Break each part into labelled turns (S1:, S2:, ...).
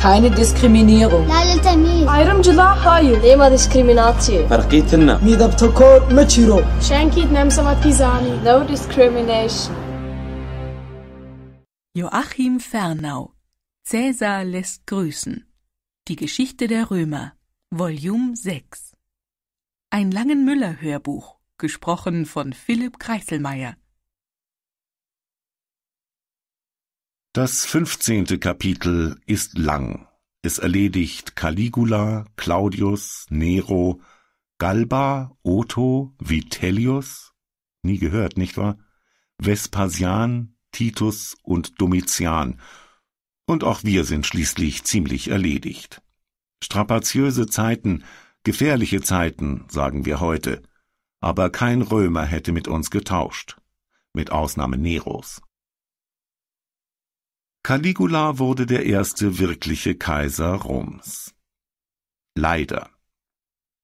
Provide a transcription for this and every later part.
S1: keine Diskriminierung. No discrimination. Joachim Fernau. Cäsar lässt grüßen. Die Geschichte der Römer. Volume 6. Ein Langen Müller Hörbuch, gesprochen von Philipp Kreiselmeier. Das fünfzehnte Kapitel ist lang. Es erledigt Caligula, Claudius, Nero, Galba, Otho, Vitellius, nie gehört, nicht wahr? Vespasian, Titus und Domitian. Und auch wir sind schließlich ziemlich erledigt. Strapaziöse Zeiten, gefährliche Zeiten, sagen wir heute. Aber kein Römer hätte mit uns getauscht. Mit Ausnahme Neros. Caligula wurde der erste wirkliche Kaiser Roms. Leider.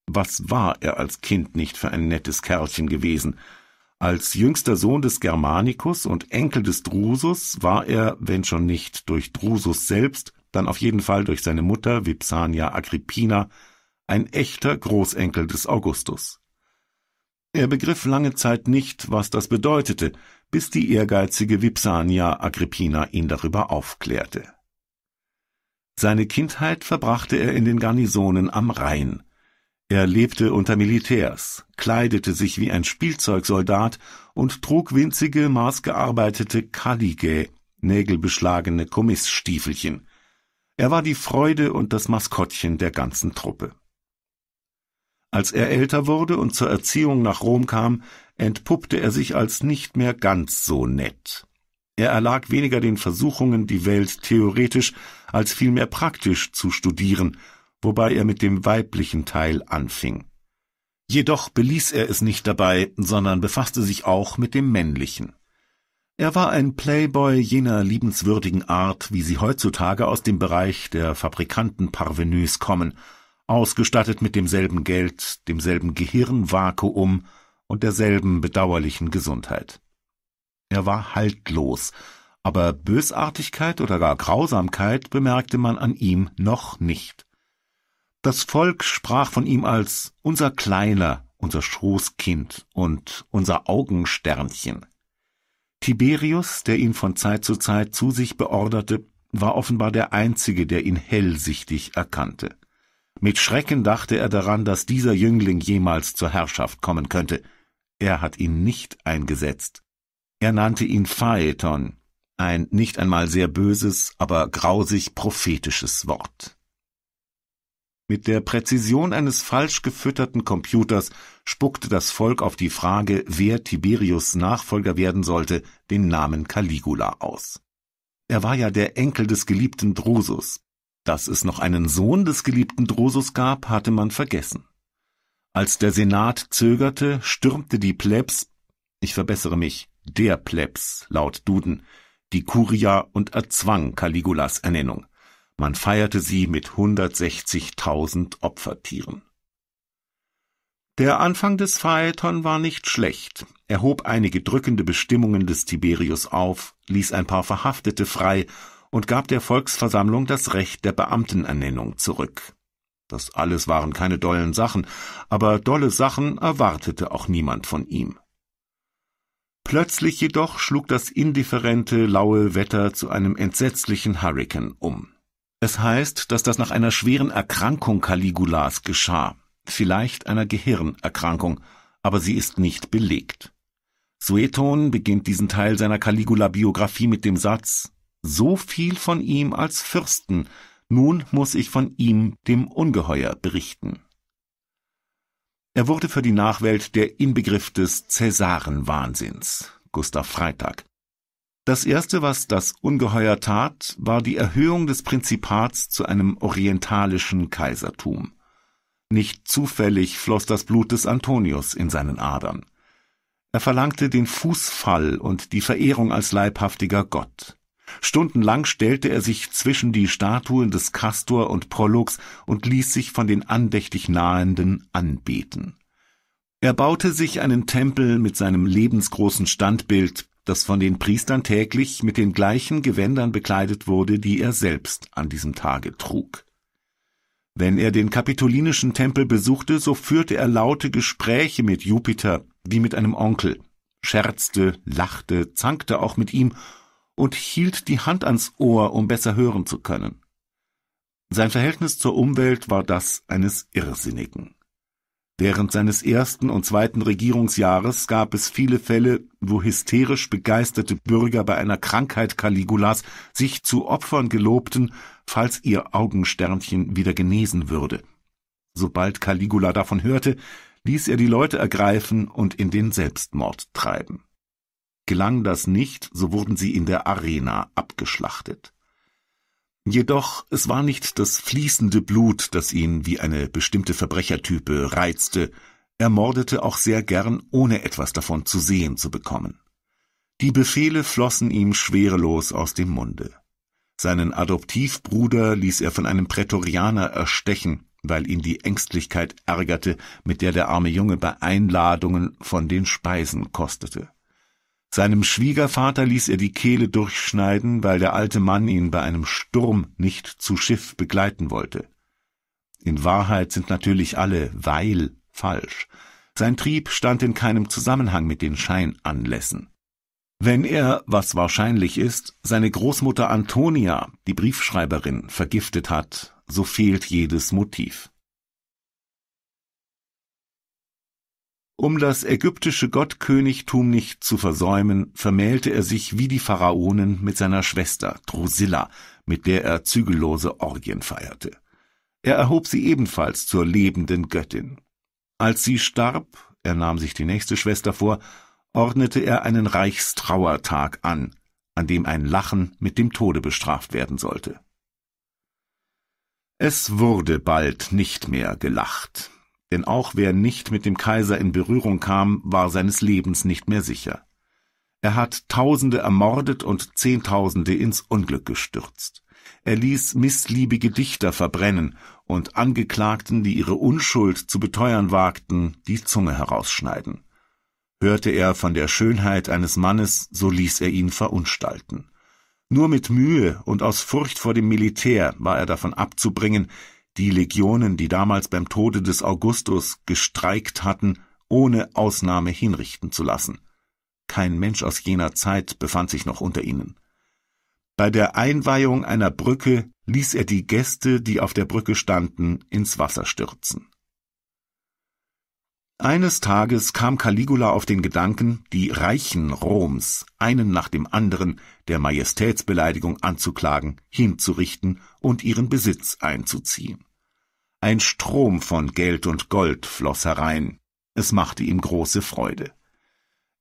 S1: Was war er als Kind nicht für ein nettes Kerlchen gewesen? Als jüngster Sohn des Germanicus und Enkel des Drusus war er, wenn schon nicht durch Drusus selbst, dann auf jeden Fall durch seine Mutter Vipsania Agrippina, ein echter Großenkel des Augustus. Er begriff lange Zeit nicht, was das bedeutete, bis die ehrgeizige Vipsania Agrippina ihn darüber aufklärte. Seine Kindheit verbrachte er in den Garnisonen am Rhein. Er lebte unter Militärs, kleidete sich wie ein Spielzeugsoldat und trug winzige, maßgearbeitete Kalige, nägelbeschlagene Kommissstiefelchen. Er war die Freude und das Maskottchen der ganzen Truppe. Als er älter wurde und zur Erziehung nach Rom kam, entpuppte er sich als nicht mehr ganz so nett. Er erlag weniger den Versuchungen, die Welt theoretisch als vielmehr praktisch zu studieren, wobei er mit dem weiblichen Teil anfing. Jedoch beließ er es nicht dabei, sondern befasste sich auch mit dem männlichen. Er war ein Playboy jener liebenswürdigen Art, wie sie heutzutage aus dem Bereich der Fabrikanten-Parvenus kommen, ausgestattet mit demselben Geld, demselben Gehirnvakuum und derselben bedauerlichen Gesundheit. Er war haltlos, aber Bösartigkeit oder gar Grausamkeit bemerkte man an ihm noch nicht. Das Volk sprach von ihm als unser Kleiner, unser Schoßkind und unser Augensternchen. Tiberius, der ihn von Zeit zu Zeit zu sich beorderte, war offenbar der Einzige, der ihn hellsichtig erkannte. Mit Schrecken dachte er daran, dass dieser Jüngling jemals zur Herrschaft kommen könnte – er hat ihn nicht eingesetzt. Er nannte ihn Phaeton, ein nicht einmal sehr böses, aber grausig prophetisches Wort. Mit der Präzision eines falsch gefütterten Computers spuckte das Volk auf die Frage, wer Tiberius Nachfolger werden sollte, den Namen Caligula aus. Er war ja der Enkel des geliebten Drusus. Dass es noch einen Sohn des geliebten Drusus gab, hatte man vergessen. Als der Senat zögerte, stürmte die Plebs, ich verbessere mich, der Plebs, laut Duden, die Kuria und erzwang Caligulas Ernennung. Man feierte sie mit 160.000 Opfertieren. Der Anfang des Phaeton war nicht schlecht. Er hob einige drückende Bestimmungen des Tiberius auf, ließ ein paar Verhaftete frei und gab der Volksversammlung das Recht der Beamtenernennung zurück. Das alles waren keine dollen Sachen, aber dolle Sachen erwartete auch niemand von ihm. Plötzlich jedoch schlug das indifferente, laue Wetter zu einem entsetzlichen Hurrikan um. Es heißt, dass das nach einer schweren Erkrankung Caligulas geschah, vielleicht einer Gehirnerkrankung, aber sie ist nicht belegt. Sueton beginnt diesen Teil seiner Caligula-Biografie mit dem Satz, so viel von ihm als Fürsten, nun muß ich von ihm, dem Ungeheuer, berichten. Er wurde für die Nachwelt der Inbegriff des Cäsarenwahnsinns, Gustav Freitag. Das erste, was das Ungeheuer tat, war die Erhöhung des Prinzipats zu einem orientalischen Kaisertum. Nicht zufällig floss das Blut des Antonius in seinen Adern. Er verlangte den Fußfall und die Verehrung als leibhaftiger Gott. Stundenlang stellte er sich zwischen die Statuen des Kastor und Prolux und ließ sich von den andächtig Nahenden anbeten. Er baute sich einen Tempel mit seinem lebensgroßen Standbild, das von den Priestern täglich mit den gleichen Gewändern bekleidet wurde, die er selbst an diesem Tage trug. Wenn er den kapitolinischen Tempel besuchte, so führte er laute Gespräche mit Jupiter, wie mit einem Onkel, scherzte, lachte, zankte auch mit ihm und hielt die Hand ans Ohr, um besser hören zu können. Sein Verhältnis zur Umwelt war das eines Irrsinnigen. Während seines ersten und zweiten Regierungsjahres gab es viele Fälle, wo hysterisch begeisterte Bürger bei einer Krankheit Caligulas sich zu Opfern gelobten, falls ihr Augensternchen wieder genesen würde. Sobald Caligula davon hörte, ließ er die Leute ergreifen und in den Selbstmord treiben. Gelang das nicht, so wurden sie in der Arena abgeschlachtet. Jedoch es war nicht das fließende Blut, das ihn wie eine bestimmte Verbrechertype reizte, er mordete auch sehr gern, ohne etwas davon zu sehen zu bekommen. Die Befehle flossen ihm schwerelos aus dem Munde. Seinen Adoptivbruder ließ er von einem Prätorianer erstechen, weil ihn die Ängstlichkeit ärgerte, mit der der arme Junge bei Einladungen von den Speisen kostete. Seinem Schwiegervater ließ er die Kehle durchschneiden, weil der alte Mann ihn bei einem Sturm nicht zu Schiff begleiten wollte. In Wahrheit sind natürlich alle weil falsch. Sein Trieb stand in keinem Zusammenhang mit den Scheinanlässen. Wenn er, was wahrscheinlich ist, seine Großmutter Antonia, die Briefschreiberin, vergiftet hat, so fehlt jedes Motiv. Um das ägyptische Gottkönigtum nicht zu versäumen, vermählte er sich wie die Pharaonen mit seiner Schwester Drusilla, mit der er zügellose Orgien feierte. Er erhob sie ebenfalls zur lebenden Göttin. Als sie starb, er nahm sich die nächste Schwester vor, ordnete er einen Reichstrauertag an, an dem ein Lachen mit dem Tode bestraft werden sollte. Es wurde bald nicht mehr gelacht denn auch wer nicht mit dem Kaiser in Berührung kam, war seines Lebens nicht mehr sicher. Er hat Tausende ermordet und Zehntausende ins Unglück gestürzt. Er ließ missliebige Dichter verbrennen und Angeklagten, die ihre Unschuld zu beteuern wagten, die Zunge herausschneiden. Hörte er von der Schönheit eines Mannes, so ließ er ihn verunstalten. Nur mit Mühe und aus Furcht vor dem Militär war er davon abzubringen, die Legionen, die damals beim Tode des Augustus gestreikt hatten, ohne Ausnahme hinrichten zu lassen. Kein Mensch aus jener Zeit befand sich noch unter ihnen. Bei der Einweihung einer Brücke ließ er die Gäste, die auf der Brücke standen, ins Wasser stürzen. Eines Tages kam Caligula auf den Gedanken, die Reichen Roms, einen nach dem anderen, der Majestätsbeleidigung anzuklagen, hinzurichten und ihren Besitz einzuziehen. Ein Strom von Geld und Gold floss herein, es machte ihm große Freude.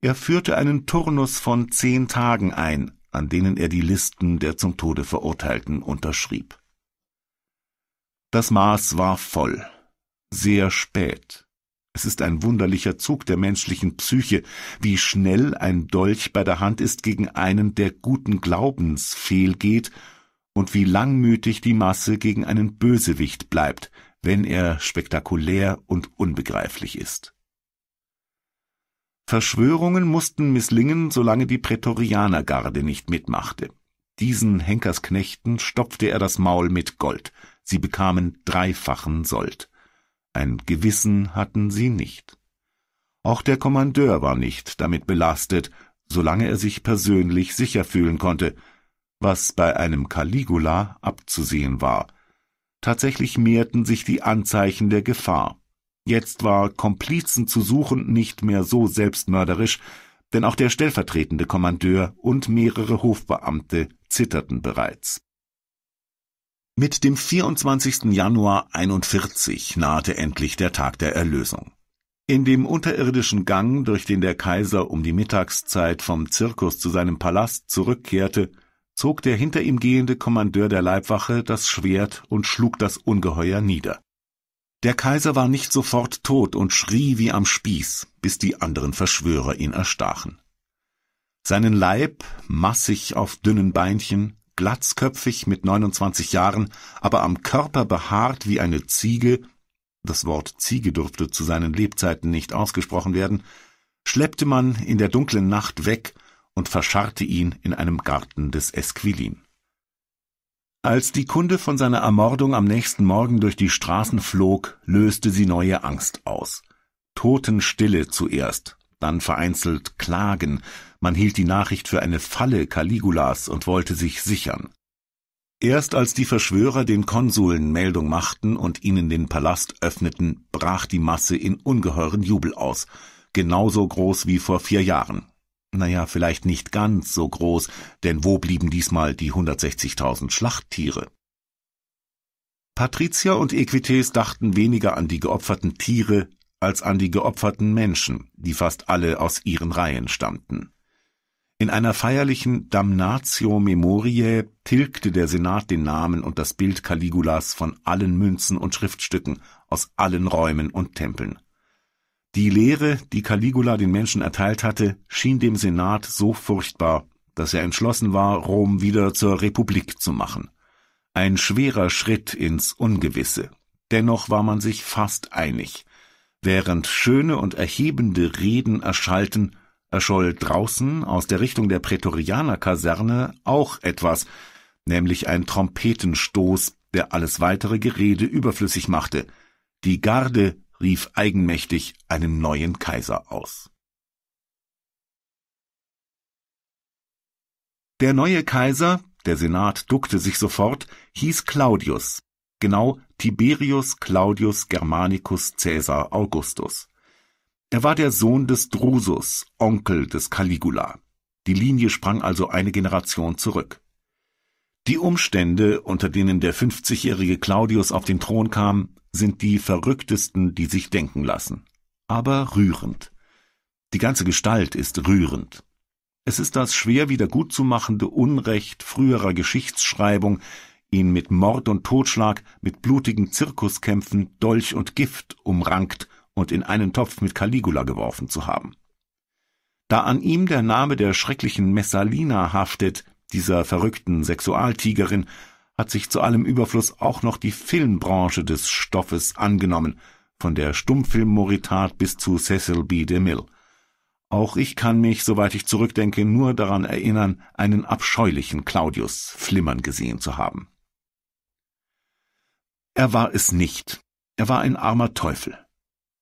S1: Er führte einen Turnus von zehn Tagen ein, an denen er die Listen der zum Tode Verurteilten unterschrieb. Das Maß war voll, sehr spät, es ist ein wunderlicher Zug der menschlichen Psyche, wie schnell ein Dolch bei der Hand ist gegen einen, der guten Glaubens fehlgeht, und wie langmütig die Masse gegen einen Bösewicht bleibt, wenn er spektakulär und unbegreiflich ist. Verschwörungen mussten misslingen, solange die Prätorianergarde nicht mitmachte. Diesen Henkersknechten stopfte er das Maul mit Gold. Sie bekamen dreifachen Sold. Ein Gewissen hatten sie nicht. Auch der Kommandeur war nicht damit belastet, solange er sich persönlich sicher fühlen konnte, was bei einem Caligula abzusehen war. Tatsächlich mehrten sich die Anzeichen der Gefahr. Jetzt war Komplizen zu suchen nicht mehr so selbstmörderisch, denn auch der stellvertretende Kommandeur und mehrere Hofbeamte zitterten bereits. Mit dem 24. Januar 41 nahte endlich der Tag der Erlösung. In dem unterirdischen Gang, durch den der Kaiser um die Mittagszeit vom Zirkus zu seinem Palast zurückkehrte, zog der hinter ihm gehende Kommandeur der Leibwache das Schwert und schlug das Ungeheuer nieder. Der Kaiser war nicht sofort tot und schrie wie am Spieß, bis die anderen Verschwörer ihn erstachen. Seinen Leib, massig auf dünnen Beinchen, glatzköpfig mit 29 Jahren, aber am Körper behaart wie eine Ziege, das Wort Ziege durfte zu seinen Lebzeiten nicht ausgesprochen werden, schleppte man in der dunklen Nacht weg und verscharrte ihn in einem Garten des Esquilin. Als die Kunde von seiner Ermordung am nächsten Morgen durch die Straßen flog, löste sie neue Angst aus. Totenstille zuerst, dann vereinzelt Klagen, man hielt die Nachricht für eine Falle Caligulas und wollte sich sichern. Erst als die Verschwörer den Konsuln Meldung machten und ihnen den Palast öffneten, brach die Masse in ungeheuren Jubel aus, genauso groß wie vor vier Jahren. Naja, vielleicht nicht ganz so groß, denn wo blieben diesmal die 160.000 Schlachttiere? Patrizier und Equites dachten weniger an die geopferten Tiere als an die geopferten Menschen, die fast alle aus ihren Reihen stammten. In einer feierlichen Damnatio memoriae tilgte der Senat den Namen und das Bild Caligulas von allen Münzen und Schriftstücken, aus allen Räumen und Tempeln. Die Lehre, die Caligula den Menschen erteilt hatte, schien dem Senat so furchtbar, dass er entschlossen war, Rom wieder zur Republik zu machen. Ein schwerer Schritt ins Ungewisse. Dennoch war man sich fast einig. Während schöne und erhebende Reden erschallten, erscholl draußen aus der Richtung der Prätorianerkaserne auch etwas, nämlich ein Trompetenstoß, der alles weitere Gerede überflüssig machte. Die Garde rief eigenmächtig einen neuen Kaiser aus. Der neue Kaiser, der Senat duckte sich sofort, hieß Claudius, genau Tiberius Claudius Germanicus Caesar Augustus. Er war der Sohn des Drusus, Onkel des Caligula. Die Linie sprang also eine Generation zurück. Die Umstände, unter denen der 50-jährige Claudius auf den Thron kam, sind die verrücktesten, die sich denken lassen. Aber rührend. Die ganze Gestalt ist rührend. Es ist das schwer wiedergutzumachende Unrecht früherer Geschichtsschreibung, ihn mit Mord und Totschlag, mit blutigen Zirkuskämpfen, Dolch und Gift umrankt und in einen Topf mit Caligula geworfen zu haben. Da an ihm der Name der schrecklichen Messalina haftet, dieser verrückten Sexualtigerin, hat sich zu allem Überfluss auch noch die Filmbranche des Stoffes angenommen, von der Stummfilm-Moritat bis zu Cecil B. DeMille. Auch ich kann mich, soweit ich zurückdenke, nur daran erinnern, einen abscheulichen Claudius flimmern gesehen zu haben. Er war es nicht. Er war ein armer Teufel.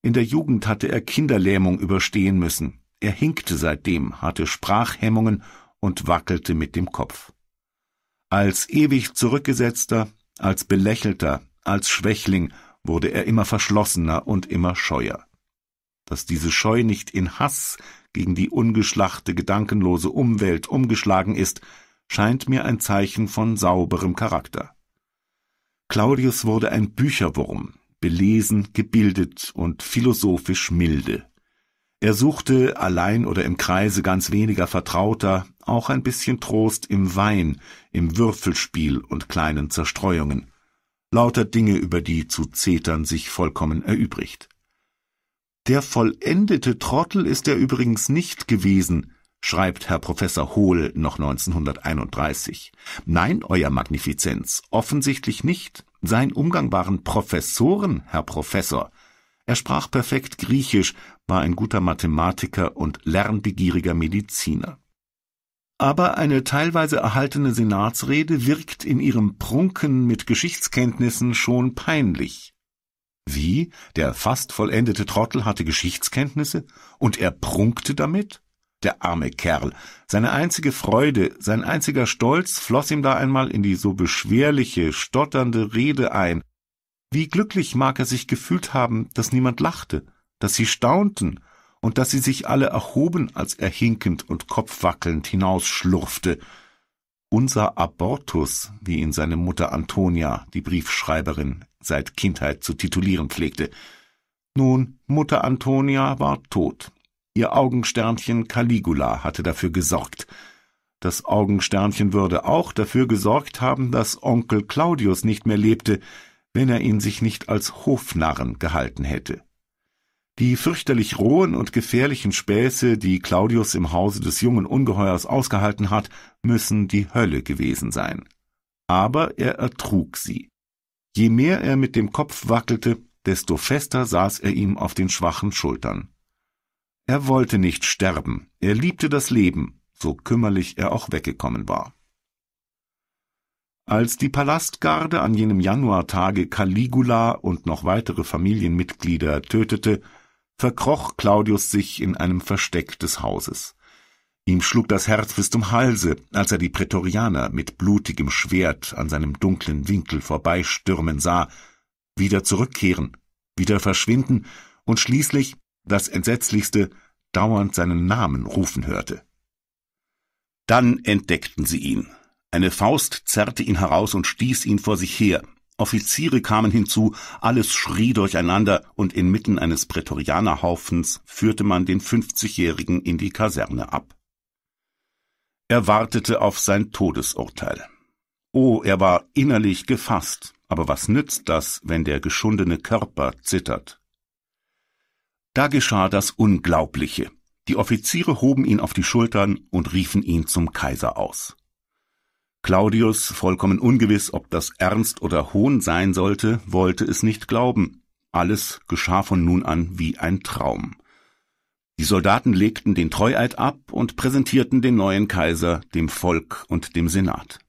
S1: In der Jugend hatte er Kinderlähmung überstehen müssen. Er hinkte seitdem, hatte Sprachhemmungen und wackelte mit dem Kopf. Als ewig zurückgesetzter, als belächelter, als Schwächling wurde er immer verschlossener und immer scheuer. Dass diese Scheu nicht in Hass gegen die ungeschlachte, gedankenlose Umwelt umgeschlagen ist, scheint mir ein Zeichen von sauberem Charakter. Claudius wurde ein Bücherwurm, belesen, gebildet und philosophisch milde. Er suchte, allein oder im Kreise ganz weniger Vertrauter, auch ein bisschen Trost im Wein, im Würfelspiel und kleinen Zerstreuungen, lauter Dinge, über die zu zetern sich vollkommen erübrigt. Der vollendete Trottel ist er übrigens nicht gewesen, schreibt Herr Professor Hohl noch 1931. Nein, Euer Magnifizenz, offensichtlich nicht. Sein Umgang waren Professoren, Herr Professor. Er sprach perfekt Griechisch, war ein guter Mathematiker und lernbegieriger Mediziner. Aber eine teilweise erhaltene Senatsrede wirkt in ihrem Prunken mit Geschichtskenntnissen schon peinlich. Wie? Der fast vollendete Trottel hatte Geschichtskenntnisse und er prunkte damit? Der arme Kerl. Seine einzige Freude, sein einziger Stolz floss ihm da einmal in die so beschwerliche, stotternde Rede ein. Wie glücklich mag er sich gefühlt haben, dass niemand lachte, dass sie staunten und dass sie sich alle erhoben, als er hinkend und kopfwackelnd hinausschlurfte. Unser Abortus, wie ihn seine Mutter Antonia, die Briefschreiberin, seit Kindheit zu titulieren pflegte. Nun, Mutter Antonia war tot, Ihr Augensternchen Caligula hatte dafür gesorgt. Das Augensternchen würde auch dafür gesorgt haben, dass Onkel Claudius nicht mehr lebte, wenn er ihn sich nicht als Hofnarren gehalten hätte. Die fürchterlich rohen und gefährlichen Späße, die Claudius im Hause des jungen Ungeheuers ausgehalten hat, müssen die Hölle gewesen sein. Aber er ertrug sie. Je mehr er mit dem Kopf wackelte, desto fester saß er ihm auf den schwachen Schultern. Er wollte nicht sterben, er liebte das Leben, so kümmerlich er auch weggekommen war. Als die Palastgarde an jenem Januartage Caligula und noch weitere Familienmitglieder tötete, verkroch Claudius sich in einem Versteck des Hauses. Ihm schlug das Herz bis zum Halse, als er die Prätorianer mit blutigem Schwert an seinem dunklen Winkel vorbeistürmen sah, wieder zurückkehren, wieder verschwinden und schließlich das Entsetzlichste, dauernd seinen Namen rufen hörte. Dann entdeckten sie ihn. Eine Faust zerrte ihn heraus und stieß ihn vor sich her. Offiziere kamen hinzu, alles schrie durcheinander, und inmitten eines Prätorianerhaufens führte man den Fünfzigjährigen in die Kaserne ab. Er wartete auf sein Todesurteil. Oh, er war innerlich gefasst, aber was nützt das, wenn der geschundene Körper zittert? Da geschah das Unglaubliche. Die Offiziere hoben ihn auf die Schultern und riefen ihn zum Kaiser aus. Claudius, vollkommen ungewiss, ob das Ernst oder Hohn sein sollte, wollte es nicht glauben. Alles geschah von nun an wie ein Traum. Die Soldaten legten den Treueid ab und präsentierten den neuen Kaiser dem Volk und dem Senat.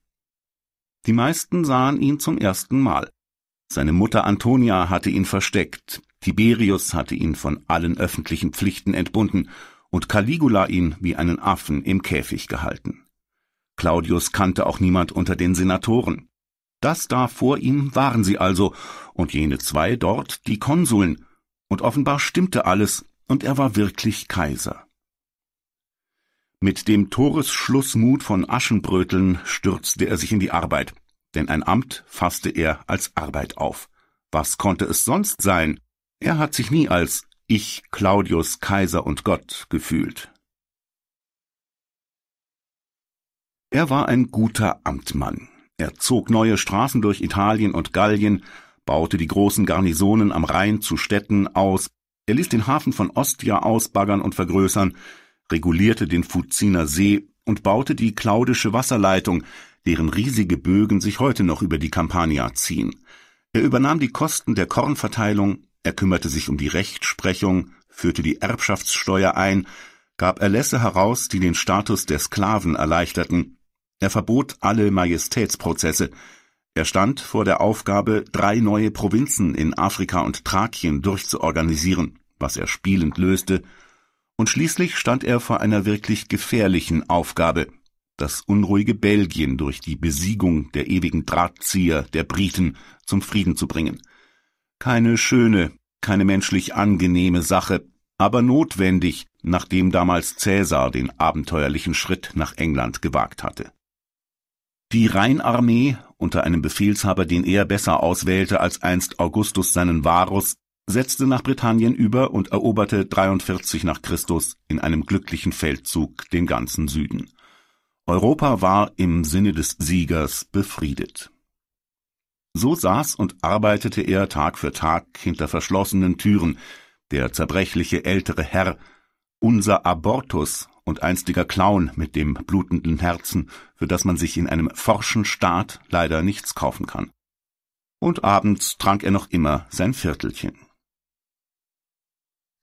S1: Die meisten sahen ihn zum ersten Mal. Seine Mutter Antonia hatte ihn versteckt, Tiberius hatte ihn von allen öffentlichen Pflichten entbunden und Caligula ihn wie einen Affen im Käfig gehalten. Claudius kannte auch niemand unter den Senatoren. Das da vor ihm waren sie also, und jene zwei dort die Konsuln, und offenbar stimmte alles, und er war wirklich Kaiser. Mit dem Toresschlussmut von Aschenbröteln stürzte er sich in die Arbeit, denn ein Amt fasste er als Arbeit auf. Was konnte es sonst sein? Er hat sich nie als Ich, Claudius, Kaiser und Gott gefühlt. Er war ein guter Amtmann. Er zog neue Straßen durch Italien und Gallien, baute die großen Garnisonen am Rhein zu Städten aus, er ließ den Hafen von Ostia ausbaggern und vergrößern, regulierte den Fuziner See und baute die Claudische Wasserleitung, deren riesige Bögen sich heute noch über die Campania ziehen. Er übernahm die Kosten der Kornverteilung, er kümmerte sich um die Rechtsprechung, führte die Erbschaftssteuer ein, gab Erlässe heraus, die den Status der Sklaven erleichterten. Er verbot alle Majestätsprozesse. Er stand vor der Aufgabe, drei neue Provinzen in Afrika und Thrakien durchzuorganisieren, was er spielend löste. Und schließlich stand er vor einer wirklich gefährlichen Aufgabe, das unruhige Belgien durch die Besiegung der ewigen Drahtzieher der Briten zum Frieden zu bringen. Keine schöne, keine menschlich angenehme Sache, aber notwendig, nachdem damals Cäsar den abenteuerlichen Schritt nach England gewagt hatte. Die Rheinarmee, unter einem Befehlshaber, den er besser auswählte als einst Augustus seinen Varus, setzte nach Britannien über und eroberte 43 nach Christus in einem glücklichen Feldzug den ganzen Süden. Europa war im Sinne des Siegers befriedet. So saß und arbeitete er Tag für Tag hinter verschlossenen Türen, der zerbrechliche ältere Herr, unser Abortus und einstiger Clown mit dem blutenden Herzen, für das man sich in einem forschen Staat leider nichts kaufen kann. Und abends trank er noch immer sein Viertelchen.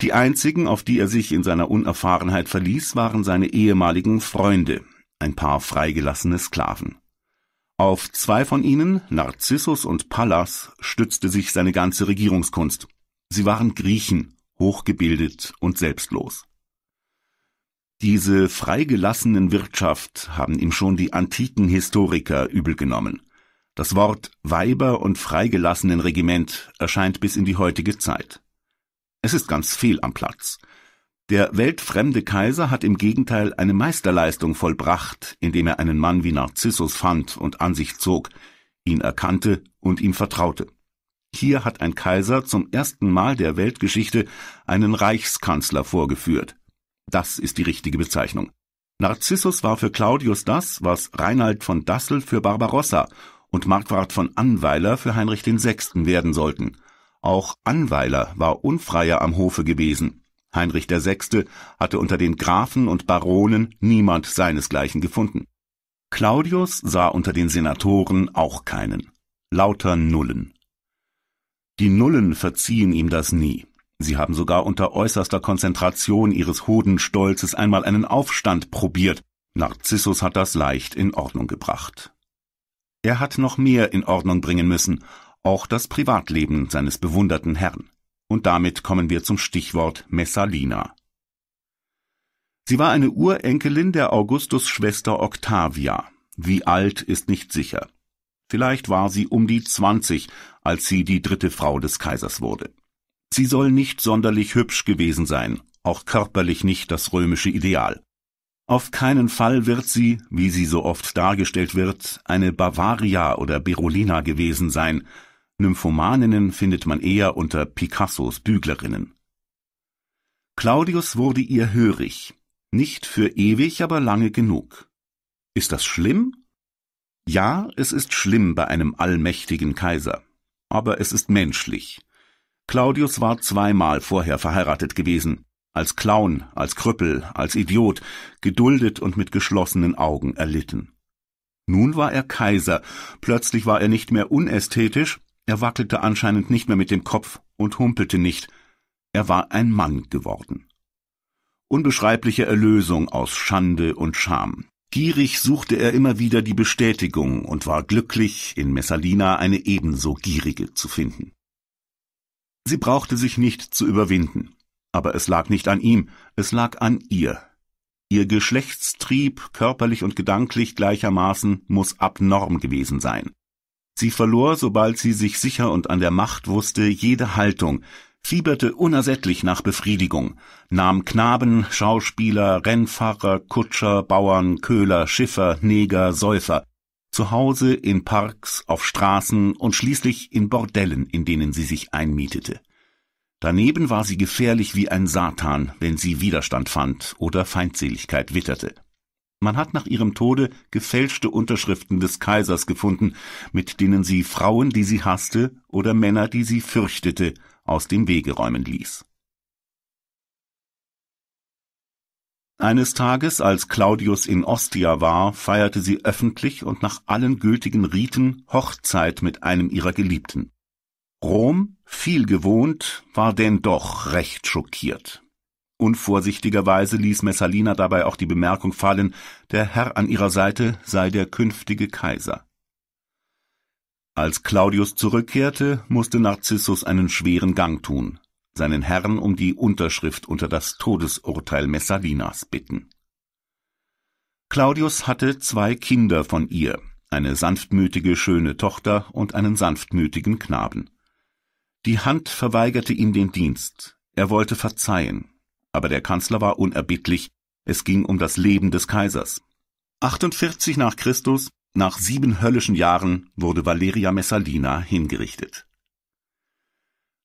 S1: Die einzigen, auf die er sich in seiner Unerfahrenheit verließ, waren seine ehemaligen Freunde, ein paar freigelassene Sklaven. Auf zwei von ihnen, Narzissus und Pallas, stützte sich seine ganze Regierungskunst. Sie waren Griechen, hochgebildet und selbstlos. Diese freigelassenen Wirtschaft haben ihm schon die antiken Historiker übel genommen. Das Wort Weiber und freigelassenen Regiment erscheint bis in die heutige Zeit. Es ist ganz fehl am Platz. Der weltfremde Kaiser hat im Gegenteil eine Meisterleistung vollbracht, indem er einen Mann wie Narzissus fand und an sich zog, ihn erkannte und ihm vertraute. Hier hat ein Kaiser zum ersten Mal der Weltgeschichte einen Reichskanzler vorgeführt. Das ist die richtige Bezeichnung. Narzissus war für Claudius das, was Reinhold von Dassel für Barbarossa und Marquard von Anweiler für Heinrich VI. werden sollten. Auch Anweiler war unfreier am Hofe gewesen. Heinrich VI. hatte unter den Grafen und Baronen niemand seinesgleichen gefunden. Claudius sah unter den Senatoren auch keinen. Lauter Nullen. Die Nullen verziehen ihm das nie. Sie haben sogar unter äußerster Konzentration ihres Hodenstolzes einmal einen Aufstand probiert. Narzissus hat das leicht in Ordnung gebracht. Er hat noch mehr in Ordnung bringen müssen, auch das Privatleben seines bewunderten Herrn. Und damit kommen wir zum Stichwort Messalina. Sie war eine Urenkelin der Augustus-Schwester Octavia. Wie alt ist nicht sicher. Vielleicht war sie um die 20, als sie die dritte Frau des Kaisers wurde. Sie soll nicht sonderlich hübsch gewesen sein, auch körperlich nicht das römische Ideal. Auf keinen Fall wird sie, wie sie so oft dargestellt wird, eine Bavaria oder Berolina gewesen sein, Nymphomaninnen findet man eher unter Picassos Büglerinnen. Claudius wurde ihr hörig, nicht für ewig, aber lange genug. Ist das schlimm? Ja, es ist schlimm bei einem allmächtigen Kaiser, aber es ist menschlich. Claudius war zweimal vorher verheiratet gewesen, als Clown, als Krüppel, als Idiot, geduldet und mit geschlossenen Augen erlitten. Nun war er Kaiser, plötzlich war er nicht mehr unästhetisch, er wackelte anscheinend nicht mehr mit dem Kopf und humpelte nicht. Er war ein Mann geworden. Unbeschreibliche Erlösung aus Schande und Scham. Gierig suchte er immer wieder die Bestätigung und war glücklich, in Messalina eine ebenso gierige zu finden. Sie brauchte sich nicht zu überwinden, aber es lag nicht an ihm, es lag an ihr. Ihr Geschlechtstrieb, körperlich und gedanklich gleichermaßen, muss abnorm gewesen sein. Sie verlor, sobald sie sich sicher und an der Macht wusste, jede Haltung, fieberte unersättlich nach Befriedigung, nahm Knaben, Schauspieler, Rennfahrer, Kutscher, Bauern, Köhler, Schiffer, Neger, Säufer, zu Hause, in Parks, auf Straßen und schließlich in Bordellen, in denen sie sich einmietete. Daneben war sie gefährlich wie ein Satan, wenn sie Widerstand fand oder Feindseligkeit witterte. Man hat nach ihrem Tode gefälschte Unterschriften des Kaisers gefunden, mit denen sie Frauen, die sie hasste, oder Männer, die sie fürchtete, aus dem Wege räumen ließ. Eines Tages, als Claudius in Ostia war, feierte sie öffentlich und nach allen gültigen Riten Hochzeit mit einem ihrer Geliebten. Rom, viel gewohnt, war denn doch recht schockiert. Unvorsichtigerweise ließ Messalina dabei auch die Bemerkung fallen, der Herr an ihrer Seite sei der künftige Kaiser. Als Claudius zurückkehrte, musste Narzissus einen schweren Gang tun, seinen Herrn um die Unterschrift unter das Todesurteil Messalinas bitten. Claudius hatte zwei Kinder von ihr, eine sanftmütige schöne Tochter und einen sanftmütigen Knaben. Die Hand verweigerte ihm den Dienst, er wollte verzeihen, aber der Kanzler war unerbittlich, es ging um das Leben des Kaisers. 48 nach Christus, nach sieben höllischen Jahren, wurde Valeria Messalina hingerichtet.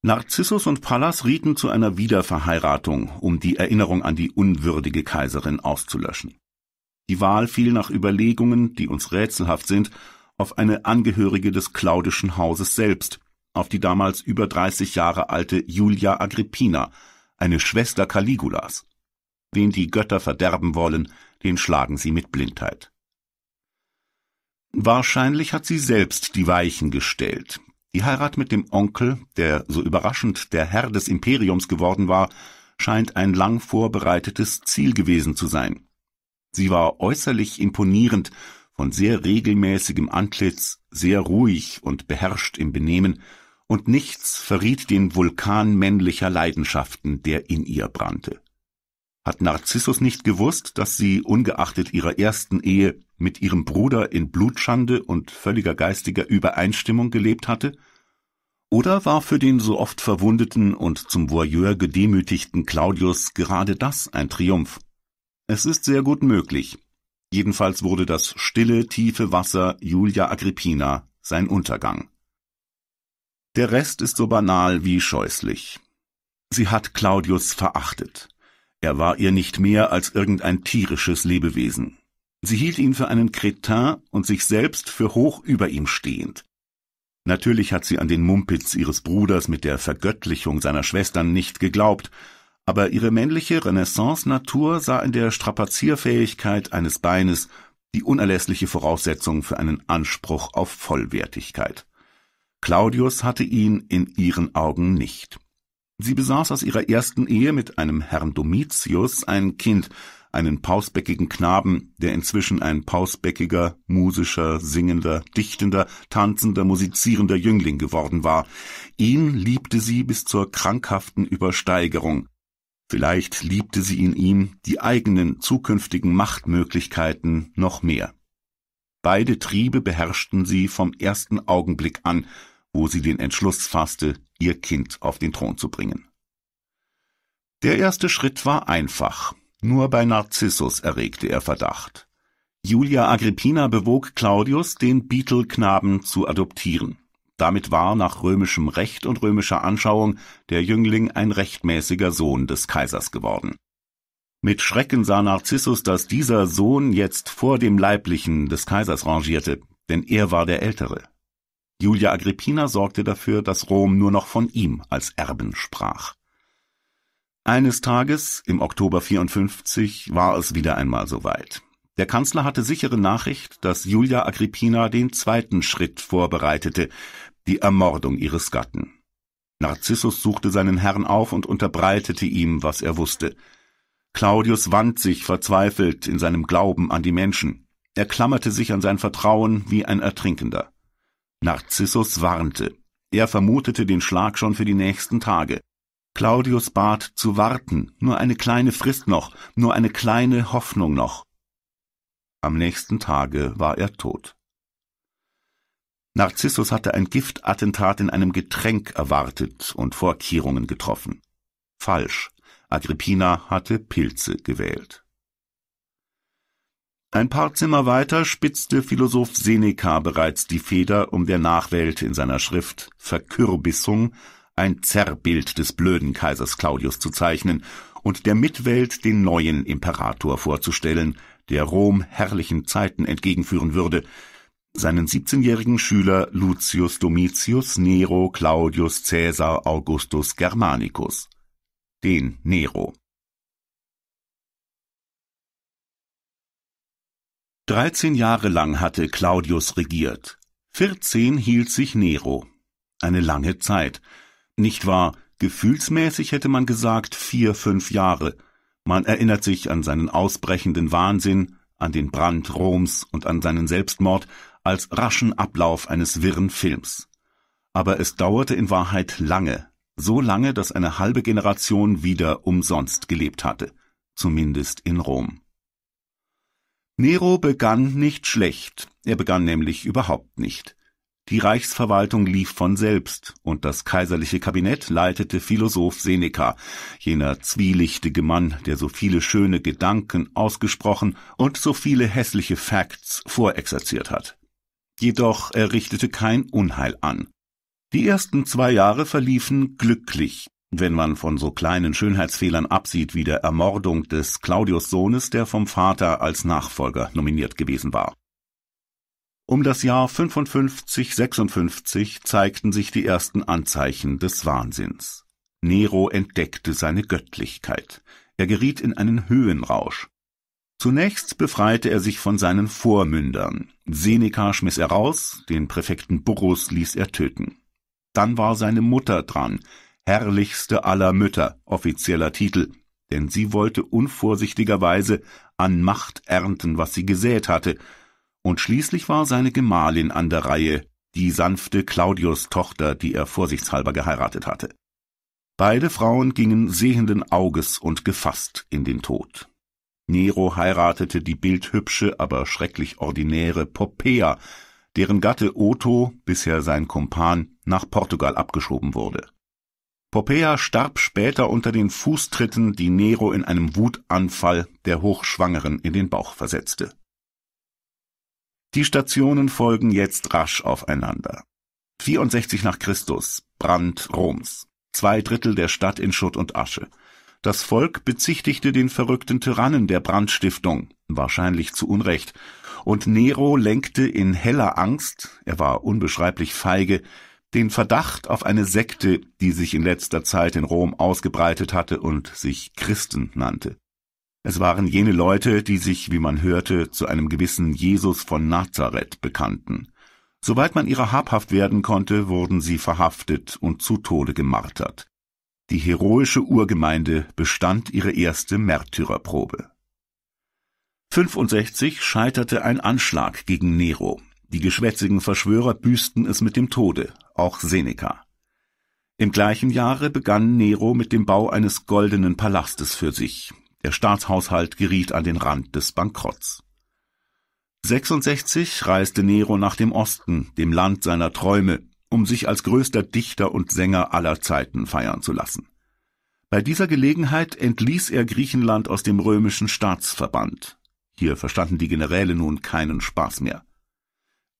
S1: Narzissus und Pallas rieten zu einer Wiederverheiratung, um die Erinnerung an die unwürdige Kaiserin auszulöschen. Die Wahl fiel nach Überlegungen, die uns rätselhaft sind, auf eine Angehörige des claudischen Hauses selbst, auf die damals über 30 Jahre alte Julia Agrippina, eine Schwester Caligulas. Wen die Götter verderben wollen, den schlagen sie mit Blindheit. Wahrscheinlich hat sie selbst die Weichen gestellt. Die Heirat mit dem Onkel, der so überraschend der Herr des Imperiums geworden war, scheint ein lang vorbereitetes Ziel gewesen zu sein. Sie war äußerlich imponierend, von sehr regelmäßigem Antlitz, sehr ruhig und beherrscht im Benehmen und nichts verriet den Vulkan männlicher Leidenschaften, der in ihr brannte. Hat Narzissus nicht gewusst, dass sie, ungeachtet ihrer ersten Ehe, mit ihrem Bruder in Blutschande und völliger geistiger Übereinstimmung gelebt hatte? Oder war für den so oft verwundeten und zum Voyeur gedemütigten Claudius gerade das ein Triumph? Es ist sehr gut möglich. Jedenfalls wurde das stille, tiefe Wasser Julia Agrippina sein Untergang. Der Rest ist so banal wie scheußlich. Sie hat Claudius verachtet. Er war ihr nicht mehr als irgendein tierisches Lebewesen. Sie hielt ihn für einen Kretin und sich selbst für hoch über ihm stehend. Natürlich hat sie an den Mumpitz ihres Bruders mit der Vergöttlichung seiner Schwestern nicht geglaubt, aber ihre männliche Renaissance-Natur sah in der Strapazierfähigkeit eines Beines die unerlässliche Voraussetzung für einen Anspruch auf Vollwertigkeit. Claudius hatte ihn in ihren Augen nicht. Sie besaß aus ihrer ersten Ehe mit einem Herrn Domitius ein Kind, einen pausbäckigen Knaben, der inzwischen ein pausbäckiger, musischer, singender, dichtender, tanzender, musizierender Jüngling geworden war. Ihn liebte sie bis zur krankhaften Übersteigerung. Vielleicht liebte sie in ihm die eigenen zukünftigen Machtmöglichkeiten noch mehr. Beide Triebe beherrschten sie vom ersten Augenblick an, wo sie den Entschluss fasste, ihr Kind auf den Thron zu bringen. Der erste Schritt war einfach, nur bei Narzissus erregte er Verdacht. Julia Agrippina bewog Claudius, den Beetle-Knaben zu adoptieren. Damit war nach römischem Recht und römischer Anschauung der Jüngling ein rechtmäßiger Sohn des Kaisers geworden. Mit Schrecken sah Narzissus, dass dieser Sohn jetzt vor dem Leiblichen des Kaisers rangierte, denn er war der Ältere. Julia Agrippina sorgte dafür, dass Rom nur noch von ihm als Erben sprach. Eines Tages, im Oktober 54, war es wieder einmal soweit. Der Kanzler hatte sichere Nachricht, dass Julia Agrippina den zweiten Schritt vorbereitete, die Ermordung ihres Gatten. Narzissus suchte seinen Herrn auf und unterbreitete ihm, was er wusste. Claudius wand sich verzweifelt in seinem Glauben an die Menschen. Er klammerte sich an sein Vertrauen wie ein Ertrinkender. Narzissus warnte. Er vermutete den Schlag schon für die nächsten Tage. Claudius bat zu warten, nur eine kleine Frist noch, nur eine kleine Hoffnung noch. Am nächsten Tage war er tot. Narzissus hatte ein Giftattentat in einem Getränk erwartet und Vorkehrungen getroffen. Falsch. Agrippina hatte Pilze gewählt. Ein paar Zimmer weiter spitzte Philosoph Seneca bereits die Feder, um der Nachwelt in seiner Schrift Verkürbissung ein Zerrbild des blöden Kaisers Claudius zu zeichnen und der Mitwelt den neuen Imperator vorzustellen, der Rom herrlichen Zeiten entgegenführen würde. Seinen 17-jährigen Schüler Lucius Domitius Nero Claudius Caesar Augustus Germanicus. Den Nero. 13 Jahre lang hatte Claudius regiert. 14 hielt sich Nero. Eine lange Zeit. Nicht wahr? Gefühlsmäßig hätte man gesagt vier, fünf Jahre. Man erinnert sich an seinen ausbrechenden Wahnsinn, an den Brand Roms und an seinen Selbstmord als raschen Ablauf eines wirren Films. Aber es dauerte in Wahrheit lange, so lange, dass eine halbe Generation wieder umsonst gelebt hatte, zumindest in Rom. Nero begann nicht schlecht, er begann nämlich überhaupt nicht. Die Reichsverwaltung lief von selbst, und das kaiserliche Kabinett leitete Philosoph Seneca, jener zwielichtige Mann, der so viele schöne Gedanken ausgesprochen und so viele hässliche Facts vorexerziert hat. Jedoch er richtete kein Unheil an. Die ersten zwei Jahre verliefen glücklich, wenn man von so kleinen Schönheitsfehlern absieht wie der Ermordung des Claudius Sohnes, der vom Vater als Nachfolger nominiert gewesen war. Um das Jahr 55-56 zeigten sich die ersten Anzeichen des Wahnsinns. Nero entdeckte seine Göttlichkeit. Er geriet in einen Höhenrausch. Zunächst befreite er sich von seinen Vormündern. Seneca schmiss er raus, den Präfekten Burrus ließ er töten. Dann war seine Mutter dran, herrlichste aller Mütter offizieller Titel, denn sie wollte unvorsichtigerweise an Macht ernten, was sie gesät hatte, und schließlich war seine Gemahlin an der Reihe, die sanfte Claudius Tochter, die er vorsichtshalber geheiratet hatte. Beide Frauen gingen sehenden Auges und gefasst in den Tod. Nero heiratete die bildhübsche, aber schrecklich ordinäre Poppea, deren Gatte Otho, bisher sein Kumpan, nach Portugal abgeschoben wurde. Poppaea starb später unter den Fußtritten, die Nero in einem Wutanfall der Hochschwangeren in den Bauch versetzte. Die Stationen folgen jetzt rasch aufeinander. 64 nach Christus, Brand Roms, zwei Drittel der Stadt in Schutt und Asche. Das Volk bezichtigte den verrückten Tyrannen der Brandstiftung, wahrscheinlich zu Unrecht, und Nero lenkte in heller Angst, er war unbeschreiblich feige, den Verdacht auf eine Sekte, die sich in letzter Zeit in Rom ausgebreitet hatte und sich Christen nannte. Es waren jene Leute, die sich, wie man hörte, zu einem gewissen Jesus von Nazareth bekannten. Soweit man ihrer habhaft werden konnte, wurden sie verhaftet und zu Tode gemartert. Die heroische Urgemeinde bestand ihre erste Märtyrerprobe. 65 scheiterte ein Anschlag gegen Nero. Die geschwätzigen Verschwörer büßten es mit dem Tode auch Seneca. Im gleichen Jahre begann Nero mit dem Bau eines goldenen Palastes für sich. Der Staatshaushalt geriet an den Rand des Bankrotts. 66 reiste Nero nach dem Osten, dem Land seiner Träume, um sich als größter Dichter und Sänger aller Zeiten feiern zu lassen. Bei dieser Gelegenheit entließ er Griechenland aus dem römischen Staatsverband. Hier verstanden die Generäle nun keinen Spaß mehr.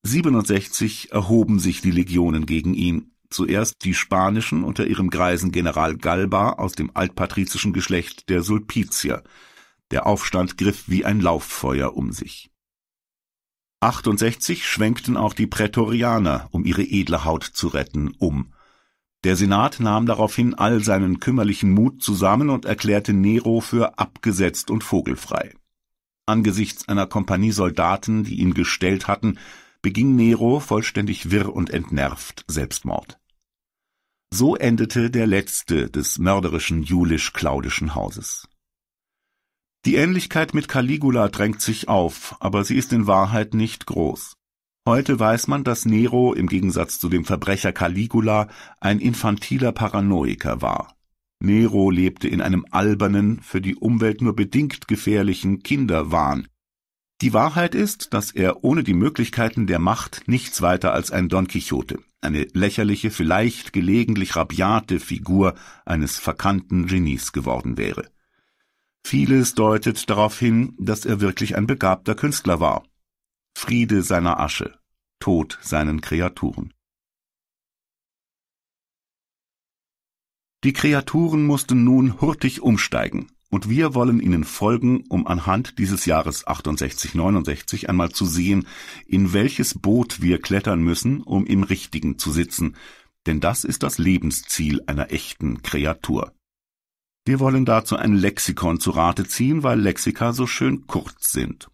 S1: 67 erhoben sich die Legionen gegen ihn, zuerst die spanischen unter ihrem greisen General Galba aus dem altpatrizischen Geschlecht der Sulpizier. Der Aufstand griff wie ein Lauffeuer um sich. 68 schwenkten auch die Prätorianer, um ihre edle Haut zu retten, um. Der Senat nahm daraufhin all seinen kümmerlichen Mut zusammen und erklärte Nero für abgesetzt und vogelfrei. Angesichts einer Kompanie Soldaten, die ihn gestellt hatten, beging Nero vollständig wirr und entnervt Selbstmord. So endete der letzte des mörderischen julisch-claudischen Hauses. Die Ähnlichkeit mit Caligula drängt sich auf, aber sie ist in Wahrheit nicht groß. Heute weiß man, dass Nero im Gegensatz zu dem Verbrecher Caligula ein infantiler Paranoiker war. Nero lebte in einem albernen, für die Umwelt nur bedingt gefährlichen Kinderwahn, die Wahrheit ist, dass er ohne die Möglichkeiten der Macht nichts weiter als ein Don Quixote, eine lächerliche, vielleicht gelegentlich rabiate Figur eines verkannten Genies geworden wäre. Vieles deutet darauf hin, dass er wirklich ein begabter Künstler war. Friede seiner Asche, Tod seinen Kreaturen. Die Kreaturen mussten nun hurtig umsteigen, und wir wollen Ihnen folgen, um anhand dieses Jahres 68-69 einmal zu sehen, in welches Boot wir klettern müssen, um im Richtigen zu sitzen, denn das ist das Lebensziel einer echten Kreatur. Wir wollen dazu ein Lexikon zu Rate ziehen, weil Lexika so schön kurz sind.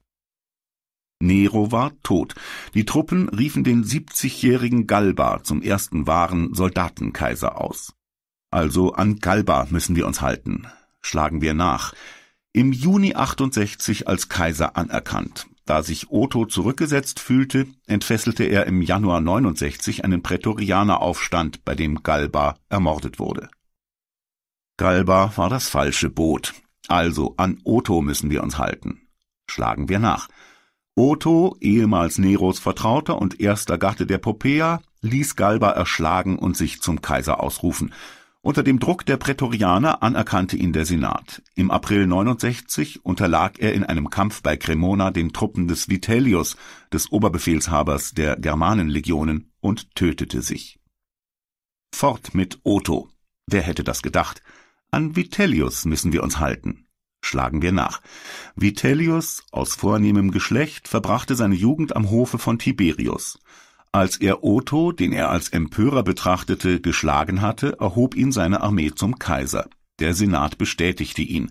S1: Nero war tot. Die Truppen riefen den 70-jährigen Galba zum ersten wahren Soldatenkaiser aus. Also an Galba müssen wir uns halten. Schlagen wir nach. Im Juni 68 als Kaiser anerkannt. Da sich Otto zurückgesetzt fühlte, entfesselte er im Januar 69 einen Prätorianeraufstand, bei dem Galba ermordet wurde. Galba war das falsche Boot. Also an Otto müssen wir uns halten. Schlagen wir nach. Otto, ehemals Neros Vertrauter und erster Gatte der Popea, ließ Galba erschlagen und sich zum Kaiser ausrufen – unter dem Druck der Prätorianer anerkannte ihn der Senat. Im April 69 unterlag er in einem Kampf bei Cremona den Truppen des Vitellius, des Oberbefehlshabers der Germanenlegionen, und tötete sich. Fort mit Otto. Wer hätte das gedacht? An Vitellius müssen wir uns halten. Schlagen wir nach. Vitellius, aus vornehmem Geschlecht, verbrachte seine Jugend am Hofe von Tiberius. Als er Otho, den er als Empörer betrachtete, geschlagen hatte, erhob ihn seine Armee zum Kaiser. Der Senat bestätigte ihn.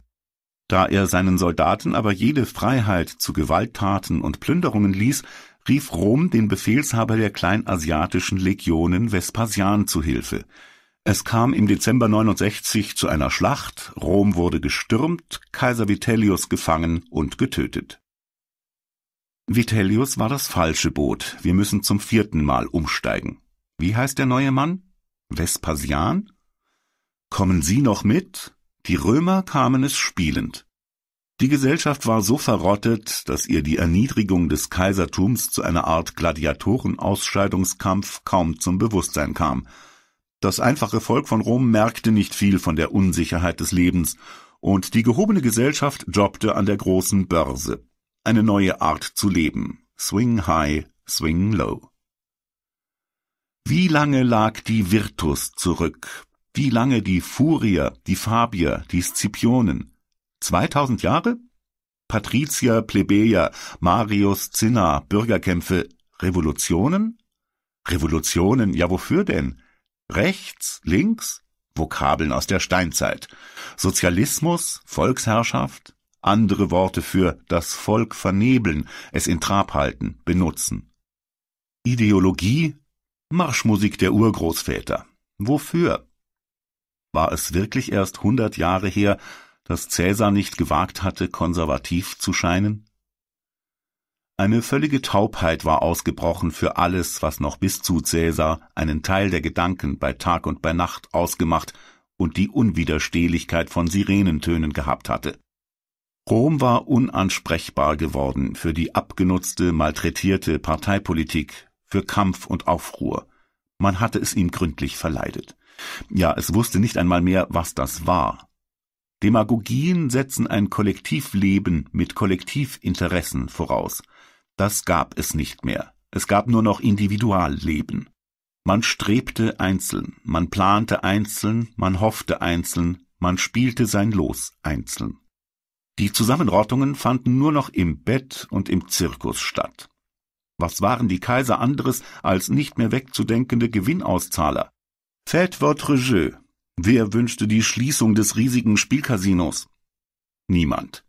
S1: Da er seinen Soldaten aber jede Freiheit zu Gewalttaten und Plünderungen ließ, rief Rom den Befehlshaber der kleinasiatischen Legionen Vespasian zu Hilfe. Es kam im Dezember 69 zu einer Schlacht, Rom wurde gestürmt, Kaiser Vitellius gefangen und getötet. Vitellius war das falsche Boot. Wir müssen zum vierten Mal umsteigen. Wie heißt der neue Mann? Vespasian? Kommen Sie noch mit? Die Römer kamen es spielend. Die Gesellschaft war so verrottet, dass ihr die Erniedrigung des Kaisertums zu einer Art Gladiatorenausscheidungskampf kaum zum Bewusstsein kam. Das einfache Volk von Rom merkte nicht viel von der Unsicherheit des Lebens, und die gehobene Gesellschaft jobbte an der großen Börse eine neue Art zu leben. Swing High, Swing Low. Wie lange lag die Virtus zurück? Wie lange die Furier, die Fabier, die Scipionen? 2000 Jahre? Patrizier, Plebejer, Marius, Cinna, Bürgerkämpfe, Revolutionen? Revolutionen, ja wofür denn? Rechts, links? Vokabeln aus der Steinzeit. Sozialismus, Volksherrschaft, andere Worte für das Volk vernebeln, es in Trab halten, benutzen. Ideologie? Marschmusik der Urgroßväter. Wofür? War es wirklich erst hundert Jahre her, dass Cäsar nicht gewagt hatte, konservativ zu scheinen? Eine völlige Taubheit war ausgebrochen für alles, was noch bis zu Cäsar einen Teil der Gedanken bei Tag und bei Nacht ausgemacht und die Unwiderstehlichkeit von Sirenentönen gehabt hatte. Rom war unansprechbar geworden für die abgenutzte, malträtierte Parteipolitik, für Kampf und Aufruhr. Man hatte es ihm gründlich verleidet. Ja, es wusste nicht einmal mehr, was das war. Demagogien setzen ein Kollektivleben mit Kollektivinteressen voraus. Das gab es nicht mehr. Es gab nur noch Individualleben. Man strebte einzeln, man plante einzeln, man hoffte einzeln, man spielte sein Los einzeln. Die Zusammenrottungen fanden nur noch im Bett und im Zirkus statt. Was waren die Kaiser anderes als nicht mehr wegzudenkende Gewinnauszahler? Faites votre jeu. Wer wünschte die Schließung des riesigen Spielcasinos? Niemand.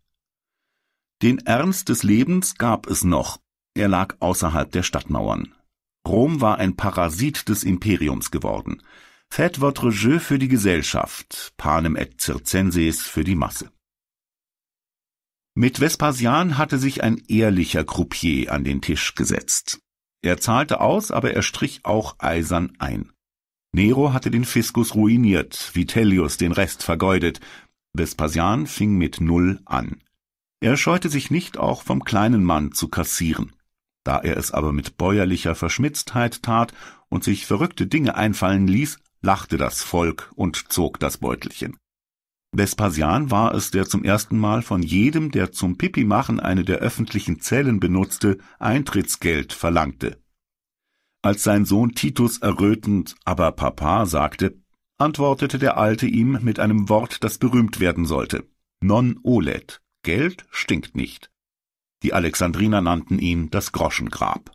S1: Den Ernst des Lebens gab es noch. Er lag außerhalb der Stadtmauern. Rom war ein Parasit des Imperiums geworden. Faites votre jeu für die Gesellschaft, panem et circenses für die Masse. Mit Vespasian hatte sich ein ehrlicher Croupier an den Tisch gesetzt. Er zahlte aus, aber er strich auch eisern ein. Nero hatte den Fiskus ruiniert, Vitellius den Rest vergeudet. Vespasian fing mit Null an. Er scheute sich nicht, auch vom kleinen Mann zu kassieren. Da er es aber mit bäuerlicher Verschmitztheit tat und sich verrückte Dinge einfallen ließ, lachte das Volk und zog das Beutelchen. Vespasian war es, der zum ersten Mal von jedem, der zum Pipimachen eine der öffentlichen Zellen benutzte, Eintrittsgeld verlangte. Als sein Sohn Titus errötend aber Papa sagte, antwortete der Alte ihm mit einem Wort, das berühmt werden sollte. Non olet. Geld stinkt nicht. Die Alexandriner nannten ihn das Groschengrab.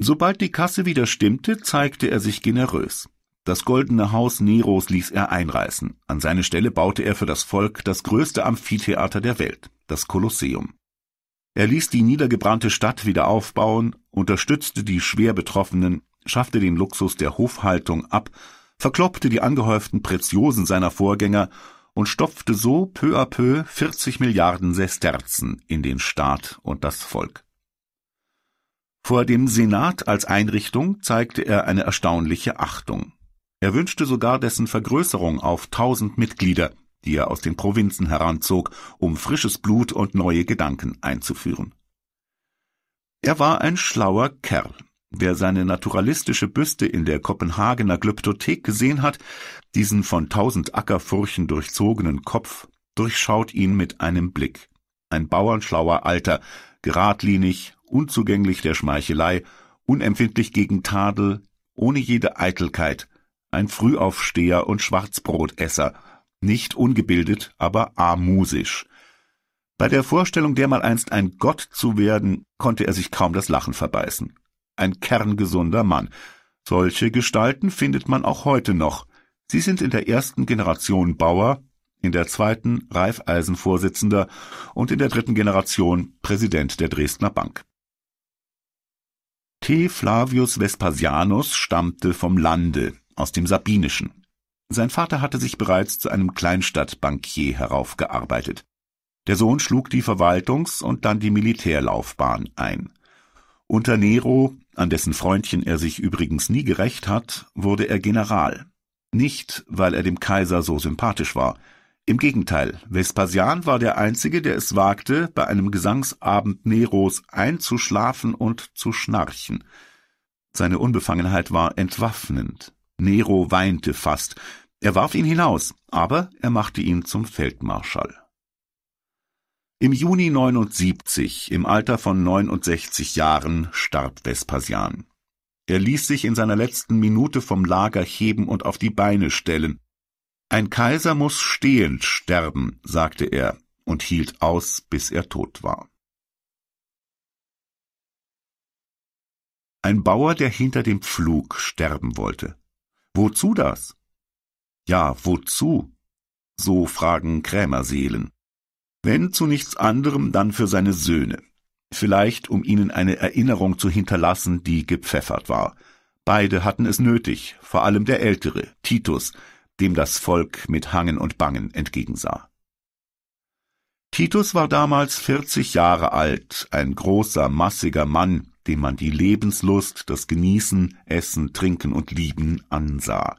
S1: Sobald die Kasse wieder stimmte, zeigte er sich generös. Das goldene Haus Neros ließ er einreißen. An seine Stelle baute er für das Volk das größte Amphitheater der Welt, das Kolosseum. Er ließ die niedergebrannte Stadt wieder aufbauen, unterstützte die schwer Betroffenen, schaffte den Luxus der Hofhaltung ab, verkloppte die angehäuften Preziosen seiner Vorgänger und stopfte so peu à peu 40 Milliarden Sesterzen in den Staat und das Volk. Vor dem Senat als Einrichtung zeigte er eine erstaunliche Achtung. Er wünschte sogar dessen Vergrößerung auf tausend Mitglieder, die er aus den Provinzen heranzog, um frisches Blut und neue Gedanken einzuführen. Er war ein schlauer Kerl. Wer seine naturalistische Büste in der Kopenhagener Glyptothek gesehen hat, diesen von tausend Ackerfurchen durchzogenen Kopf, durchschaut ihn mit einem Blick. Ein bauernschlauer Alter, geradlinig, unzugänglich der Schmeichelei, unempfindlich gegen Tadel, ohne jede Eitelkeit, ein Frühaufsteher und Schwarzbrotesser, nicht ungebildet, aber amusisch. Bei der Vorstellung, dermaleinst ein Gott zu werden, konnte er sich kaum das Lachen verbeißen. Ein kerngesunder Mann. Solche Gestalten findet man auch heute noch. Sie sind in der ersten Generation Bauer, in der zweiten Reifeisenvorsitzender und in der dritten Generation Präsident der Dresdner Bank. T. Flavius Vespasianus stammte vom Lande, aus dem Sabinischen. Sein Vater hatte sich bereits zu einem Kleinstadtbankier heraufgearbeitet. Der Sohn schlug die Verwaltungs- und dann die Militärlaufbahn ein. Unter Nero, an dessen Freundchen er sich übrigens nie gerecht hat, wurde er General. Nicht, weil er dem Kaiser so sympathisch war. Im Gegenteil, Vespasian war der Einzige, der es wagte, bei einem Gesangsabend Neros einzuschlafen und zu schnarchen. Seine Unbefangenheit war entwaffnend. Nero weinte fast. Er warf ihn hinaus, aber er machte ihn zum Feldmarschall. Im Juni 79, im Alter von 69 Jahren, starb Vespasian. Er ließ sich in seiner letzten Minute vom Lager heben und auf die Beine stellen. Ein Kaiser muss stehend sterben, sagte er und hielt aus, bis er tot war. Ein Bauer, der hinter dem Pflug sterben wollte. Wozu das? Ja, wozu? So fragen Krämerseelen. Wenn zu nichts anderem, dann für seine Söhne. Vielleicht, um ihnen eine Erinnerung zu hinterlassen, die gepfeffert war. Beide hatten es nötig, vor allem der Ältere, Titus, dem das Volk mit Hangen und Bangen entgegensah. Titus war damals vierzig Jahre alt, ein großer, massiger Mann, dem man die Lebenslust, das Genießen, Essen, Trinken und Lieben ansah.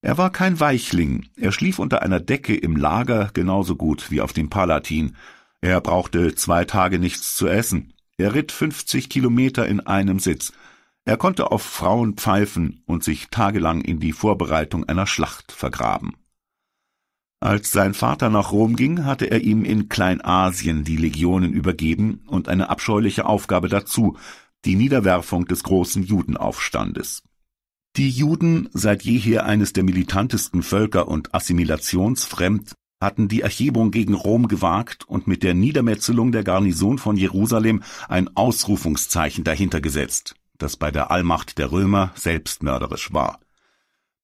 S1: Er war kein Weichling, er schlief unter einer Decke im Lager genauso gut wie auf dem Palatin, er brauchte zwei Tage nichts zu essen, er ritt fünfzig Kilometer in einem Sitz, er konnte auf Frauen pfeifen und sich tagelang in die Vorbereitung einer Schlacht vergraben. Als sein Vater nach Rom ging, hatte er ihm in Kleinasien die Legionen übergeben und eine abscheuliche Aufgabe dazu, die Niederwerfung des großen Judenaufstandes. Die Juden, seit jeher eines der militantesten Völker und assimilationsfremd, hatten die Erhebung gegen Rom gewagt und mit der Niedermetzelung der Garnison von Jerusalem ein Ausrufungszeichen dahinter gesetzt, das bei der Allmacht der Römer selbstmörderisch war.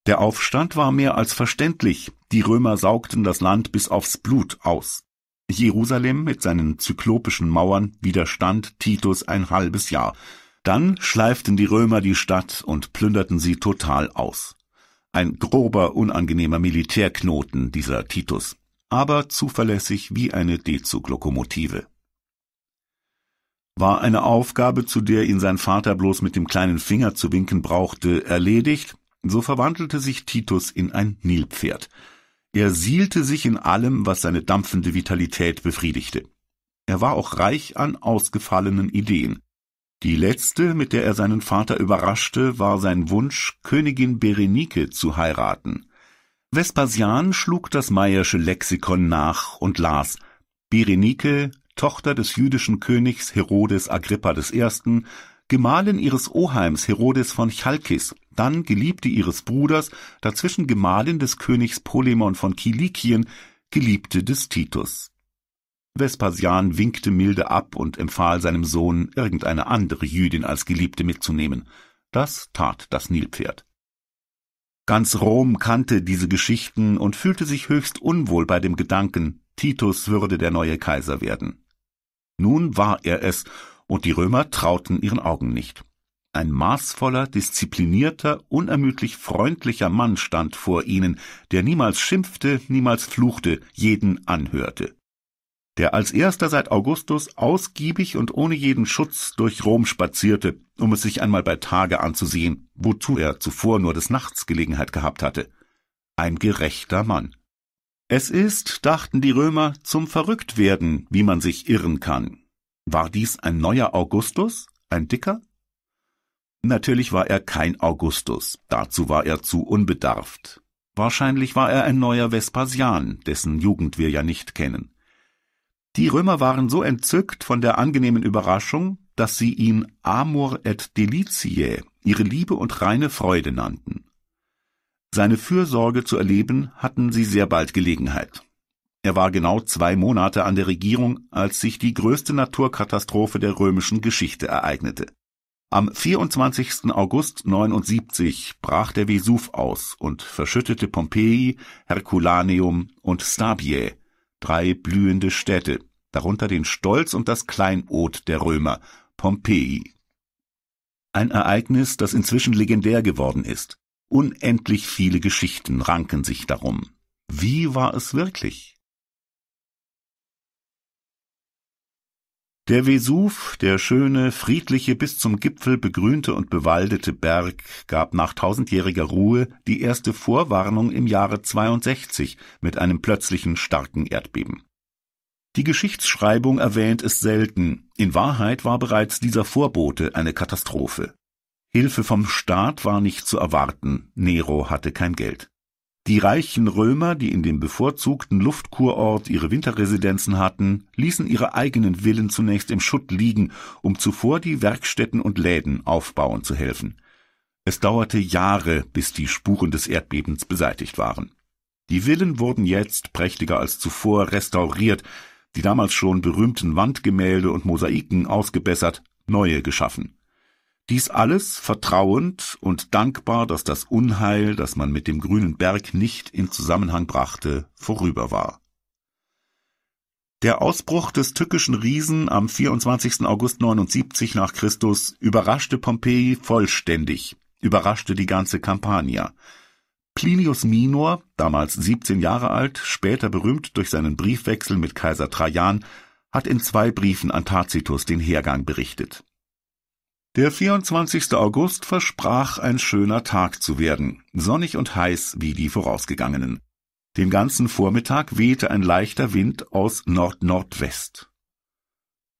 S1: Der Aufstand war mehr als verständlich, die Römer saugten das Land bis aufs Blut aus. Jerusalem mit seinen zyklopischen Mauern widerstand Titus ein halbes Jahr. Dann schleiften die Römer die Stadt und plünderten sie total aus. Ein grober, unangenehmer Militärknoten, dieser Titus, aber zuverlässig wie eine D-Zug-Lokomotive. War eine Aufgabe, zu der ihn sein Vater bloß mit dem kleinen Finger zu winken brauchte, erledigt, so verwandelte sich Titus in ein Nilpferd – er sielte sich in allem, was seine dampfende Vitalität befriedigte. Er war auch reich an ausgefallenen Ideen. Die letzte, mit der er seinen Vater überraschte, war sein Wunsch, Königin Berenike zu heiraten. Vespasian schlug das Meiersche Lexikon nach und las Berenike, Tochter des jüdischen Königs Herodes Agrippa I., Gemahlin ihres Oheims Herodes von Chalkis, dann Geliebte ihres Bruders, dazwischen Gemahlin des Königs Polemon von Kilikien, Geliebte des Titus. Vespasian winkte milde ab und empfahl seinem Sohn, irgendeine andere Jüdin als Geliebte mitzunehmen. Das tat das Nilpferd. Ganz Rom kannte diese Geschichten und fühlte sich höchst unwohl bei dem Gedanken, Titus würde der neue Kaiser werden. Nun war er es, und die Römer trauten ihren Augen nicht. Ein maßvoller, disziplinierter, unermüdlich freundlicher Mann stand vor ihnen, der niemals schimpfte, niemals fluchte, jeden anhörte. Der als erster seit Augustus ausgiebig und ohne jeden Schutz durch Rom spazierte, um es sich einmal bei Tage anzusehen, wozu er zuvor nur des Nachts Gelegenheit gehabt hatte. Ein gerechter Mann. Es ist, dachten die Römer, zum Verrücktwerden, wie man sich irren kann. War dies ein neuer Augustus, ein dicker? Natürlich war er kein Augustus, dazu war er zu unbedarft. Wahrscheinlich war er ein neuer Vespasian, dessen Jugend wir ja nicht kennen. Die Römer waren so entzückt von der angenehmen Überraschung, dass sie ihn Amor et Delitiae, ihre Liebe und reine Freude nannten. Seine Fürsorge zu erleben hatten sie sehr bald Gelegenheit. Er war genau zwei Monate an der Regierung, als sich die größte Naturkatastrophe der römischen Geschichte ereignete. Am 24. August 79 brach der Vesuv aus und verschüttete Pompeji, Herculaneum und Stabiae, drei blühende Städte, darunter den Stolz und das Kleinod der Römer, Pompeji. Ein Ereignis, das inzwischen legendär geworden ist. Unendlich viele Geschichten ranken sich darum. Wie war es wirklich? Der Vesuv, der schöne, friedliche, bis zum Gipfel begrünte und bewaldete Berg, gab nach tausendjähriger Ruhe die erste Vorwarnung im Jahre 62 mit einem plötzlichen starken Erdbeben. Die Geschichtsschreibung erwähnt es selten. In Wahrheit war bereits dieser Vorbote eine Katastrophe. Hilfe vom Staat war nicht zu erwarten. Nero hatte kein Geld. Die reichen Römer, die in dem bevorzugten Luftkurort ihre Winterresidenzen hatten, ließen ihre eigenen Villen zunächst im Schutt liegen, um zuvor die Werkstätten und Läden aufbauen zu helfen. Es dauerte Jahre, bis die Spuren des Erdbebens beseitigt waren. Die Villen wurden jetzt prächtiger als zuvor restauriert, die damals schon berühmten Wandgemälde und Mosaiken ausgebessert, neue geschaffen. Dies alles vertrauend und dankbar, dass das Unheil, das man mit dem grünen Berg nicht in Zusammenhang brachte, vorüber war. Der Ausbruch des tückischen Riesen am 24. August 79 nach Christus überraschte Pompeji vollständig, überraschte die ganze Campania. Plinius Minor, damals 17 Jahre alt, später berühmt durch seinen Briefwechsel mit Kaiser Trajan, hat in zwei Briefen an Tacitus den Hergang berichtet. Der 24. August versprach ein schöner Tag zu werden, sonnig und heiß wie die vorausgegangenen. Den ganzen Vormittag wehte ein leichter Wind aus Nord-Nordwest.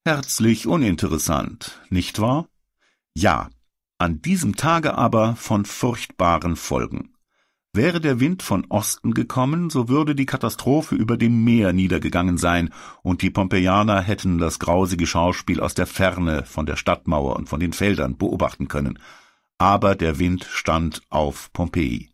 S1: Herzlich uninteressant, nicht wahr? Ja, an diesem Tage aber von furchtbaren Folgen. Wäre der Wind von Osten gekommen, so würde die Katastrophe über dem Meer niedergegangen sein, und die Pompeianer hätten das grausige Schauspiel aus der Ferne von der Stadtmauer und von den Feldern beobachten können. Aber der Wind stand auf Pompeji.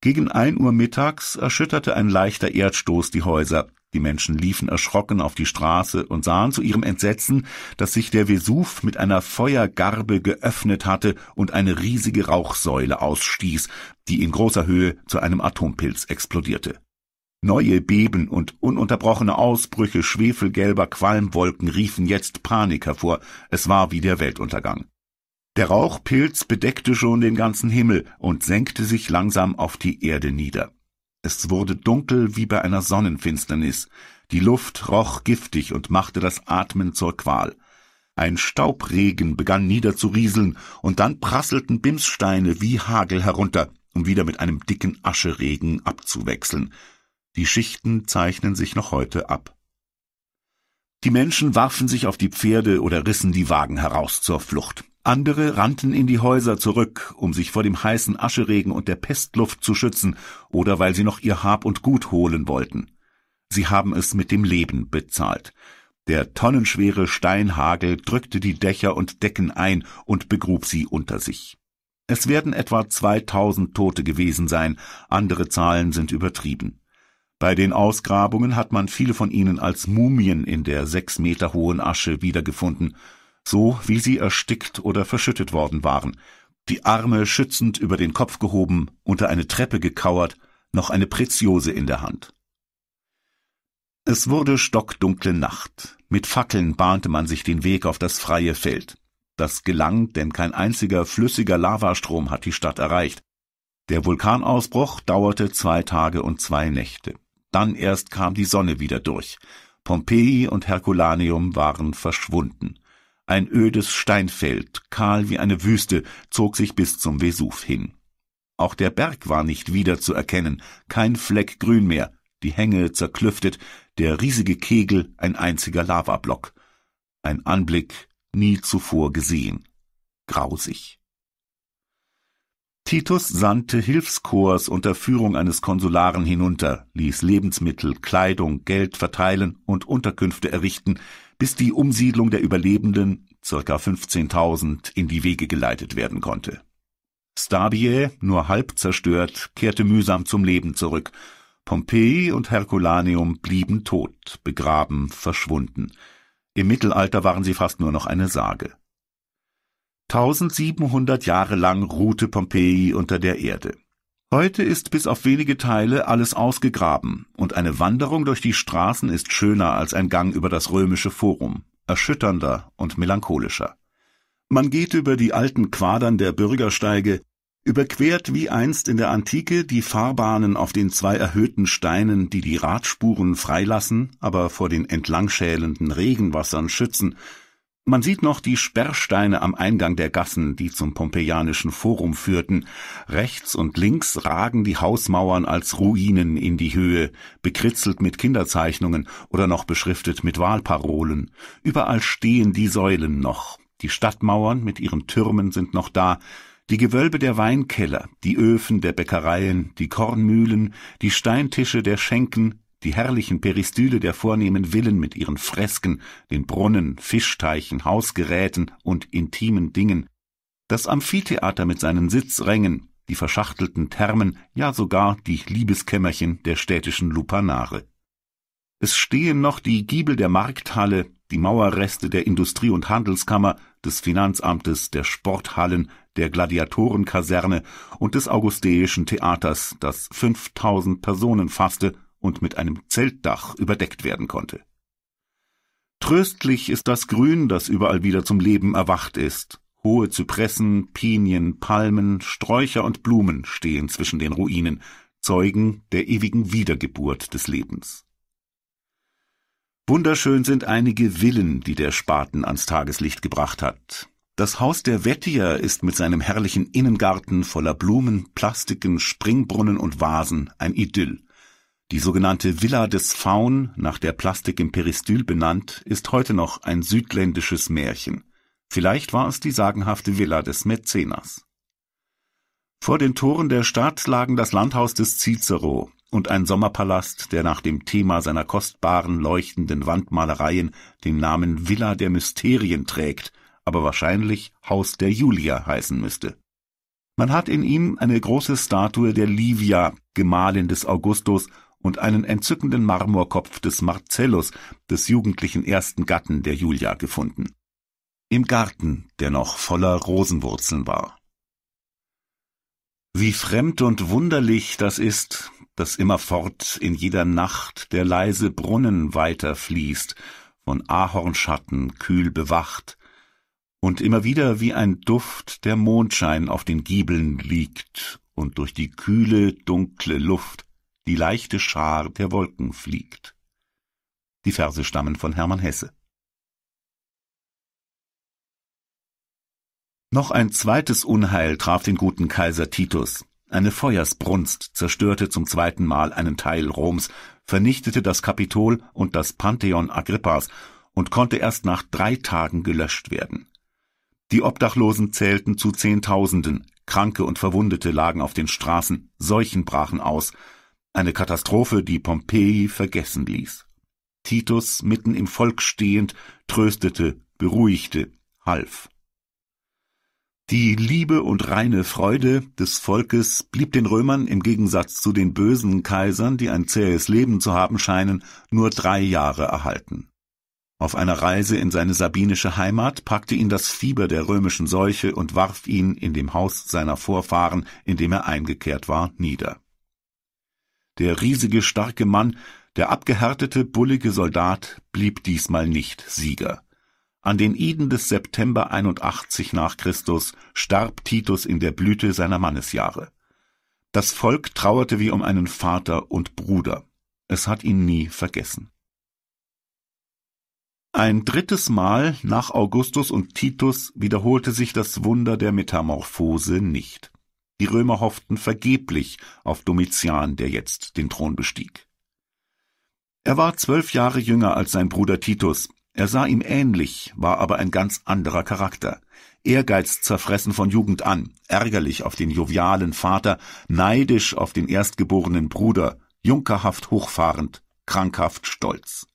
S1: Gegen ein Uhr mittags erschütterte ein leichter Erdstoß die Häuser. Die Menschen liefen erschrocken auf die Straße und sahen zu ihrem Entsetzen, dass sich der Vesuv mit einer Feuergarbe geöffnet hatte und eine riesige Rauchsäule ausstieß, die in großer Höhe zu einem Atompilz explodierte. Neue Beben und ununterbrochene Ausbrüche schwefelgelber Qualmwolken riefen jetzt Panik hervor, es war wie der Weltuntergang. Der Rauchpilz bedeckte schon den ganzen Himmel und senkte sich langsam auf die Erde nieder. Es wurde dunkel wie bei einer Sonnenfinsternis, die Luft roch giftig und machte das Atmen zur Qual. Ein Staubregen begann niederzurieseln, und dann prasselten Bimssteine wie Hagel herunter, um wieder mit einem dicken Ascheregen abzuwechseln. Die Schichten zeichnen sich noch heute ab. Die Menschen warfen sich auf die Pferde oder rissen die Wagen heraus zur Flucht. Andere rannten in die Häuser zurück, um sich vor dem heißen Ascheregen und der Pestluft zu schützen oder weil sie noch ihr Hab und Gut holen wollten. Sie haben es mit dem Leben bezahlt. Der tonnenschwere Steinhagel drückte die Dächer und Decken ein und begrub sie unter sich. Es werden etwa 2000 Tote gewesen sein, andere Zahlen sind übertrieben. Bei den Ausgrabungen hat man viele von ihnen als Mumien in der sechs Meter hohen Asche wiedergefunden, so wie sie erstickt oder verschüttet worden waren, die Arme schützend über den Kopf gehoben, unter eine Treppe gekauert, noch eine Preziose in der Hand. Es wurde stockdunkle Nacht. Mit Fackeln bahnte man sich den Weg auf das freie Feld. Das gelang, denn kein einziger flüssiger Lavastrom hat die Stadt erreicht. Der Vulkanausbruch dauerte zwei Tage und zwei Nächte. Dann erst kam die Sonne wieder durch. Pompeji und Herculaneum waren verschwunden. Ein ödes Steinfeld, kahl wie eine Wüste, zog sich bis zum Vesuv hin. Auch der Berg war nicht wieder zu erkennen, kein Fleck grün mehr, die Hänge zerklüftet, der riesige Kegel ein einziger Lavablock. Ein Anblick, nie zuvor gesehen. Grausig. Titus sandte Hilfskorps unter Führung eines Konsularen hinunter, ließ Lebensmittel, Kleidung, Geld verteilen und Unterkünfte errichten, bis die Umsiedlung der Überlebenden, circa 15.000, in die Wege geleitet werden konnte. Stabiae, nur halb zerstört, kehrte mühsam zum Leben zurück. Pompeii und Herculaneum blieben tot, begraben, verschwunden. Im Mittelalter waren sie fast nur noch eine Sage. 1700 Jahre lang ruhte Pompeji unter der Erde. Heute ist bis auf wenige Teile alles ausgegraben und eine Wanderung durch die Straßen ist schöner als ein Gang über das römische Forum, erschütternder und melancholischer. Man geht über die alten Quadern der Bürgersteige, überquert wie einst in der Antike die Fahrbahnen auf den zwei erhöhten Steinen, die die Radspuren freilassen, aber vor den entlangschälenden Regenwassern schützen. Man sieht noch die Sperrsteine am Eingang der Gassen, die zum pompeianischen Forum führten. Rechts und links ragen die Hausmauern als Ruinen in die Höhe, bekritzelt mit Kinderzeichnungen oder noch beschriftet mit Wahlparolen. Überall stehen die Säulen noch. Die Stadtmauern mit ihren Türmen sind noch da, die Gewölbe der Weinkeller, die Öfen der Bäckereien, die Kornmühlen, die Steintische der Schenken, die herrlichen Peristyle der vornehmen Villen mit ihren Fresken, den Brunnen, Fischteichen, Hausgeräten und intimen Dingen, das Amphitheater mit seinen Sitzrängen, die verschachtelten Thermen, ja sogar die Liebeskämmerchen der städtischen Lupanare. Es stehen noch die Giebel der Markthalle, die Mauerreste der Industrie- und Handelskammer, des Finanzamtes, der Sporthallen, der Gladiatorenkaserne und des Augusteischen Theaters, das 5000 Personen fasste und mit einem Zeltdach überdeckt werden konnte. Tröstlich ist das Grün, das überall wieder zum Leben erwacht ist. Hohe Zypressen, Pinien, Palmen, Sträucher und Blumen stehen zwischen den Ruinen, Zeugen der ewigen Wiedergeburt des Lebens. Wunderschön sind einige Villen, die der Spaten ans Tageslicht gebracht hat. Das Haus der Wettier ist mit seinem herrlichen Innengarten voller Blumen, Plastiken, Springbrunnen und Vasen ein Idyll. Die sogenannte Villa des Faun, nach der Plastik im Peristyl benannt, ist heute noch ein südländisches Märchen. Vielleicht war es die sagenhafte Villa des Mäzenas. Vor den Toren der Stadt lagen das Landhaus des Cicero und ein Sommerpalast, der nach dem Thema seiner kostbaren leuchtenden Wandmalereien den Namen Villa der Mysterien trägt aber wahrscheinlich Haus der Julia heißen müsste. Man hat in ihm eine große Statue der Livia, Gemahlin des Augustus, und einen entzückenden Marmorkopf des Marcellus, des jugendlichen ersten Gatten der Julia, gefunden. Im Garten, der noch voller Rosenwurzeln war. Wie fremd und wunderlich das ist, dass immerfort in jeder Nacht der leise Brunnen weiterfließt, von Ahornschatten kühl bewacht, und immer wieder wie ein Duft der Mondschein auf den Giebeln liegt und durch die kühle, dunkle Luft die leichte Schar der Wolken fliegt. Die Verse stammen von Hermann Hesse. Noch ein zweites Unheil traf den guten Kaiser Titus. Eine Feuersbrunst zerstörte zum zweiten Mal einen Teil Roms, vernichtete das Kapitol und das Pantheon Agrippas und konnte erst nach drei Tagen gelöscht werden. Die Obdachlosen zählten zu Zehntausenden, Kranke und Verwundete lagen auf den Straßen, Seuchen brachen aus, eine Katastrophe, die Pompeji vergessen ließ. Titus, mitten im Volk stehend, tröstete, beruhigte, half. Die Liebe und reine Freude des Volkes blieb den Römern im Gegensatz zu den bösen Kaisern, die ein zähes Leben zu haben scheinen, nur drei Jahre erhalten. Auf einer Reise in seine sabinische Heimat packte ihn das Fieber der römischen Seuche und warf ihn in dem Haus seiner Vorfahren, in dem er eingekehrt war, nieder. Der riesige, starke Mann, der abgehärtete, bullige Soldat blieb diesmal nicht Sieger. An den Iden des September 81 nach Christus starb Titus in der Blüte seiner Mannesjahre. Das Volk trauerte wie um einen Vater und Bruder. Es hat ihn nie vergessen. Ein drittes Mal nach Augustus und Titus wiederholte sich das Wunder der Metamorphose nicht. Die Römer hofften vergeblich auf Domitian, der jetzt den Thron bestieg. Er war zwölf Jahre jünger als sein Bruder Titus, er sah ihm ähnlich, war aber ein ganz anderer Charakter. Ehrgeiz zerfressen von Jugend an, ärgerlich auf den jovialen Vater, neidisch auf den erstgeborenen Bruder, junkerhaft hochfahrend, krankhaft stolz.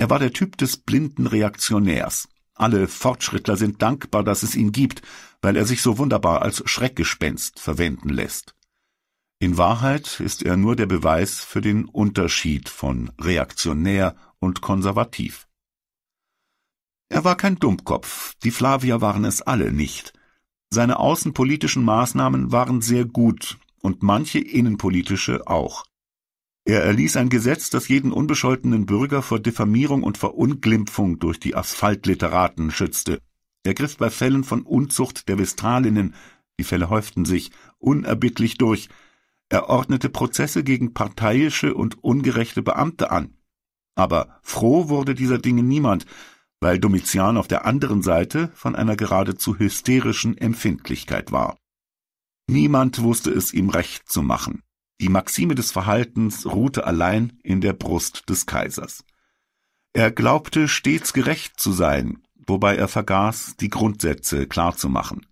S1: Er war der Typ des blinden Reaktionärs. Alle Fortschrittler sind dankbar, dass es ihn gibt, weil er sich so wunderbar als Schreckgespenst verwenden lässt. In Wahrheit ist er nur der Beweis für den Unterschied von reaktionär und konservativ. Er war kein Dummkopf, die Flavier waren es alle nicht. Seine außenpolitischen Maßnahmen waren sehr gut und manche innenpolitische auch. Er erließ ein Gesetz, das jeden unbescholtenen Bürger vor Diffamierung und Verunglimpfung durch die Asphaltliteraten schützte. Er griff bei Fällen von Unzucht der Vestalinnen, die Fälle häuften sich, unerbittlich durch. Er ordnete Prozesse gegen parteiische und ungerechte Beamte an. Aber froh wurde dieser Dinge niemand, weil Domitian auf der anderen Seite von einer geradezu hysterischen Empfindlichkeit war. Niemand wusste es ihm recht zu machen. Die Maxime des Verhaltens ruhte allein in der Brust des Kaisers. Er glaubte stets gerecht zu sein, wobei er vergaß, die Grundsätze klarzumachen.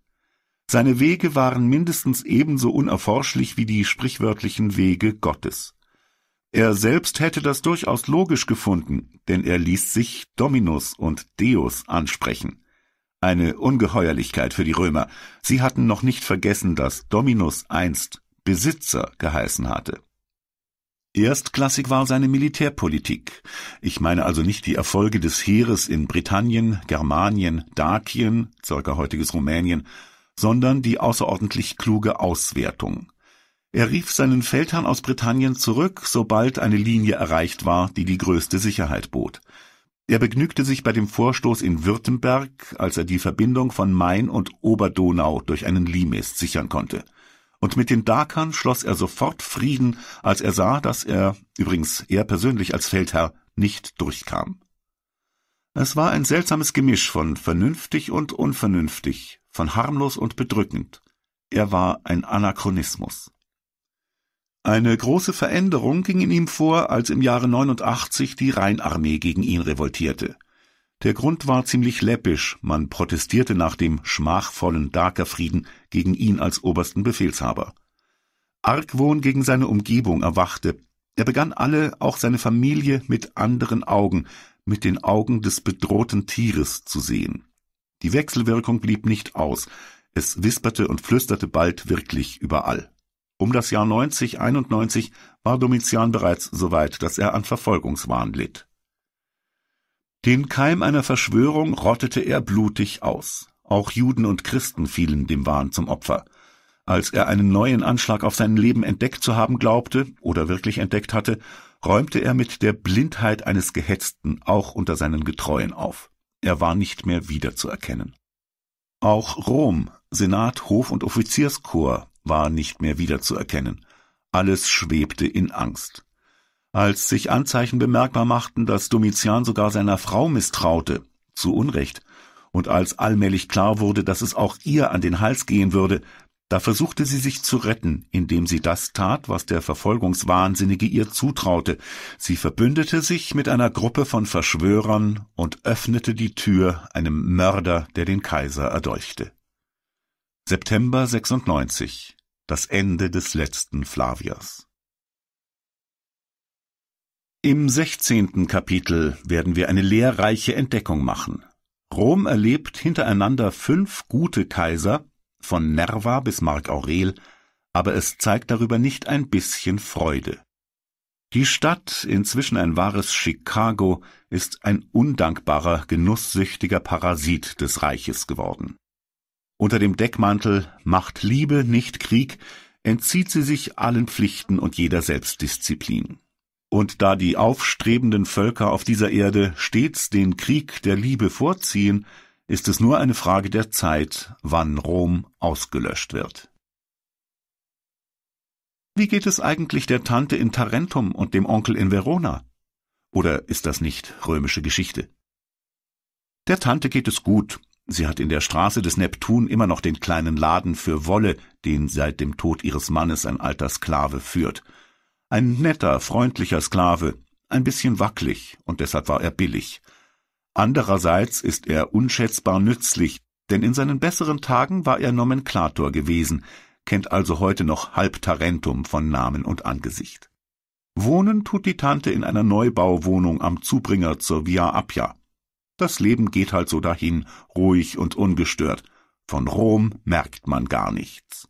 S1: Seine Wege waren mindestens ebenso unerforschlich wie die sprichwörtlichen Wege Gottes. Er selbst hätte das durchaus logisch gefunden, denn er ließ sich Dominus und Deus ansprechen. Eine Ungeheuerlichkeit für die Römer. Sie hatten noch nicht vergessen, dass Dominus einst Besitzer geheißen hatte. Erstklassig war seine Militärpolitik. Ich meine also nicht die Erfolge des Heeres in Britannien, Germanien, Dakien, circa heutiges Rumänien, sondern die außerordentlich kluge Auswertung. Er rief seinen Feldherrn aus Britannien zurück, sobald eine Linie erreicht war, die die größte Sicherheit bot. Er begnügte sich bei dem Vorstoß in Württemberg, als er die Verbindung von Main und Oberdonau durch einen Limes sichern konnte – und mit den Dakern schloss er sofort Frieden, als er sah, dass er, übrigens er persönlich als Feldherr, nicht durchkam. Es war ein seltsames Gemisch von vernünftig und unvernünftig, von harmlos und bedrückend. Er war ein Anachronismus. Eine große Veränderung ging in ihm vor, als im Jahre 89 die Rheinarmee gegen ihn revoltierte. Der Grund war ziemlich läppisch, man protestierte nach dem schmachvollen Dakerfrieden gegen ihn als obersten Befehlshaber. Argwohn gegen seine Umgebung erwachte, er begann alle, auch seine Familie, mit anderen Augen, mit den Augen des bedrohten Tieres zu sehen. Die Wechselwirkung blieb nicht aus, es wisperte und flüsterte bald wirklich überall. Um das Jahr 90, 91 war Domitian bereits so weit, dass er an Verfolgungswahn litt. Den Keim einer Verschwörung rottete er blutig aus. Auch Juden und Christen fielen dem Wahn zum Opfer. Als er einen neuen Anschlag auf sein Leben entdeckt zu haben glaubte oder wirklich entdeckt hatte, räumte er mit der Blindheit eines Gehetzten auch unter seinen Getreuen auf. Er war nicht mehr wiederzuerkennen. Auch Rom, Senat, Hof und Offizierschor war nicht mehr wiederzuerkennen. Alles schwebte in Angst als sich Anzeichen bemerkbar machten, dass Domitian sogar seiner Frau misstraute, zu Unrecht, und als allmählich klar wurde, dass es auch ihr an den Hals gehen würde, da versuchte sie sich zu retten, indem sie das tat, was der Verfolgungswahnsinnige ihr zutraute. Sie verbündete sich mit einer Gruppe von Verschwörern und öffnete die Tür einem Mörder, der den Kaiser erdolchte. September 96. Das Ende des letzten Flavias. Im 16. Kapitel werden wir eine lehrreiche Entdeckung machen. Rom erlebt hintereinander fünf gute Kaiser, von Nerva bis Mark Aurel, aber es zeigt darüber nicht ein bisschen Freude. Die Stadt, inzwischen ein wahres Chicago, ist ein undankbarer, genusssüchtiger Parasit des Reiches geworden. Unter dem Deckmantel Macht Liebe, nicht Krieg, entzieht sie sich allen Pflichten und jeder Selbstdisziplin. Und da die aufstrebenden Völker auf dieser Erde stets den Krieg der Liebe vorziehen, ist es nur eine Frage der Zeit, wann Rom ausgelöscht wird. Wie geht es eigentlich der Tante in Tarentum und dem Onkel in Verona? Oder ist das nicht römische Geschichte? Der Tante geht es gut. Sie hat in der Straße des Neptun immer noch den kleinen Laden für Wolle, den seit dem Tod ihres Mannes ein alter Sklave führt – ein netter, freundlicher Sklave, ein bisschen wackelig, und deshalb war er billig. Andererseits ist er unschätzbar nützlich, denn in seinen besseren Tagen war er Nomenklator gewesen, kennt also heute noch halb Tarentum von Namen und Angesicht. Wohnen tut die Tante in einer Neubauwohnung am Zubringer zur Via Appia. Das Leben geht halt so dahin, ruhig und ungestört. Von Rom merkt man gar nichts.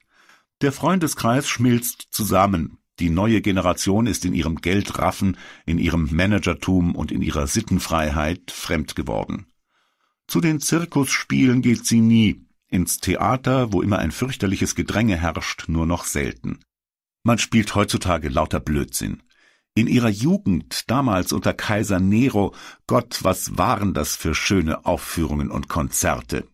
S1: Der Freundeskreis schmilzt zusammen, die neue Generation ist in ihrem Geldraffen, in ihrem Managertum und in ihrer Sittenfreiheit fremd geworden. Zu den Zirkusspielen geht sie nie, ins Theater, wo immer ein fürchterliches Gedränge herrscht, nur noch selten. Man spielt heutzutage lauter Blödsinn. In ihrer Jugend, damals unter Kaiser Nero, Gott, was waren das für schöne Aufführungen und Konzerte.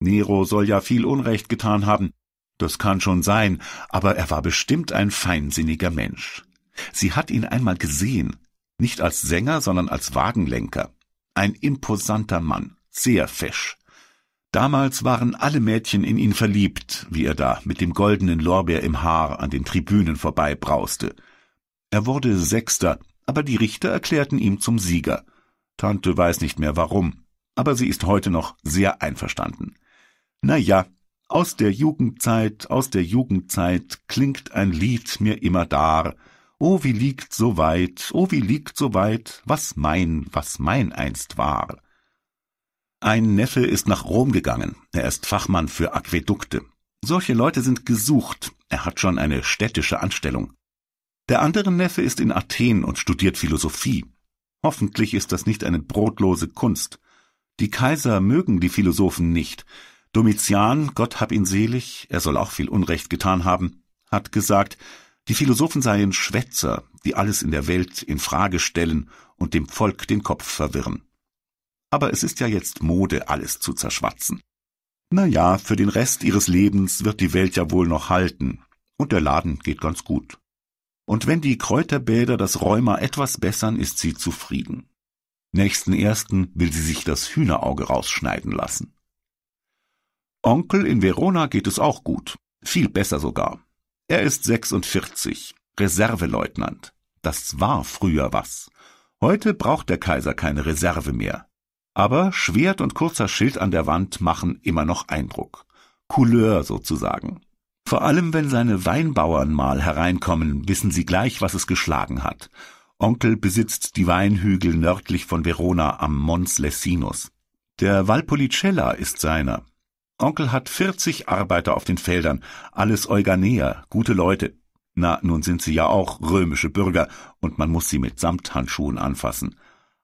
S1: Nero soll ja viel Unrecht getan haben, das kann schon sein, aber er war bestimmt ein feinsinniger Mensch. Sie hat ihn einmal gesehen, nicht als Sänger, sondern als Wagenlenker. Ein imposanter Mann, sehr fesch. Damals waren alle Mädchen in ihn verliebt, wie er da mit dem goldenen Lorbeer im Haar an den Tribünen vorbeibrauste. Er wurde Sechster, aber die Richter erklärten ihn zum Sieger. Tante weiß nicht mehr warum, aber sie ist heute noch sehr einverstanden. Na ja, aus der Jugendzeit, aus der Jugendzeit klingt ein Lied mir immer dar. O wie liegt so weit, o wie liegt so weit, was mein, was mein einst war. Ein Neffe ist nach Rom gegangen, er ist Fachmann für Aquädukte. Solche Leute sind gesucht, er hat schon eine städtische Anstellung. Der andere Neffe ist in Athen und studiert Philosophie. Hoffentlich ist das nicht eine brotlose Kunst. Die Kaiser mögen die Philosophen nicht, Domitian, Gott hab ihn selig, er soll auch viel Unrecht getan haben, hat gesagt, die Philosophen seien Schwätzer, die alles in der Welt in Frage stellen und dem Volk den Kopf verwirren. Aber es ist ja jetzt Mode, alles zu zerschwatzen. Na ja, für den Rest ihres Lebens wird die Welt ja wohl noch halten, und der Laden geht ganz gut. Und wenn die Kräuterbäder das Rheuma etwas bessern, ist sie zufrieden. Nächsten ersten will sie sich das Hühnerauge rausschneiden lassen. Onkel in Verona geht es auch gut, viel besser sogar. Er ist 46, Reserveleutnant. Das war früher was. Heute braucht der Kaiser keine Reserve mehr. Aber Schwert und kurzer Schild an der Wand machen immer noch Eindruck. Couleur sozusagen. Vor allem, wenn seine Weinbauern mal hereinkommen, wissen sie gleich, was es geschlagen hat. Onkel besitzt die Weinhügel nördlich von Verona am Mons Lessinus. Der Valpolicella ist seiner. Onkel hat 40 Arbeiter auf den Feldern, alles Euganäer, gute Leute. Na, nun sind sie ja auch römische Bürger, und man muss sie mit Samthandschuhen anfassen.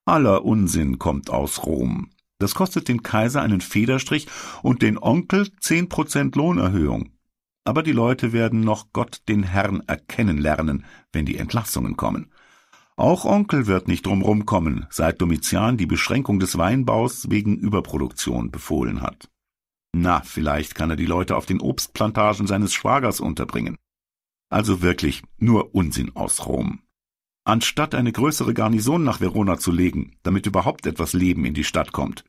S1: Aller Unsinn kommt aus Rom. Das kostet den Kaiser einen Federstrich und den Onkel zehn Prozent Lohnerhöhung. Aber die Leute werden noch Gott den Herrn erkennen lernen, wenn die Entlassungen kommen. Auch Onkel wird nicht drumrum kommen, seit Domitian die Beschränkung des Weinbaus wegen Überproduktion befohlen hat. Na, vielleicht kann er die Leute auf den Obstplantagen seines Schwagers unterbringen. Also wirklich nur Unsinn aus Rom. Anstatt eine größere Garnison nach Verona zu legen, damit überhaupt etwas Leben in die Stadt kommt.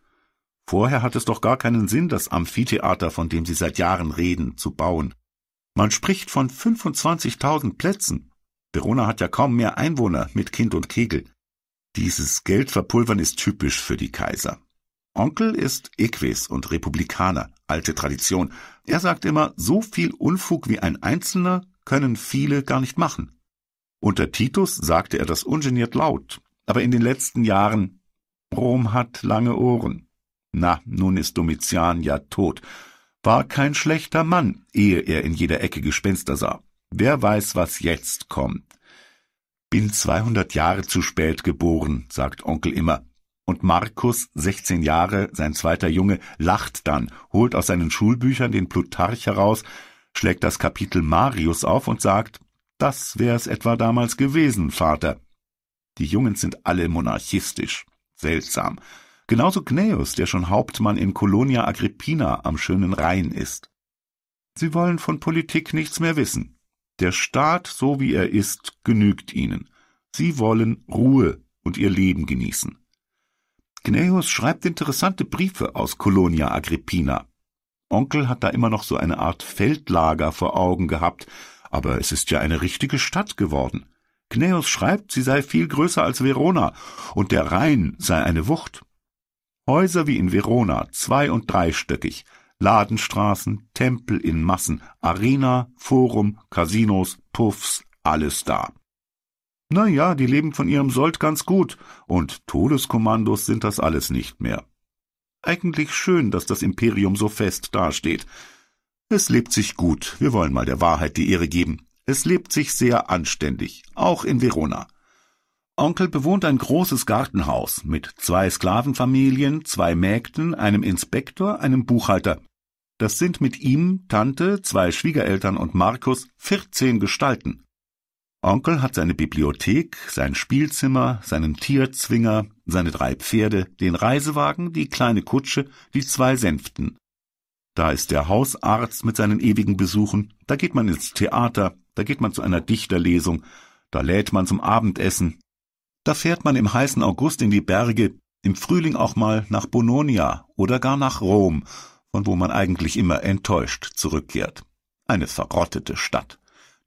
S1: Vorher hat es doch gar keinen Sinn, das Amphitheater, von dem sie seit Jahren reden, zu bauen. Man spricht von 25.000 Plätzen. Verona hat ja kaum mehr Einwohner mit Kind und Kegel. Dieses Geldverpulvern ist typisch für die Kaiser. Onkel ist Equis und Republikaner, alte Tradition. Er sagt immer, so viel Unfug wie ein Einzelner können viele gar nicht machen. Unter Titus sagte er das ungeniert laut, aber in den letzten Jahren Rom hat lange Ohren. Na, nun ist Domitian ja tot. War kein schlechter Mann, ehe er in jeder Ecke Gespenster sah. Wer weiß, was jetzt kommt. Bin 200 Jahre zu spät geboren, sagt Onkel immer. Und Markus, 16 Jahre, sein zweiter Junge, lacht dann, holt aus seinen Schulbüchern den Plutarch heraus, schlägt das Kapitel Marius auf und sagt, das wär's etwa damals gewesen, Vater. Die Jungens sind alle monarchistisch. Seltsam. Genauso Gnaeus, der schon Hauptmann in Colonia Agrippina am schönen Rhein ist. Sie wollen von Politik nichts mehr wissen. Der Staat, so wie er ist, genügt ihnen. Sie wollen Ruhe und ihr Leben genießen. Gnaeus schreibt interessante Briefe aus Colonia Agrippina. Onkel hat da immer noch so eine Art Feldlager vor Augen gehabt, aber es ist ja eine richtige Stadt geworden. Gnaeus schreibt, sie sei viel größer als Verona und der Rhein sei eine Wucht. Häuser wie in Verona, zwei- und dreistöckig, Ladenstraßen, Tempel in Massen, Arena, Forum, Casinos, Puffs, alles da. Na ja, die leben von ihrem Sold ganz gut, und Todeskommandos sind das alles nicht mehr. Eigentlich schön, dass das Imperium so fest dasteht. Es lebt sich gut, wir wollen mal der Wahrheit die Ehre geben. Es lebt sich sehr anständig, auch in Verona. Onkel bewohnt ein großes Gartenhaus mit zwei Sklavenfamilien, zwei Mägden, einem Inspektor, einem Buchhalter. Das sind mit ihm, Tante, zwei Schwiegereltern und Markus vierzehn Gestalten. Onkel hat seine Bibliothek, sein Spielzimmer, seinen Tierzwinger, seine drei Pferde, den Reisewagen, die kleine Kutsche, die zwei Sänften. Da ist der Hausarzt mit seinen ewigen Besuchen, da geht man ins Theater, da geht man zu einer Dichterlesung, da lädt man zum Abendessen, da fährt man im heißen August in die Berge, im Frühling auch mal nach Bononia oder gar nach Rom, von wo man eigentlich immer enttäuscht zurückkehrt. Eine verrottete Stadt.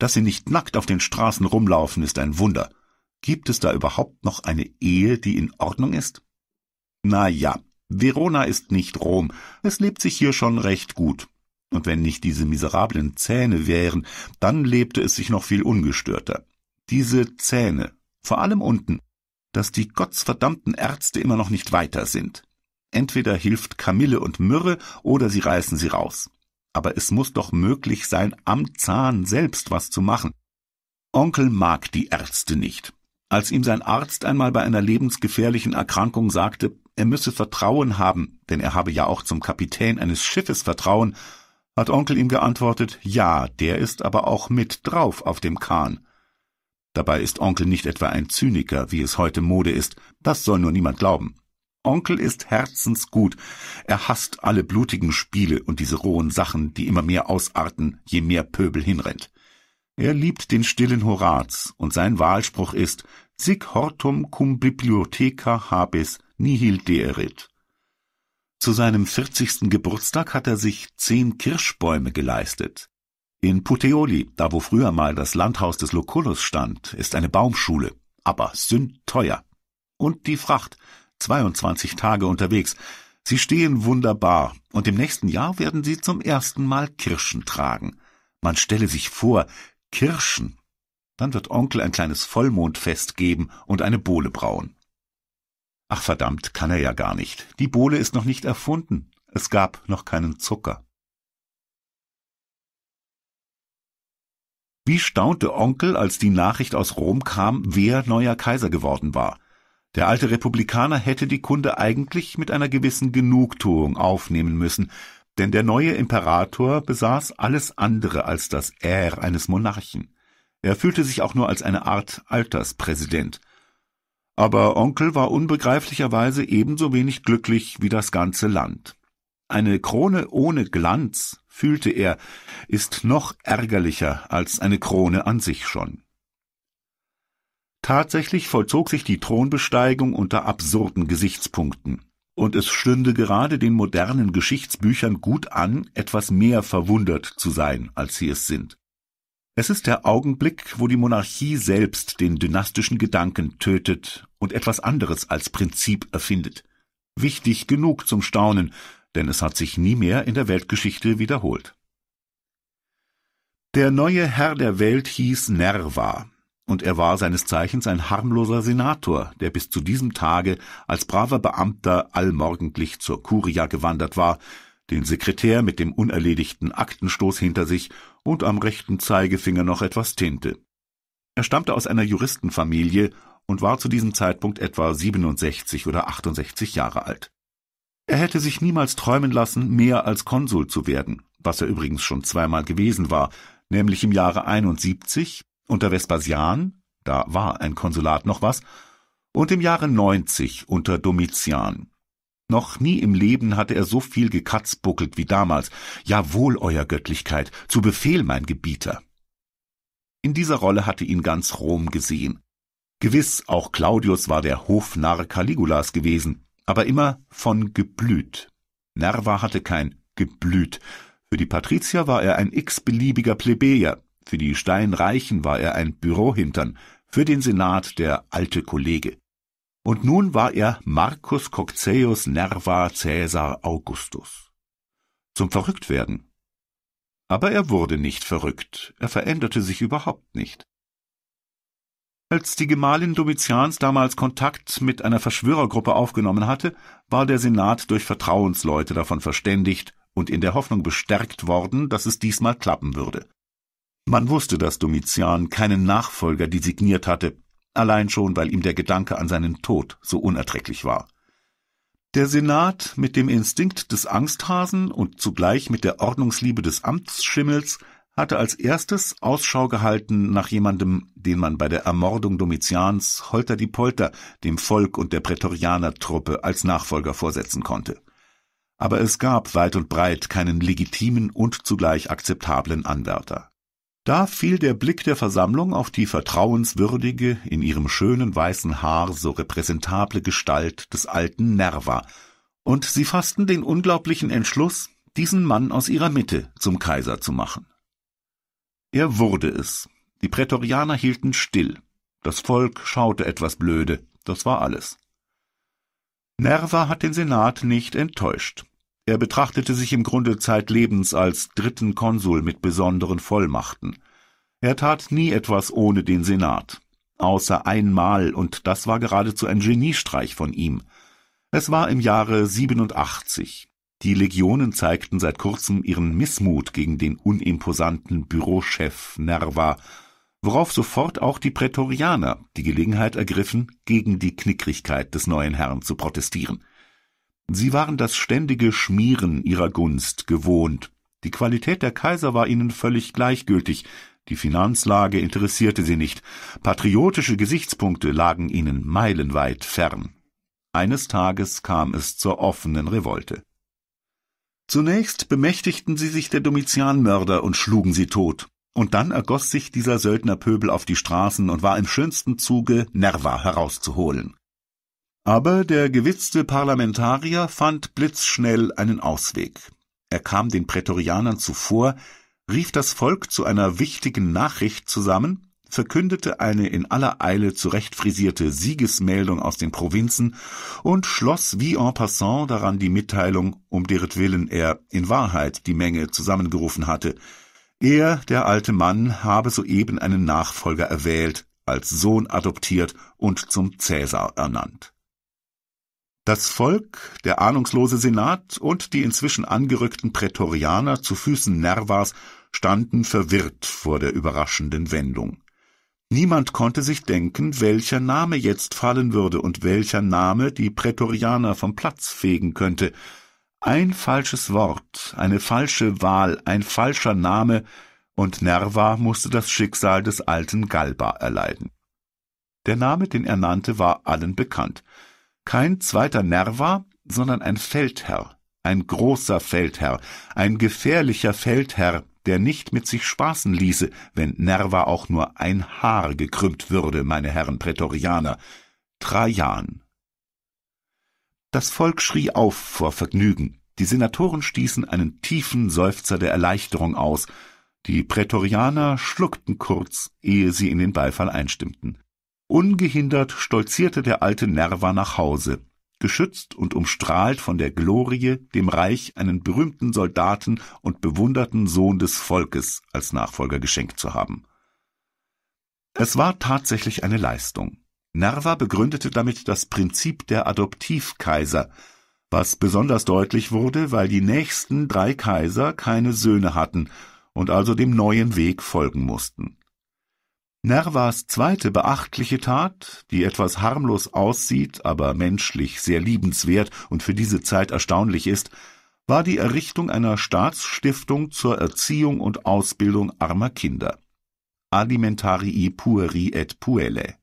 S1: Dass sie nicht nackt auf den Straßen rumlaufen, ist ein Wunder. Gibt es da überhaupt noch eine Ehe, die in Ordnung ist? Na ja, Verona ist nicht Rom. Es lebt sich hier schon recht gut. Und wenn nicht diese miserablen Zähne wären, dann lebte es sich noch viel ungestörter. Diese Zähne, vor allem unten, dass die gottsverdammten Ärzte immer noch nicht weiter sind. Entweder hilft Kamille und Myrrhe oder sie reißen sie raus aber es muss doch möglich sein, am Zahn selbst was zu machen. Onkel mag die Ärzte nicht. Als ihm sein Arzt einmal bei einer lebensgefährlichen Erkrankung sagte, er müsse Vertrauen haben, denn er habe ja auch zum Kapitän eines Schiffes Vertrauen, hat Onkel ihm geantwortet, ja, der ist aber auch mit drauf auf dem Kahn. Dabei ist Onkel nicht etwa ein Zyniker, wie es heute Mode ist, das soll nur niemand glauben. Onkel ist herzensgut. Er hasst alle blutigen Spiele und diese rohen Sachen, die immer mehr ausarten, je mehr Pöbel hinrennt. Er liebt den stillen Horaz, und sein Wahlspruch ist Sic hortum cum bibliotheca habis nihil deerit. Zu seinem 40. Geburtstag hat er sich zehn Kirschbäume geleistet. In Puteoli, da wo früher mal das Landhaus des Lucullus stand, ist eine Baumschule, aber sündteuer. Und die Fracht, 22 Tage unterwegs. Sie stehen wunderbar, und im nächsten Jahr werden sie zum ersten Mal Kirschen tragen. Man stelle sich vor, Kirschen. Dann wird Onkel ein kleines Vollmondfest geben und eine Bohle brauen. Ach verdammt, kann er ja gar nicht. Die Bohle ist noch nicht erfunden. Es gab noch keinen Zucker. Wie staunte Onkel, als die Nachricht aus Rom kam, wer neuer Kaiser geworden war. Der alte Republikaner hätte die Kunde eigentlich mit einer gewissen Genugtuung aufnehmen müssen, denn der neue Imperator besaß alles andere als das Air eines Monarchen. Er fühlte sich auch nur als eine Art Alterspräsident. Aber Onkel war unbegreiflicherweise ebenso wenig glücklich wie das ganze Land. Eine Krone ohne Glanz, fühlte er, ist noch ärgerlicher als eine Krone an sich schon. Tatsächlich vollzog sich die Thronbesteigung unter absurden Gesichtspunkten, und es stünde gerade den modernen Geschichtsbüchern gut an, etwas mehr verwundert zu sein, als sie es sind. Es ist der Augenblick, wo die Monarchie selbst den dynastischen Gedanken tötet und etwas anderes als Prinzip erfindet. Wichtig genug zum Staunen, denn es hat sich nie mehr in der Weltgeschichte wiederholt. Der neue Herr der Welt hieß Nerva, und er war seines Zeichens ein harmloser Senator, der bis zu diesem Tage als braver Beamter allmorgendlich zur Kuria gewandert war, den Sekretär mit dem unerledigten Aktenstoß hinter sich und am rechten Zeigefinger noch etwas Tinte. Er stammte aus einer Juristenfamilie und war zu diesem Zeitpunkt etwa 67 oder 68 Jahre alt. Er hätte sich niemals träumen lassen, mehr als Konsul zu werden, was er übrigens schon zweimal gewesen war, nämlich im Jahre 71 unter Vespasian, da war ein Konsulat noch was, und im Jahre 90 unter Domitian. Noch nie im Leben hatte er so viel gekatzbuckelt wie damals. Jawohl, Euer Göttlichkeit, zu Befehl, mein Gebieter. In dieser Rolle hatte ihn ganz Rom gesehen. Gewiss, auch Claudius war der Hofnarr Caligulas gewesen, aber immer von geblüht. Nerva hatte kein geblüht. Für die Patrizier war er ein x-beliebiger Plebejer, für die Steinreichen war er ein Bürohintern, für den Senat der alte Kollege. Und nun war er Marcus Coxeus Nerva Caesar Augustus. Zum Verrücktwerden. Aber er wurde nicht verrückt, er veränderte sich überhaupt nicht. Als die Gemahlin Domitians damals Kontakt mit einer Verschwörergruppe aufgenommen hatte, war der Senat durch Vertrauensleute davon verständigt und in der Hoffnung bestärkt worden, dass es diesmal klappen würde. Man wusste, dass Domitian keinen Nachfolger designiert hatte, allein schon, weil ihm der Gedanke an seinen Tod so unerträglich war. Der Senat mit dem Instinkt des Angsthasen und zugleich mit der Ordnungsliebe des Amtsschimmels hatte als erstes Ausschau gehalten nach jemandem, den man bei der Ermordung Domitians Holter die Polter, dem Volk und der Prätorianertruppe als Nachfolger vorsetzen konnte. Aber es gab weit und breit keinen legitimen und zugleich akzeptablen Anwärter. Da fiel der Blick der Versammlung auf die vertrauenswürdige, in ihrem schönen weißen Haar so repräsentable Gestalt des alten Nerva, und sie fassten den unglaublichen Entschluss, diesen Mann aus ihrer Mitte zum Kaiser zu machen. Er wurde es. Die Prätorianer hielten still. Das Volk schaute etwas blöde, das war alles. Nerva hat den Senat nicht enttäuscht. Er betrachtete sich im Grunde zeitlebens als dritten Konsul mit besonderen Vollmachten. Er tat nie etwas ohne den Senat, außer einmal, und das war geradezu ein Geniestreich von ihm. Es war im Jahre 87. Die Legionen zeigten seit kurzem ihren Missmut gegen den unimposanten Bürochef Nerva, worauf sofort auch die Prätorianer die Gelegenheit ergriffen, gegen die Knickrigkeit des neuen Herrn zu protestieren. Sie waren das ständige Schmieren ihrer Gunst gewohnt. Die Qualität der Kaiser war ihnen völlig gleichgültig, die Finanzlage interessierte sie nicht, patriotische Gesichtspunkte lagen ihnen meilenweit fern. Eines Tages kam es zur offenen Revolte. Zunächst bemächtigten sie sich der Domitianmörder und schlugen sie tot. Und dann ergoß sich dieser Söldnerpöbel auf die Straßen und war im schönsten Zuge, Nerva herauszuholen. Aber der gewitzte Parlamentarier fand blitzschnell einen Ausweg. Er kam den Prätorianern zuvor, rief das Volk zu einer wichtigen Nachricht zusammen, verkündete eine in aller Eile zurechtfrisierte Siegesmeldung aus den Provinzen und schloss wie en passant daran die Mitteilung, um deretwillen er in Wahrheit die Menge zusammengerufen hatte. Er, der alte Mann, habe soeben einen Nachfolger erwählt, als Sohn adoptiert und zum Cäsar ernannt. Das Volk, der ahnungslose Senat und die inzwischen angerückten Prätorianer zu Füßen Nervas standen verwirrt vor der überraschenden Wendung. Niemand konnte sich denken, welcher Name jetzt fallen würde und welcher Name die Prätorianer vom Platz fegen könnte. Ein falsches Wort, eine falsche Wahl, ein falscher Name, und Nerva musste das Schicksal des alten Galba erleiden. Der Name, den er nannte, war allen bekannt kein zweiter Nerva, sondern ein Feldherr, ein großer Feldherr, ein gefährlicher Feldherr, der nicht mit sich spaßen ließe, wenn Nerva auch nur ein Haar gekrümmt würde, meine Herren Prätorianer. Trajan. Das Volk schrie auf vor Vergnügen. Die Senatoren stießen einen tiefen Seufzer der Erleichterung aus. Die Prätorianer schluckten kurz, ehe sie in den Beifall einstimmten. Ungehindert stolzierte der alte Nerva nach Hause, geschützt und umstrahlt von der Glorie, dem Reich einen berühmten Soldaten und bewunderten Sohn des Volkes als Nachfolger geschenkt zu haben. Es war tatsächlich eine Leistung. Nerva begründete damit das Prinzip der Adoptivkaiser, was besonders deutlich wurde, weil die nächsten drei Kaiser keine Söhne hatten und also dem neuen Weg folgen mussten. Nervas zweite beachtliche Tat, die etwas harmlos aussieht, aber menschlich sehr liebenswert und für diese Zeit erstaunlich ist, war die Errichtung einer Staatsstiftung zur Erziehung und Ausbildung armer Kinder. Alimentarii pueri et puele.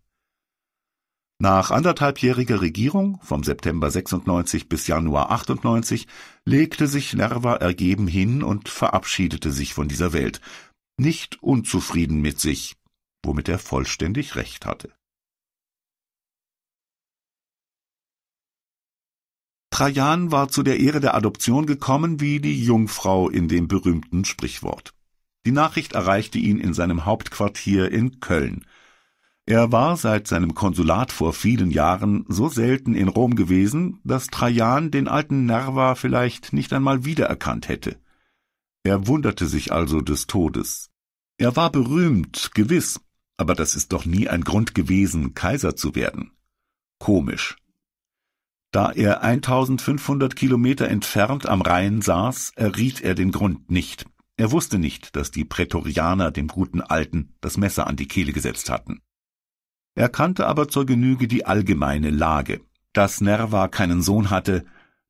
S1: Nach anderthalbjähriger Regierung, vom September 96 bis Januar 98, legte sich Nerva ergeben hin und verabschiedete sich von dieser Welt, nicht unzufrieden mit sich, womit er vollständig recht hatte. Trajan war zu der Ehre der Adoption gekommen wie die Jungfrau in dem berühmten Sprichwort. Die Nachricht erreichte ihn in seinem Hauptquartier in Köln. Er war seit seinem Konsulat vor vielen Jahren so selten in Rom gewesen, dass Trajan den alten Nerva vielleicht nicht einmal wiedererkannt hätte. Er wunderte sich also des Todes. Er war berühmt, gewiss, aber das ist doch nie ein Grund gewesen, Kaiser zu werden. Komisch. Da er 1500 Kilometer entfernt am Rhein saß, erriet er den Grund nicht. Er wusste nicht, dass die Prätorianer dem guten Alten das Messer an die Kehle gesetzt hatten. Er kannte aber zur Genüge die allgemeine Lage. Dass Nerva keinen Sohn hatte,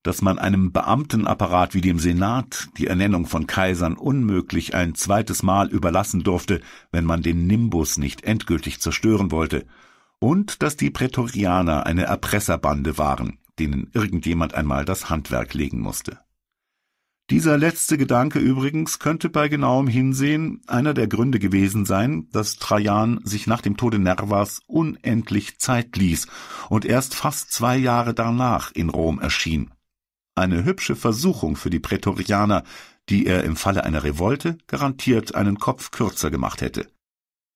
S1: dass man einem Beamtenapparat wie dem Senat die Ernennung von Kaisern unmöglich ein zweites Mal überlassen durfte, wenn man den Nimbus nicht endgültig zerstören wollte, und dass die Prätorianer eine Erpresserbande waren, denen irgendjemand einmal das Handwerk legen musste. Dieser letzte Gedanke übrigens könnte bei genauem Hinsehen einer der Gründe gewesen sein, dass Trajan sich nach dem Tode Nervas unendlich Zeit ließ und erst fast zwei Jahre danach in Rom erschien, eine hübsche Versuchung für die Prätorianer, die er im Falle einer Revolte garantiert einen Kopf kürzer gemacht hätte.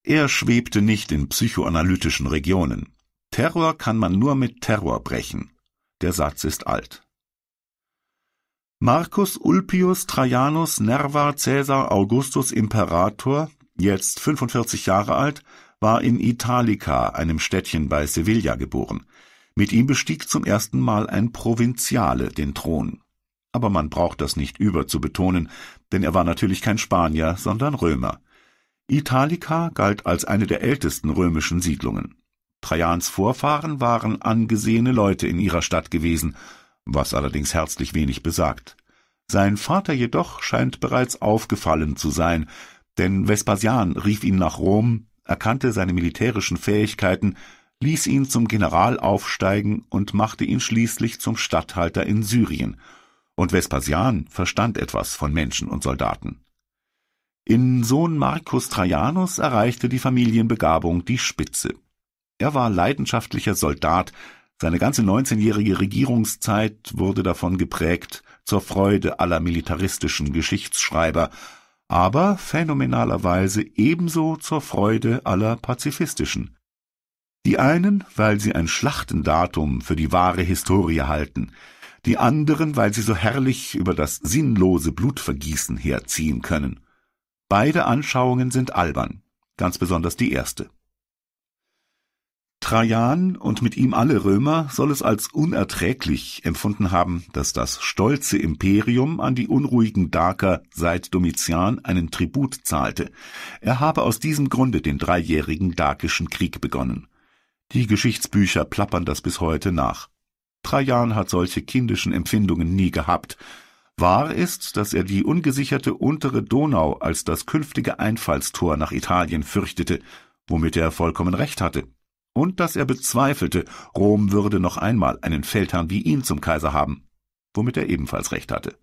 S1: Er schwebte nicht in psychoanalytischen Regionen. Terror kann man nur mit Terror brechen. Der Satz ist alt. Marcus Ulpius Traianus Nerva Caesar Augustus Imperator, jetzt 45 Jahre alt, war in Italica, einem Städtchen bei Sevilla, geboren. Mit ihm bestieg zum ersten Mal ein Provinziale den Thron. Aber man braucht das nicht über zu betonen, denn er war natürlich kein Spanier, sondern Römer. Italica galt als eine der ältesten römischen Siedlungen. Trajans Vorfahren waren angesehene Leute in ihrer Stadt gewesen, was allerdings herzlich wenig besagt. Sein Vater jedoch scheint bereits aufgefallen zu sein, denn Vespasian rief ihn nach Rom, erkannte seine militärischen Fähigkeiten ließ ihn zum General aufsteigen und machte ihn schließlich zum Statthalter in Syrien, und Vespasian verstand etwas von Menschen und Soldaten. In Sohn Marcus Trajanus erreichte die Familienbegabung die Spitze. Er war leidenschaftlicher Soldat, seine ganze 19-jährige Regierungszeit wurde davon geprägt, zur Freude aller militaristischen Geschichtsschreiber, aber phänomenalerweise ebenso zur Freude aller pazifistischen. Die einen, weil sie ein Schlachtendatum für die wahre Historie halten, die anderen, weil sie so herrlich über das sinnlose Blutvergießen herziehen können. Beide Anschauungen sind albern, ganz besonders die erste. Trajan und mit ihm alle Römer soll es als unerträglich empfunden haben, dass das stolze Imperium an die unruhigen Daker seit Domitian einen Tribut zahlte. Er habe aus diesem Grunde den dreijährigen dakischen Krieg begonnen. Die Geschichtsbücher plappern das bis heute nach. Trajan hat solche kindischen Empfindungen nie gehabt. Wahr ist, dass er die ungesicherte untere Donau als das künftige Einfallstor nach Italien fürchtete, womit er vollkommen recht hatte, und dass er bezweifelte, Rom würde noch einmal einen Feldherrn wie ihn zum Kaiser haben, womit er ebenfalls recht hatte.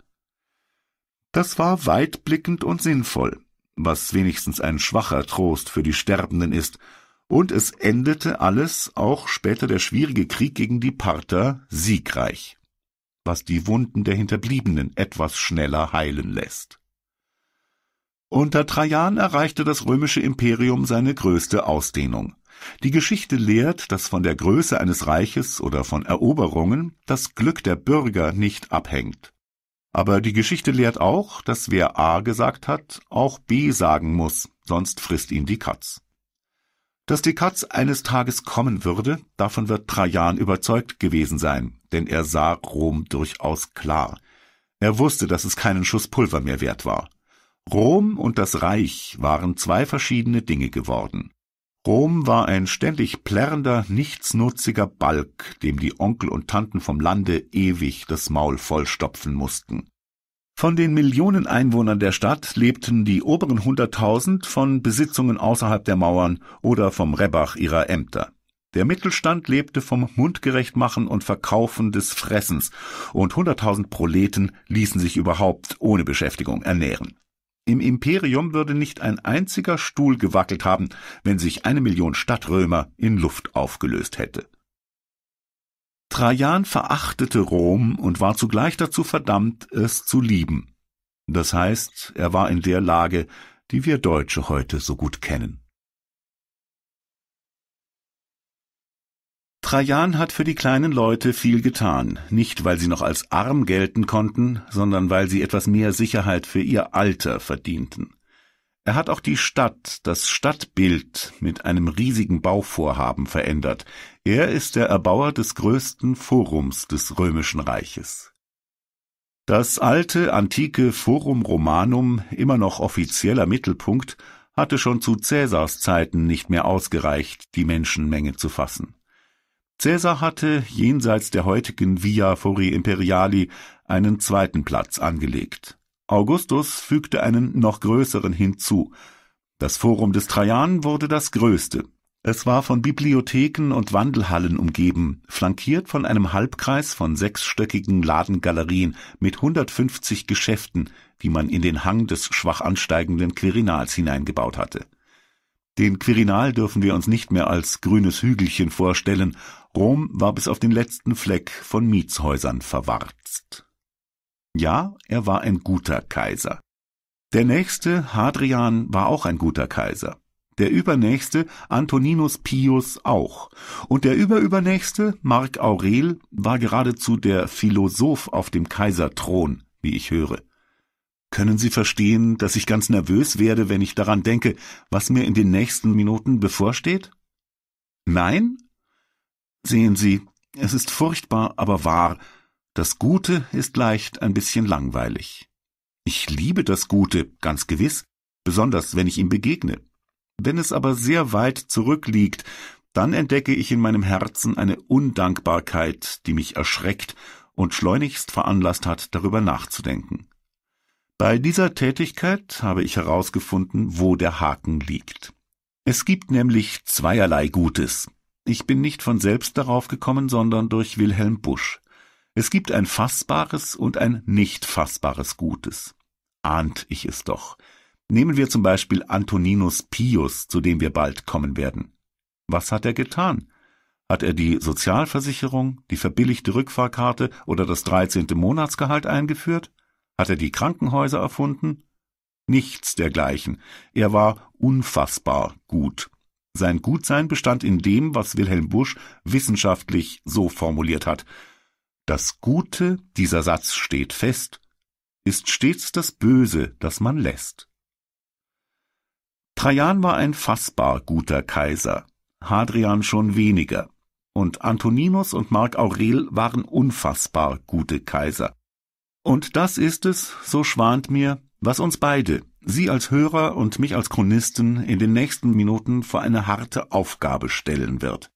S1: Das war weitblickend und sinnvoll, was wenigstens ein schwacher Trost für die Sterbenden ist, und es endete alles, auch später der schwierige Krieg gegen die Parther, siegreich, was die Wunden der Hinterbliebenen etwas schneller heilen lässt. Unter Trajan erreichte das römische Imperium seine größte Ausdehnung. Die Geschichte lehrt, dass von der Größe eines Reiches oder von Eroberungen das Glück der Bürger nicht abhängt. Aber die Geschichte lehrt auch, dass wer A gesagt hat, auch B sagen muss, sonst frisst ihn die Katz. Dass die Katz eines Tages kommen würde, davon wird Trajan überzeugt gewesen sein, denn er sah Rom durchaus klar. Er wusste, dass es keinen Schuss Pulver mehr wert war. Rom und das Reich waren zwei verschiedene Dinge geworden. Rom war ein ständig plärrender, nichtsnutziger Balk, dem die Onkel und Tanten vom Lande ewig das Maul vollstopfen mussten. Von den Millionen Einwohnern der Stadt lebten die oberen 100.000 von Besitzungen außerhalb der Mauern oder vom Rebbach ihrer Ämter. Der Mittelstand lebte vom Mundgerechtmachen und Verkaufen des Fressens und 100.000 Proleten ließen sich überhaupt ohne Beschäftigung ernähren. Im Imperium würde nicht ein einziger Stuhl gewackelt haben, wenn sich eine Million Stadtrömer in Luft aufgelöst hätte. Trajan verachtete Rom und war zugleich dazu verdammt, es zu lieben. Das heißt, er war in der Lage, die wir Deutsche heute so gut kennen. Trajan hat für die kleinen Leute viel getan, nicht weil sie noch als arm gelten konnten, sondern weil sie etwas mehr Sicherheit für ihr Alter verdienten. Er hat auch die Stadt, das Stadtbild mit einem riesigen Bauvorhaben verändert. Er ist der Erbauer des größten Forums des Römischen Reiches. Das alte, antike Forum Romanum, immer noch offizieller Mittelpunkt, hatte schon zu Cäsars Zeiten nicht mehr ausgereicht, die Menschenmenge zu fassen. Cäsar hatte jenseits der heutigen Via Fori Imperiali einen zweiten Platz angelegt. Augustus fügte einen noch größeren hinzu. Das Forum des Trajan wurde das größte. Es war von Bibliotheken und Wandelhallen umgeben, flankiert von einem Halbkreis von sechsstöckigen Ladengalerien mit 150 Geschäften, die man in den Hang des schwach ansteigenden Quirinals hineingebaut hatte. Den Quirinal dürfen wir uns nicht mehr als grünes Hügelchen vorstellen. Rom war bis auf den letzten Fleck von Mietshäusern verwarzt. Ja, er war ein guter Kaiser. Der nächste, Hadrian, war auch ein guter Kaiser. Der übernächste, Antoninus Pius, auch. Und der überübernächste, Mark Aurel, war geradezu der Philosoph auf dem Kaiserthron, wie ich höre. Können Sie verstehen, dass ich ganz nervös werde, wenn ich daran denke, was mir in den nächsten Minuten bevorsteht? Nein? Sehen Sie, es ist furchtbar, aber wahr, das Gute ist leicht ein bisschen langweilig. Ich liebe das Gute, ganz gewiss, besonders wenn ich ihm begegne. Wenn es aber sehr weit zurückliegt, dann entdecke ich in meinem Herzen eine Undankbarkeit, die mich erschreckt und schleunigst veranlasst hat, darüber nachzudenken. Bei dieser Tätigkeit habe ich herausgefunden, wo der Haken liegt. Es gibt nämlich zweierlei Gutes. Ich bin nicht von selbst darauf gekommen, sondern durch Wilhelm Busch. Es gibt ein fassbares und ein nicht fassbares Gutes. Ahnt ich es doch. Nehmen wir zum Beispiel Antoninus Pius, zu dem wir bald kommen werden. Was hat er getan? Hat er die Sozialversicherung, die verbilligte Rückfahrkarte oder das 13. Monatsgehalt eingeführt? Hat er die Krankenhäuser erfunden? Nichts dergleichen. Er war unfassbar gut. Sein Gutsein bestand in dem, was Wilhelm Busch wissenschaftlich so formuliert hat. Das Gute, dieser Satz steht fest, ist stets das Böse, das man lässt. Trajan war ein fassbar guter Kaiser, Hadrian schon weniger, und Antoninus und Mark Aurel waren unfassbar gute Kaiser. Und das ist es, so schwant mir, was uns beide, Sie als Hörer und mich als Chronisten, in den nächsten Minuten vor eine harte Aufgabe stellen wird.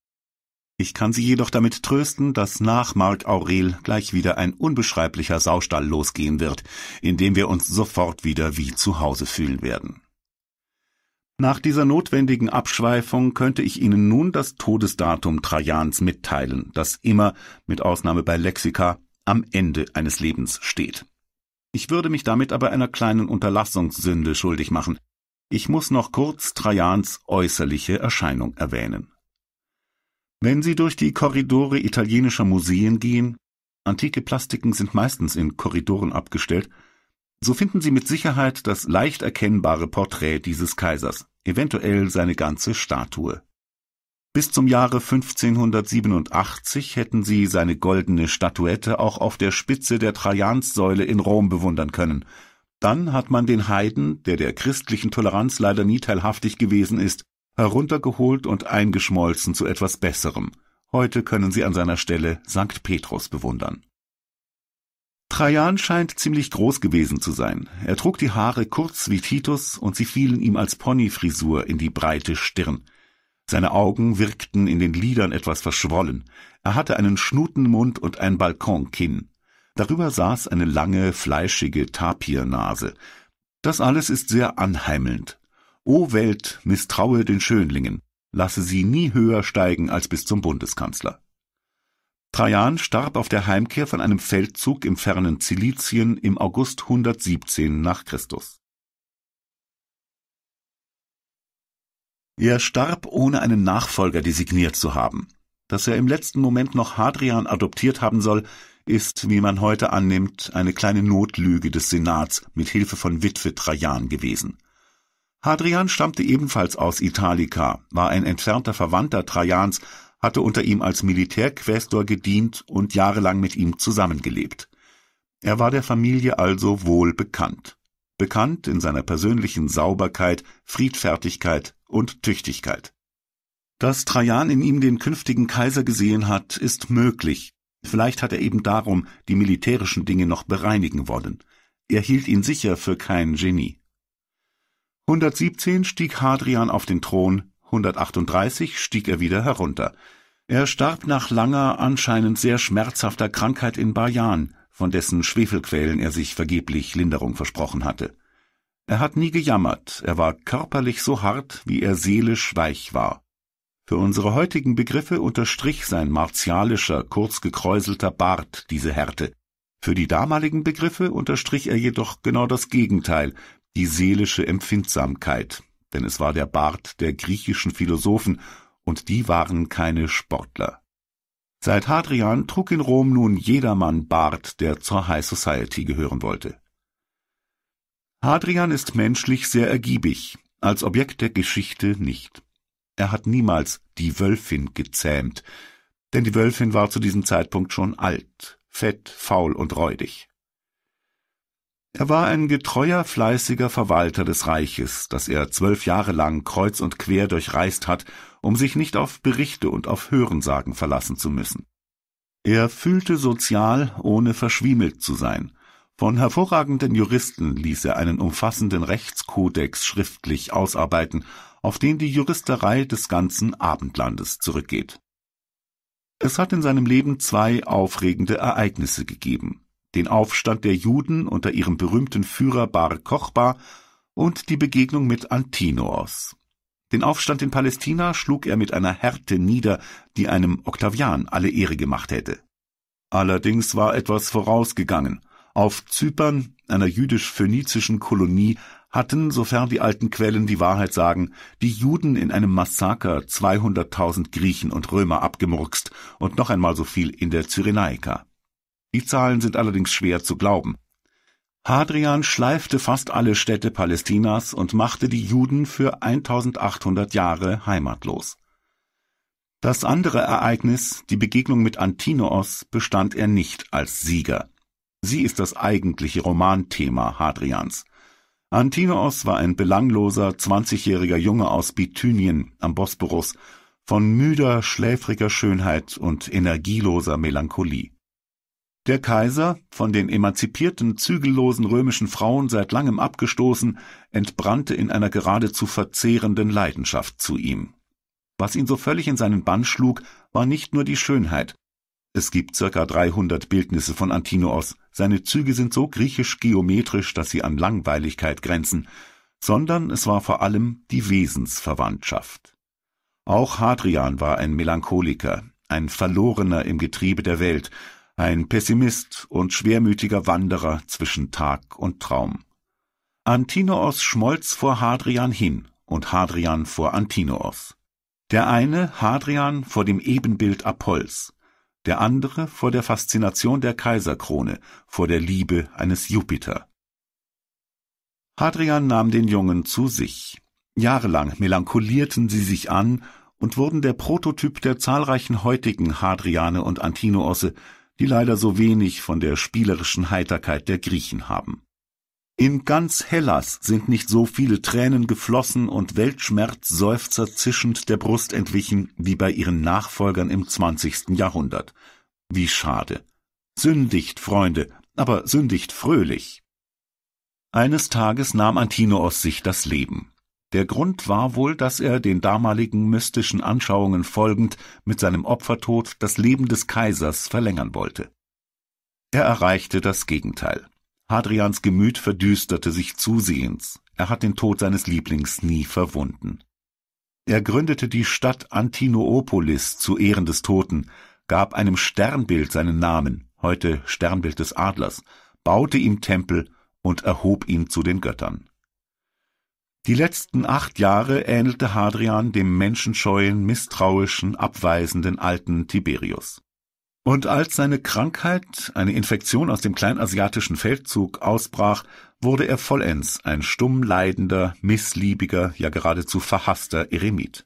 S1: Ich kann Sie jedoch damit trösten, dass nach Marc Aurel gleich wieder ein unbeschreiblicher Saustall losgehen wird, in dem wir uns sofort wieder wie zu Hause fühlen werden. Nach dieser notwendigen Abschweifung könnte ich Ihnen nun das Todesdatum Trajans mitteilen, das immer, mit Ausnahme bei Lexika, am Ende eines Lebens steht. Ich würde mich damit aber einer kleinen Unterlassungssünde schuldig machen. Ich muss noch kurz Trajans äußerliche Erscheinung erwähnen. Wenn Sie durch die Korridore italienischer Museen gehen, antike Plastiken sind meistens in Korridoren abgestellt, so finden Sie mit Sicherheit das leicht erkennbare Porträt dieses Kaisers, eventuell seine ganze Statue. Bis zum Jahre 1587 hätten sie seine goldene Statuette auch auf der Spitze der Trajanssäule in Rom bewundern können. Dann hat man den Heiden, der der christlichen Toleranz leider nie teilhaftig gewesen ist, heruntergeholt und eingeschmolzen zu etwas Besserem. Heute können Sie an seiner Stelle Sankt Petrus bewundern. Trajan scheint ziemlich groß gewesen zu sein. Er trug die Haare kurz wie Titus und sie fielen ihm als Ponyfrisur in die breite Stirn. Seine Augen wirkten in den Lidern etwas verschwollen. Er hatte einen Schnutenmund und ein Balkonkinn. Darüber saß eine lange, fleischige Tapirnase. Das alles ist sehr anheimelnd, O Welt, misstraue den Schönlingen, lasse sie nie höher steigen als bis zum Bundeskanzler. Trajan starb auf der Heimkehr von einem Feldzug im fernen Zilizien im August 117 nach Christus. Er starb ohne einen Nachfolger designiert zu haben. Dass er im letzten Moment noch Hadrian adoptiert haben soll, ist, wie man heute annimmt, eine kleine Notlüge des Senats mit Hilfe von Witwe Trajan gewesen. Hadrian stammte ebenfalls aus Italica, war ein entfernter Verwandter Trajans, hatte unter ihm als Militärquästor gedient und jahrelang mit ihm zusammengelebt. Er war der Familie also wohl bekannt. Bekannt in seiner persönlichen Sauberkeit, Friedfertigkeit und Tüchtigkeit. Dass Trajan in ihm den künftigen Kaiser gesehen hat, ist möglich. Vielleicht hat er eben darum die militärischen Dinge noch bereinigen wollen. Er hielt ihn sicher für kein Genie. 117 stieg Hadrian auf den Thron, 138 stieg er wieder herunter. Er starb nach langer, anscheinend sehr schmerzhafter Krankheit in Bajan, von dessen Schwefelquellen er sich vergeblich Linderung versprochen hatte. Er hat nie gejammert, er war körperlich so hart, wie er seelisch weich war. Für unsere heutigen Begriffe unterstrich sein martialischer, kurz gekräuselter Bart diese Härte. Für die damaligen Begriffe unterstrich er jedoch genau das Gegenteil die seelische Empfindsamkeit, denn es war der Bart der griechischen Philosophen, und die waren keine Sportler. Seit Hadrian trug in Rom nun jedermann Bart, der zur High Society gehören wollte. Hadrian ist menschlich sehr ergiebig, als Objekt der Geschichte nicht. Er hat niemals die Wölfin gezähmt, denn die Wölfin war zu diesem Zeitpunkt schon alt, fett, faul und räudig. Er war ein getreuer, fleißiger Verwalter des Reiches, das er zwölf Jahre lang kreuz und quer durchreist hat, um sich nicht auf Berichte und auf Hörensagen verlassen zu müssen. Er fühlte sozial, ohne verschwiemelt zu sein. Von hervorragenden Juristen ließ er einen umfassenden Rechtskodex schriftlich ausarbeiten, auf den die Juristerei des ganzen Abendlandes zurückgeht. Es hat in seinem Leben zwei aufregende Ereignisse gegeben den Aufstand der Juden unter ihrem berühmten Führer Bar Kochba und die Begegnung mit Antinoos. Den Aufstand in Palästina schlug er mit einer Härte nieder, die einem Octavian alle Ehre gemacht hätte. Allerdings war etwas vorausgegangen. Auf Zypern, einer jüdisch-phönizischen Kolonie, hatten, sofern die alten Quellen die Wahrheit sagen, die Juden in einem Massaker 200.000 Griechen und Römer abgemurkst und noch einmal so viel in der Cyrenaika. Die Zahlen sind allerdings schwer zu glauben. Hadrian schleifte fast alle Städte Palästinas und machte die Juden für 1800 Jahre heimatlos. Das andere Ereignis, die Begegnung mit Antinoos, bestand er nicht als Sieger. Sie ist das eigentliche Romanthema Hadrians. Antinoos war ein belangloser, zwanzigjähriger Junge aus Bithynien am Bosporus, von müder, schläfriger Schönheit und energieloser Melancholie. Der Kaiser, von den emanzipierten, zügellosen römischen Frauen seit langem abgestoßen, entbrannte in einer geradezu verzehrenden Leidenschaft zu ihm. Was ihn so völlig in seinen Bann schlug, war nicht nur die Schönheit. Es gibt circa 300 Bildnisse von Antinoos. Seine Züge sind so griechisch-geometrisch, dass sie an Langweiligkeit grenzen, sondern es war vor allem die Wesensverwandtschaft. Auch Hadrian war ein Melancholiker, ein Verlorener im Getriebe der Welt, ein Pessimist und schwermütiger Wanderer zwischen Tag und Traum. Antinoos schmolz vor Hadrian hin und Hadrian vor Antinoos. Der eine Hadrian vor dem Ebenbild Apolls, der andere vor der Faszination der Kaiserkrone, vor der Liebe eines Jupiter. Hadrian nahm den Jungen zu sich. Jahrelang melancholierten sie sich an und wurden der Prototyp der zahlreichen heutigen Hadriane und Antinoosse, die leider so wenig von der spielerischen Heiterkeit der Griechen haben. In ganz Hellas sind nicht so viele Tränen geflossen und Weltschmerz seufzer zischend der Brust entwichen wie bei ihren Nachfolgern im zwanzigsten Jahrhundert. Wie schade. Sündigt, Freunde, aber sündigt fröhlich. Eines Tages nahm Antinoos sich das Leben. Der Grund war wohl, dass er, den damaligen mystischen Anschauungen folgend, mit seinem Opfertod das Leben des Kaisers verlängern wollte. Er erreichte das Gegenteil. Hadrians Gemüt verdüsterte sich zusehends. Er hat den Tod seines Lieblings nie verwunden. Er gründete die Stadt Antinoopolis zu Ehren des Toten, gab einem Sternbild seinen Namen, heute Sternbild des Adlers, baute ihm Tempel und erhob ihn zu den Göttern. Die letzten acht Jahre ähnelte Hadrian dem menschenscheuen, misstrauischen, abweisenden alten Tiberius. Und als seine Krankheit, eine Infektion aus dem kleinasiatischen Feldzug, ausbrach, wurde er vollends ein stumm leidender, missliebiger, ja geradezu verhasster Eremit.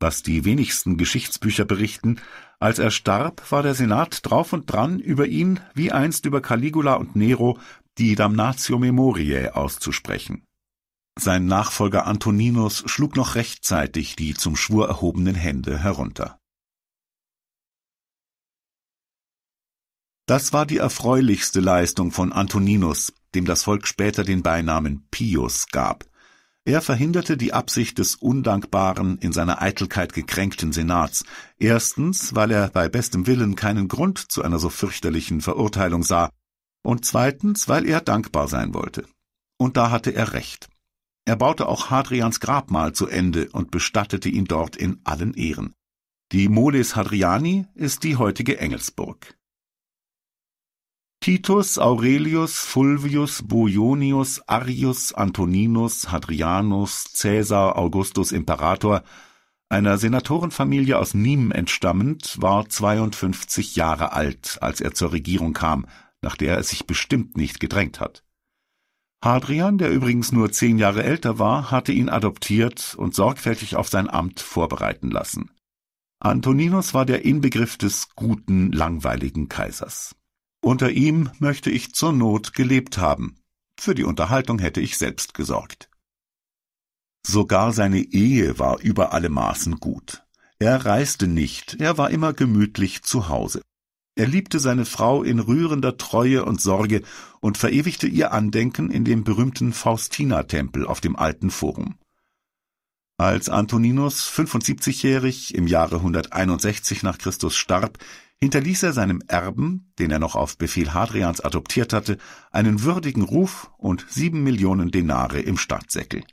S1: Was die wenigsten Geschichtsbücher berichten, als er starb, war der Senat drauf und dran, über ihn, wie einst über Caligula und Nero, die Damnatio Memoriae auszusprechen. Sein Nachfolger Antoninus schlug noch rechtzeitig die zum Schwur erhobenen Hände herunter. Das war die erfreulichste Leistung von Antoninus, dem das Volk später den Beinamen Pius gab. Er verhinderte die Absicht des undankbaren, in seiner Eitelkeit gekränkten Senats, erstens, weil er bei bestem Willen keinen Grund zu einer so fürchterlichen Verurteilung sah, und zweitens, weil er dankbar sein wollte. Und da hatte er recht. Er baute auch Hadrians Grabmal zu Ende und bestattete ihn dort in allen Ehren. Die Moles Hadriani ist die heutige Engelsburg. Titus Aurelius Fulvius Bojonius Arius Antoninus Hadrianus Caesar Augustus Imperator, einer Senatorenfamilie aus Nîmes entstammend, war 52 Jahre alt, als er zur Regierung kam, nach der er sich bestimmt nicht gedrängt hat. Hadrian, der übrigens nur zehn Jahre älter war, hatte ihn adoptiert und sorgfältig auf sein Amt vorbereiten lassen. Antoninus war der Inbegriff des guten, langweiligen Kaisers. Unter ihm möchte ich zur Not gelebt haben. Für die Unterhaltung hätte ich selbst gesorgt. Sogar seine Ehe war über alle Maßen gut. Er reiste nicht, er war immer gemütlich zu Hause. Er liebte seine Frau in rührender Treue und Sorge und verewigte ihr Andenken in dem berühmten Faustina-Tempel auf dem alten Forum. Als Antoninus 75-jährig im Jahre 161 nach Christus starb, hinterließ er seinem Erben, den er noch auf Befehl Hadrians adoptiert hatte, einen würdigen Ruf und sieben Millionen Denare im Stadtsäckel.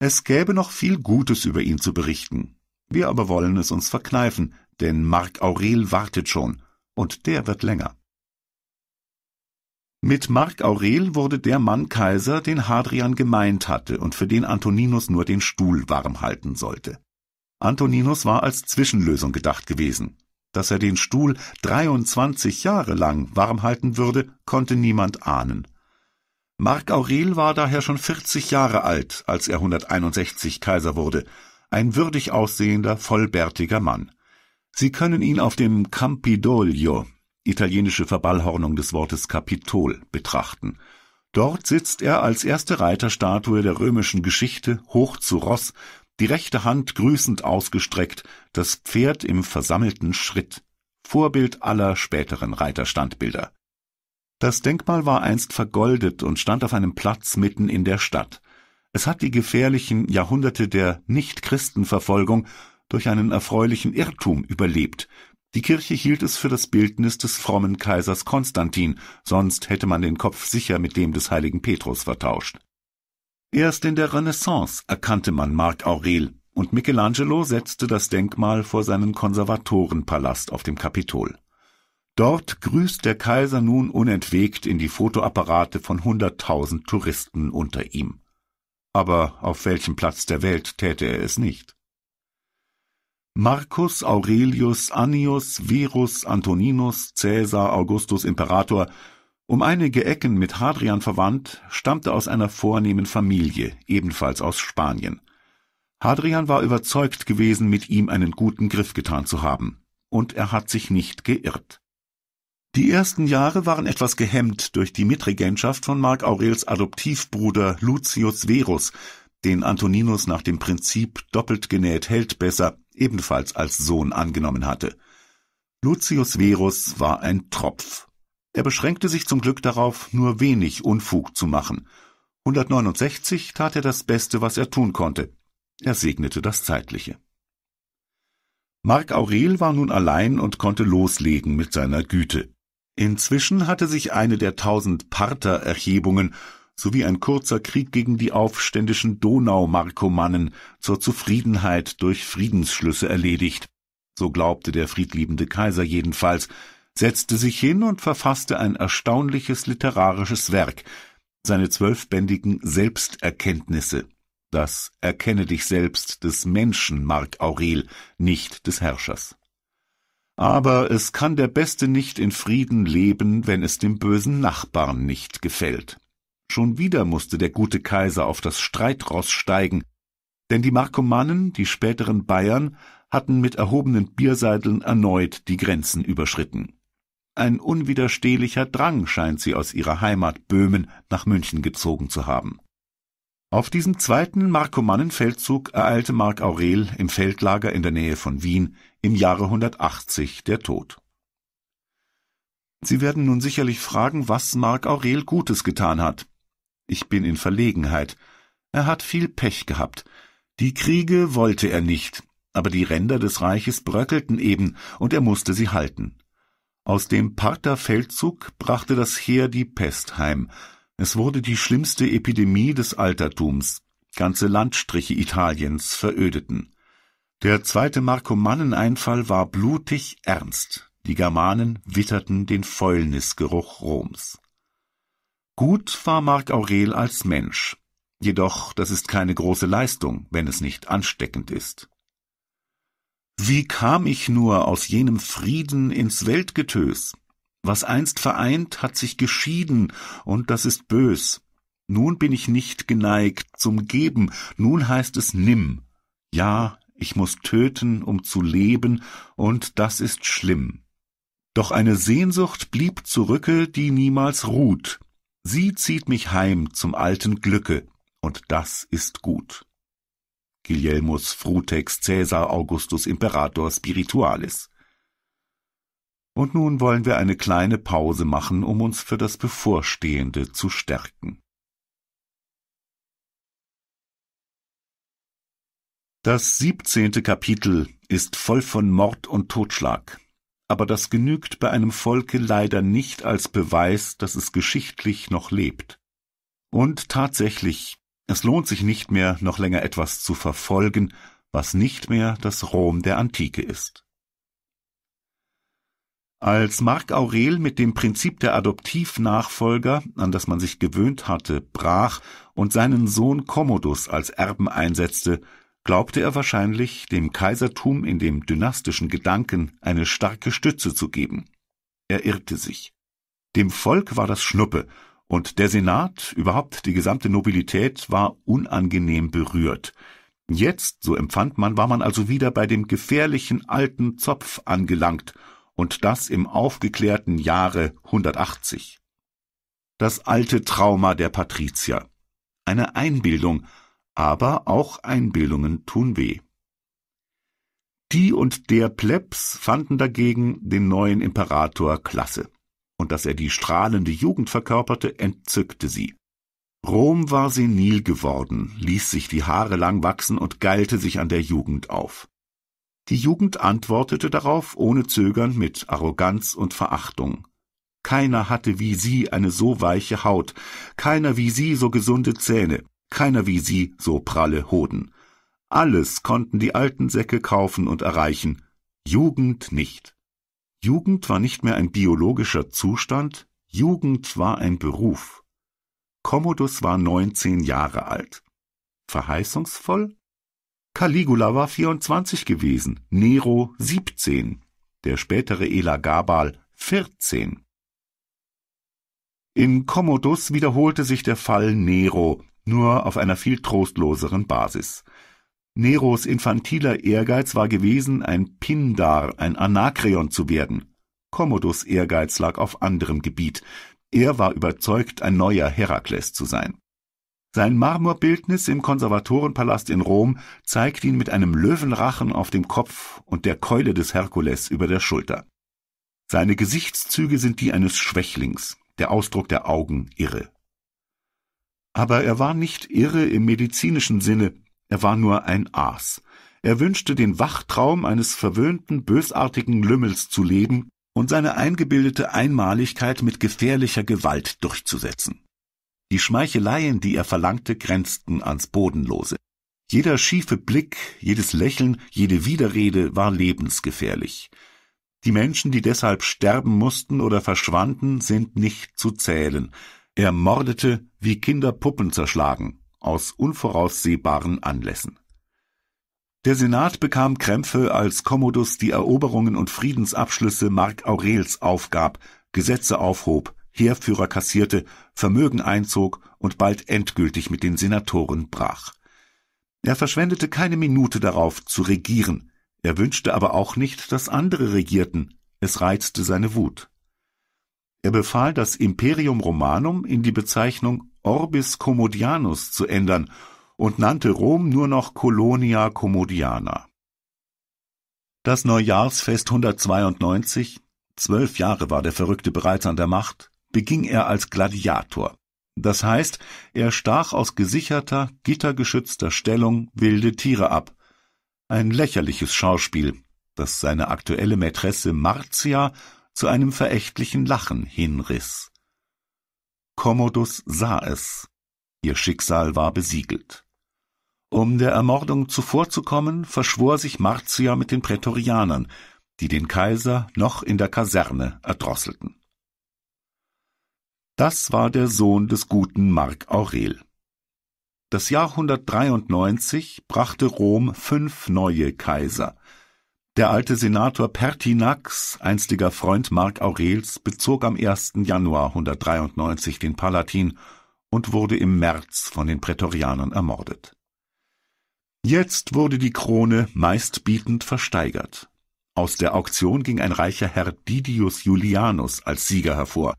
S1: Es gäbe noch viel Gutes über ihn zu berichten. Wir aber wollen es uns verkneifen, denn Mark Aurel wartet schon und der wird länger. Mit Mark Aurel wurde der Mann Kaiser, den Hadrian gemeint hatte und für den Antoninus nur den Stuhl warm halten sollte. Antoninus war als Zwischenlösung gedacht gewesen. Dass er den Stuhl 23 Jahre lang warm halten würde, konnte niemand ahnen. Mark Aurel war daher schon 40 Jahre alt, als er 161 Kaiser wurde, ein würdig aussehender, vollbärtiger Mann. Sie können ihn auf dem Campidoglio, italienische Verballhornung des Wortes Kapitol, betrachten. Dort sitzt er als erste Reiterstatue der römischen Geschichte hoch zu Ross, die rechte Hand grüßend ausgestreckt, das Pferd im versammelten Schritt, Vorbild aller späteren Reiterstandbilder. Das Denkmal war einst vergoldet und stand auf einem Platz mitten in der Stadt. Es hat die gefährlichen Jahrhunderte der Nichtchristenverfolgung durch einen erfreulichen Irrtum überlebt. Die Kirche hielt es für das Bildnis des frommen Kaisers Konstantin, sonst hätte man den Kopf sicher mit dem des heiligen Petrus vertauscht. Erst in der Renaissance erkannte man Marc Aurel, und Michelangelo setzte das Denkmal vor seinen Konservatorenpalast auf dem Kapitol. Dort grüßt der Kaiser nun unentwegt in die Fotoapparate von hunderttausend Touristen unter ihm. Aber auf welchem Platz der Welt täte er es nicht? Marcus Aurelius Annius Verus Antoninus Caesar Augustus Imperator, um einige Ecken mit Hadrian verwandt, stammte aus einer vornehmen Familie, ebenfalls aus Spanien. Hadrian war überzeugt gewesen, mit ihm einen guten Griff getan zu haben, und er hat sich nicht geirrt. Die ersten Jahre waren etwas gehemmt durch die Mitregentschaft von Mark Aurels Adoptivbruder Lucius Verus, den Antoninus nach dem Prinzip doppelt genäht hält besser ebenfalls als Sohn angenommen hatte. Lucius Verus war ein Tropf. Er beschränkte sich zum Glück darauf, nur wenig Unfug zu machen. 169 tat er das Beste, was er tun konnte. Er segnete das Zeitliche. Mark Aurel war nun allein und konnte loslegen mit seiner Güte. Inzwischen hatte sich eine der tausend Parthererhebungen sowie ein kurzer Krieg gegen die aufständischen Donaumarkomannen zur Zufriedenheit durch Friedensschlüsse erledigt. So glaubte der friedliebende Kaiser jedenfalls, setzte sich hin und verfasste ein erstaunliches literarisches Werk, seine zwölfbändigen Selbsterkenntnisse, das Erkenne dich selbst des Menschen, Mark Aurel, nicht des Herrschers. Aber es kann der Beste nicht in Frieden leben, wenn es dem bösen Nachbarn nicht gefällt. Schon wieder musste der gute Kaiser auf das Streitross steigen, denn die Markomannen, die späteren Bayern, hatten mit erhobenen Bierseideln erneut die Grenzen überschritten. Ein unwiderstehlicher Drang scheint sie aus ihrer Heimat Böhmen nach München gezogen zu haben. Auf diesem zweiten Markomannenfeldzug ereilte Mark Aurel im Feldlager in der Nähe von Wien im Jahre 180 der Tod. Sie werden nun sicherlich fragen, was Mark Aurel Gutes getan hat. Ich bin in Verlegenheit. Er hat viel Pech gehabt. Die Kriege wollte er nicht, aber die Ränder des Reiches bröckelten eben, und er musste sie halten. Aus dem Partherfeldzug brachte das Heer die Pest heim. Es wurde die schlimmste Epidemie des Altertums. Ganze Landstriche Italiens verödeten. Der zweite Markomanneneinfall war blutig ernst. Die Germanen witterten den Fäulnisgeruch Roms. Gut war Marc Aurel als Mensch, jedoch das ist keine große Leistung, wenn es nicht ansteckend ist. Wie kam ich nur aus jenem Frieden ins Weltgetös? Was einst vereint, hat sich geschieden, und das ist bös. Nun bin ich nicht geneigt zum Geben, nun heißt es nimm. Ja, ich muß töten, um zu leben, und das ist schlimm. Doch eine Sehnsucht blieb zurücke, die niemals ruht, Sie zieht mich heim zum alten Glücke, und das ist gut. Guillielmus Frutex Caesar Augustus Imperator Spiritualis. Und nun wollen wir eine kleine Pause machen, um uns für das Bevorstehende zu stärken. Das siebzehnte Kapitel ist voll von Mord und Totschlag aber das genügt bei einem Volke leider nicht als Beweis, dass es geschichtlich noch lebt. Und tatsächlich, es lohnt sich nicht mehr, noch länger etwas zu verfolgen, was nicht mehr das Rom der Antike ist. Als Mark Aurel mit dem Prinzip der Adoptivnachfolger, an das man sich gewöhnt hatte, brach und seinen Sohn Commodus als Erben einsetzte, glaubte er wahrscheinlich, dem Kaisertum in dem dynastischen Gedanken eine starke Stütze zu geben. Er irrte sich. Dem Volk war das Schnuppe, und der Senat, überhaupt die gesamte Nobilität, war unangenehm berührt. Jetzt, so empfand man, war man also wieder bei dem gefährlichen alten Zopf angelangt, und das im aufgeklärten Jahre 180. Das alte Trauma der Patrizier. Eine Einbildung, aber auch Einbildungen tun weh. Die und der Plebs fanden dagegen den neuen Imperator klasse, und dass er die strahlende Jugend verkörperte, entzückte sie. Rom war senil geworden, ließ sich die Haare lang wachsen und geilte sich an der Jugend auf. Die Jugend antwortete darauf ohne Zögern mit Arroganz und Verachtung. Keiner hatte wie sie eine so weiche Haut, keiner wie sie so gesunde Zähne, keiner wie sie so pralle Hoden. Alles konnten die alten Säcke kaufen und erreichen, Jugend nicht. Jugend war nicht mehr ein biologischer Zustand, Jugend war ein Beruf. Commodus war neunzehn Jahre alt. Verheißungsvoll? Caligula war vierundzwanzig gewesen, Nero siebzehn, der spätere Elagabal vierzehn. In Commodus wiederholte sich der Fall Nero, nur auf einer viel trostloseren Basis. Neros infantiler Ehrgeiz war gewesen, ein Pindar, ein Anakreon zu werden. Commodus Ehrgeiz lag auf anderem Gebiet. Er war überzeugt, ein neuer Herakles zu sein. Sein Marmorbildnis im Konservatorenpalast in Rom zeigt ihn mit einem Löwenrachen auf dem Kopf und der Keule des Herkules über der Schulter. Seine Gesichtszüge sind die eines Schwächlings, der Ausdruck der Augen irre. Aber er war nicht irre im medizinischen Sinne, er war nur ein Aas. Er wünschte den Wachtraum eines verwöhnten, bösartigen Lümmels zu leben und seine eingebildete Einmaligkeit mit gefährlicher Gewalt durchzusetzen. Die Schmeicheleien, die er verlangte, grenzten ans Bodenlose. Jeder schiefe Blick, jedes Lächeln, jede Widerrede war lebensgefährlich. Die Menschen, die deshalb sterben mussten oder verschwanden, sind nicht zu zählen, er mordete, wie Kinder Puppen zerschlagen, aus unvoraussehbaren Anlässen. Der Senat bekam Krämpfe, als Commodus die Eroberungen und Friedensabschlüsse Mark Aurels aufgab, Gesetze aufhob, Heerführer kassierte, Vermögen einzog und bald endgültig mit den Senatoren brach. Er verschwendete keine Minute darauf, zu regieren, er wünschte aber auch nicht, dass andere regierten, es reizte seine Wut. Er befahl, das Imperium Romanum in die Bezeichnung Orbis Commodianus zu ändern und nannte Rom nur noch Colonia Commodiana. Das Neujahrsfest 192, zwölf Jahre war der Verrückte bereits an der Macht, beging er als Gladiator. Das heißt, er stach aus gesicherter, gittergeschützter Stellung wilde Tiere ab. Ein lächerliches Schauspiel, das seine aktuelle Mätresse Martia zu einem verächtlichen Lachen hinriss. Commodus sah es. Ihr Schicksal war besiegelt. Um der Ermordung zuvorzukommen, verschwor sich Marcia mit den Prätorianern, die den Kaiser noch in der Kaserne erdrosselten. Das war der Sohn des guten Mark Aurel. Das Jahr 193 brachte Rom fünf neue Kaiser, der alte Senator Pertinax, einstiger Freund Mark Aurels, bezog am 1. Januar 193 den Palatin und wurde im März von den Prätorianern ermordet. Jetzt wurde die Krone meistbietend versteigert. Aus der Auktion ging ein reicher Herr Didius Julianus als Sieger hervor.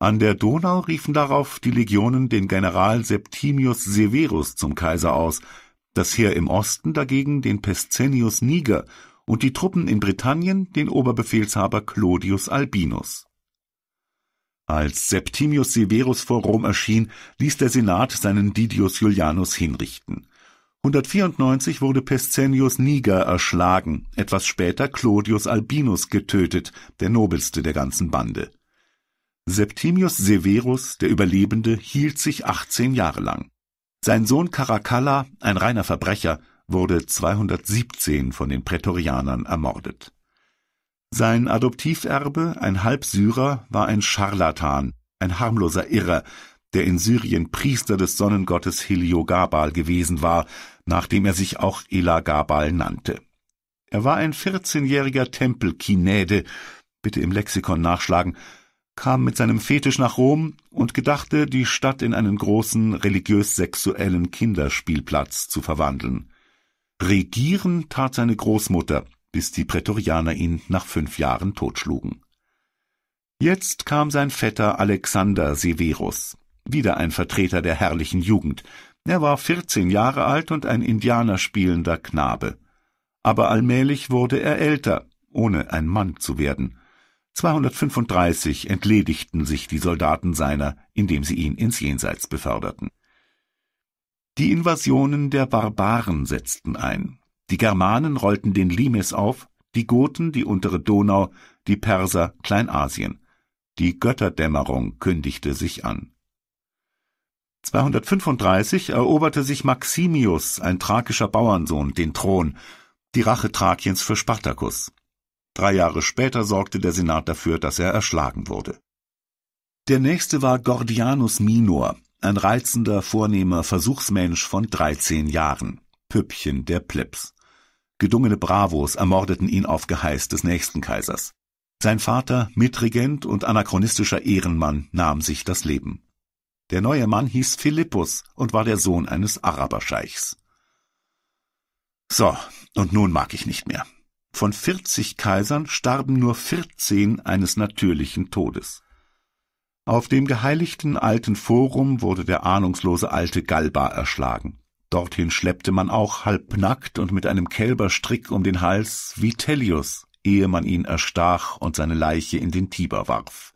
S1: An der Donau riefen darauf die Legionen den General Septimius Severus zum Kaiser aus, das Heer im Osten dagegen den Pescennius Niger und die Truppen in Britannien den Oberbefehlshaber Clodius Albinus. Als Septimius Severus vor Rom erschien, ließ der Senat seinen Didius Julianus hinrichten. 194 wurde Pescennius Niger erschlagen, etwas später Clodius Albinus getötet, der nobelste der ganzen Bande. Septimius Severus, der Überlebende, hielt sich 18 Jahre lang. Sein Sohn Caracalla, ein reiner Verbrecher, wurde 217 von den Prätorianern ermordet. Sein Adoptiverbe, ein Halbsyrer, war ein Scharlatan, ein harmloser Irrer, der in Syrien Priester des Sonnengottes Heliogabal gewesen war, nachdem er sich auch Elagabal nannte. Er war ein 14-jähriger Tempelkinäde, bitte im Lexikon nachschlagen, kam mit seinem Fetisch nach Rom und gedachte, die Stadt in einen großen religiös-sexuellen Kinderspielplatz zu verwandeln. Regieren tat seine Großmutter, bis die Prätorianer ihn nach fünf Jahren totschlugen. Jetzt kam sein Vetter Alexander Severus, wieder ein Vertreter der herrlichen Jugend. Er war vierzehn Jahre alt und ein indianerspielender Knabe. Aber allmählich wurde er älter, ohne ein Mann zu werden. 235 entledigten sich die Soldaten seiner, indem sie ihn ins Jenseits beförderten. Die Invasionen der Barbaren setzten ein. Die Germanen rollten den Limes auf, die Goten die untere Donau, die Perser Kleinasien. Die Götterdämmerung kündigte sich an. 235 eroberte sich Maximius, ein thrakischer Bauernsohn, den Thron, die Rache Thrakiens für Spartacus. Drei Jahre später sorgte der Senat dafür, dass er erschlagen wurde. Der nächste war Gordianus Minor, ein reizender, vornehmer Versuchsmensch von 13 Jahren, Püppchen der Plips. Gedungene Bravos ermordeten ihn auf Geheiß des nächsten Kaisers. Sein Vater, Mitregent und anachronistischer Ehrenmann, nahm sich das Leben. Der neue Mann hieß Philippus und war der Sohn eines Araberscheichs. So, und nun mag ich nicht mehr. Von 40 Kaisern starben nur 14 eines natürlichen Todes. Auf dem geheiligten alten Forum wurde der ahnungslose alte Galba erschlagen. Dorthin schleppte man auch halbnackt und mit einem Kälberstrick um den Hals Vitellius, ehe man ihn erstach und seine Leiche in den Tiber warf.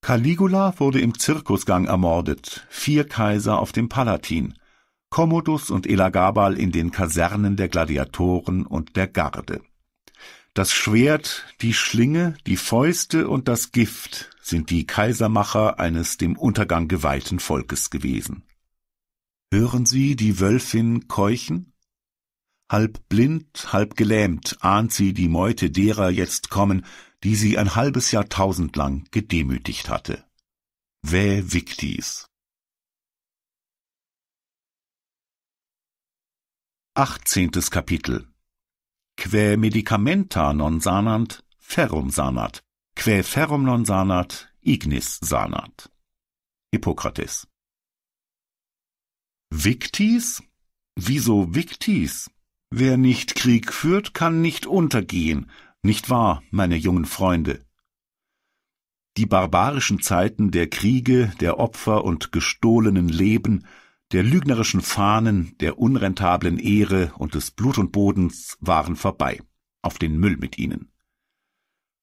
S1: Caligula wurde im Zirkusgang ermordet, vier Kaiser auf dem Palatin, Commodus und Elagabal in den Kasernen der Gladiatoren und der Garde. Das Schwert, die Schlinge, die Fäuste und das Gift sind die Kaisermacher eines dem Untergang geweihten Volkes gewesen. Hören Sie die Wölfin keuchen? Halb blind, halb gelähmt ahnt sie die Meute derer jetzt kommen, die sie ein halbes Jahrtausend lang gedemütigt hatte. Vae victis. Achtzehntes Kapitel Quae medicamenta non sanant, ferrum sanat. Quae ferrum non sanat, ignis sanat. Hippokrates. Victis? Wieso Victis? Wer nicht Krieg führt, kann nicht untergehen, nicht wahr, meine jungen Freunde? Die barbarischen Zeiten der Kriege, der Opfer und gestohlenen Leben, der lügnerischen Fahnen, der unrentablen Ehre und des Blut und Bodens waren vorbei, auf den Müll mit ihnen.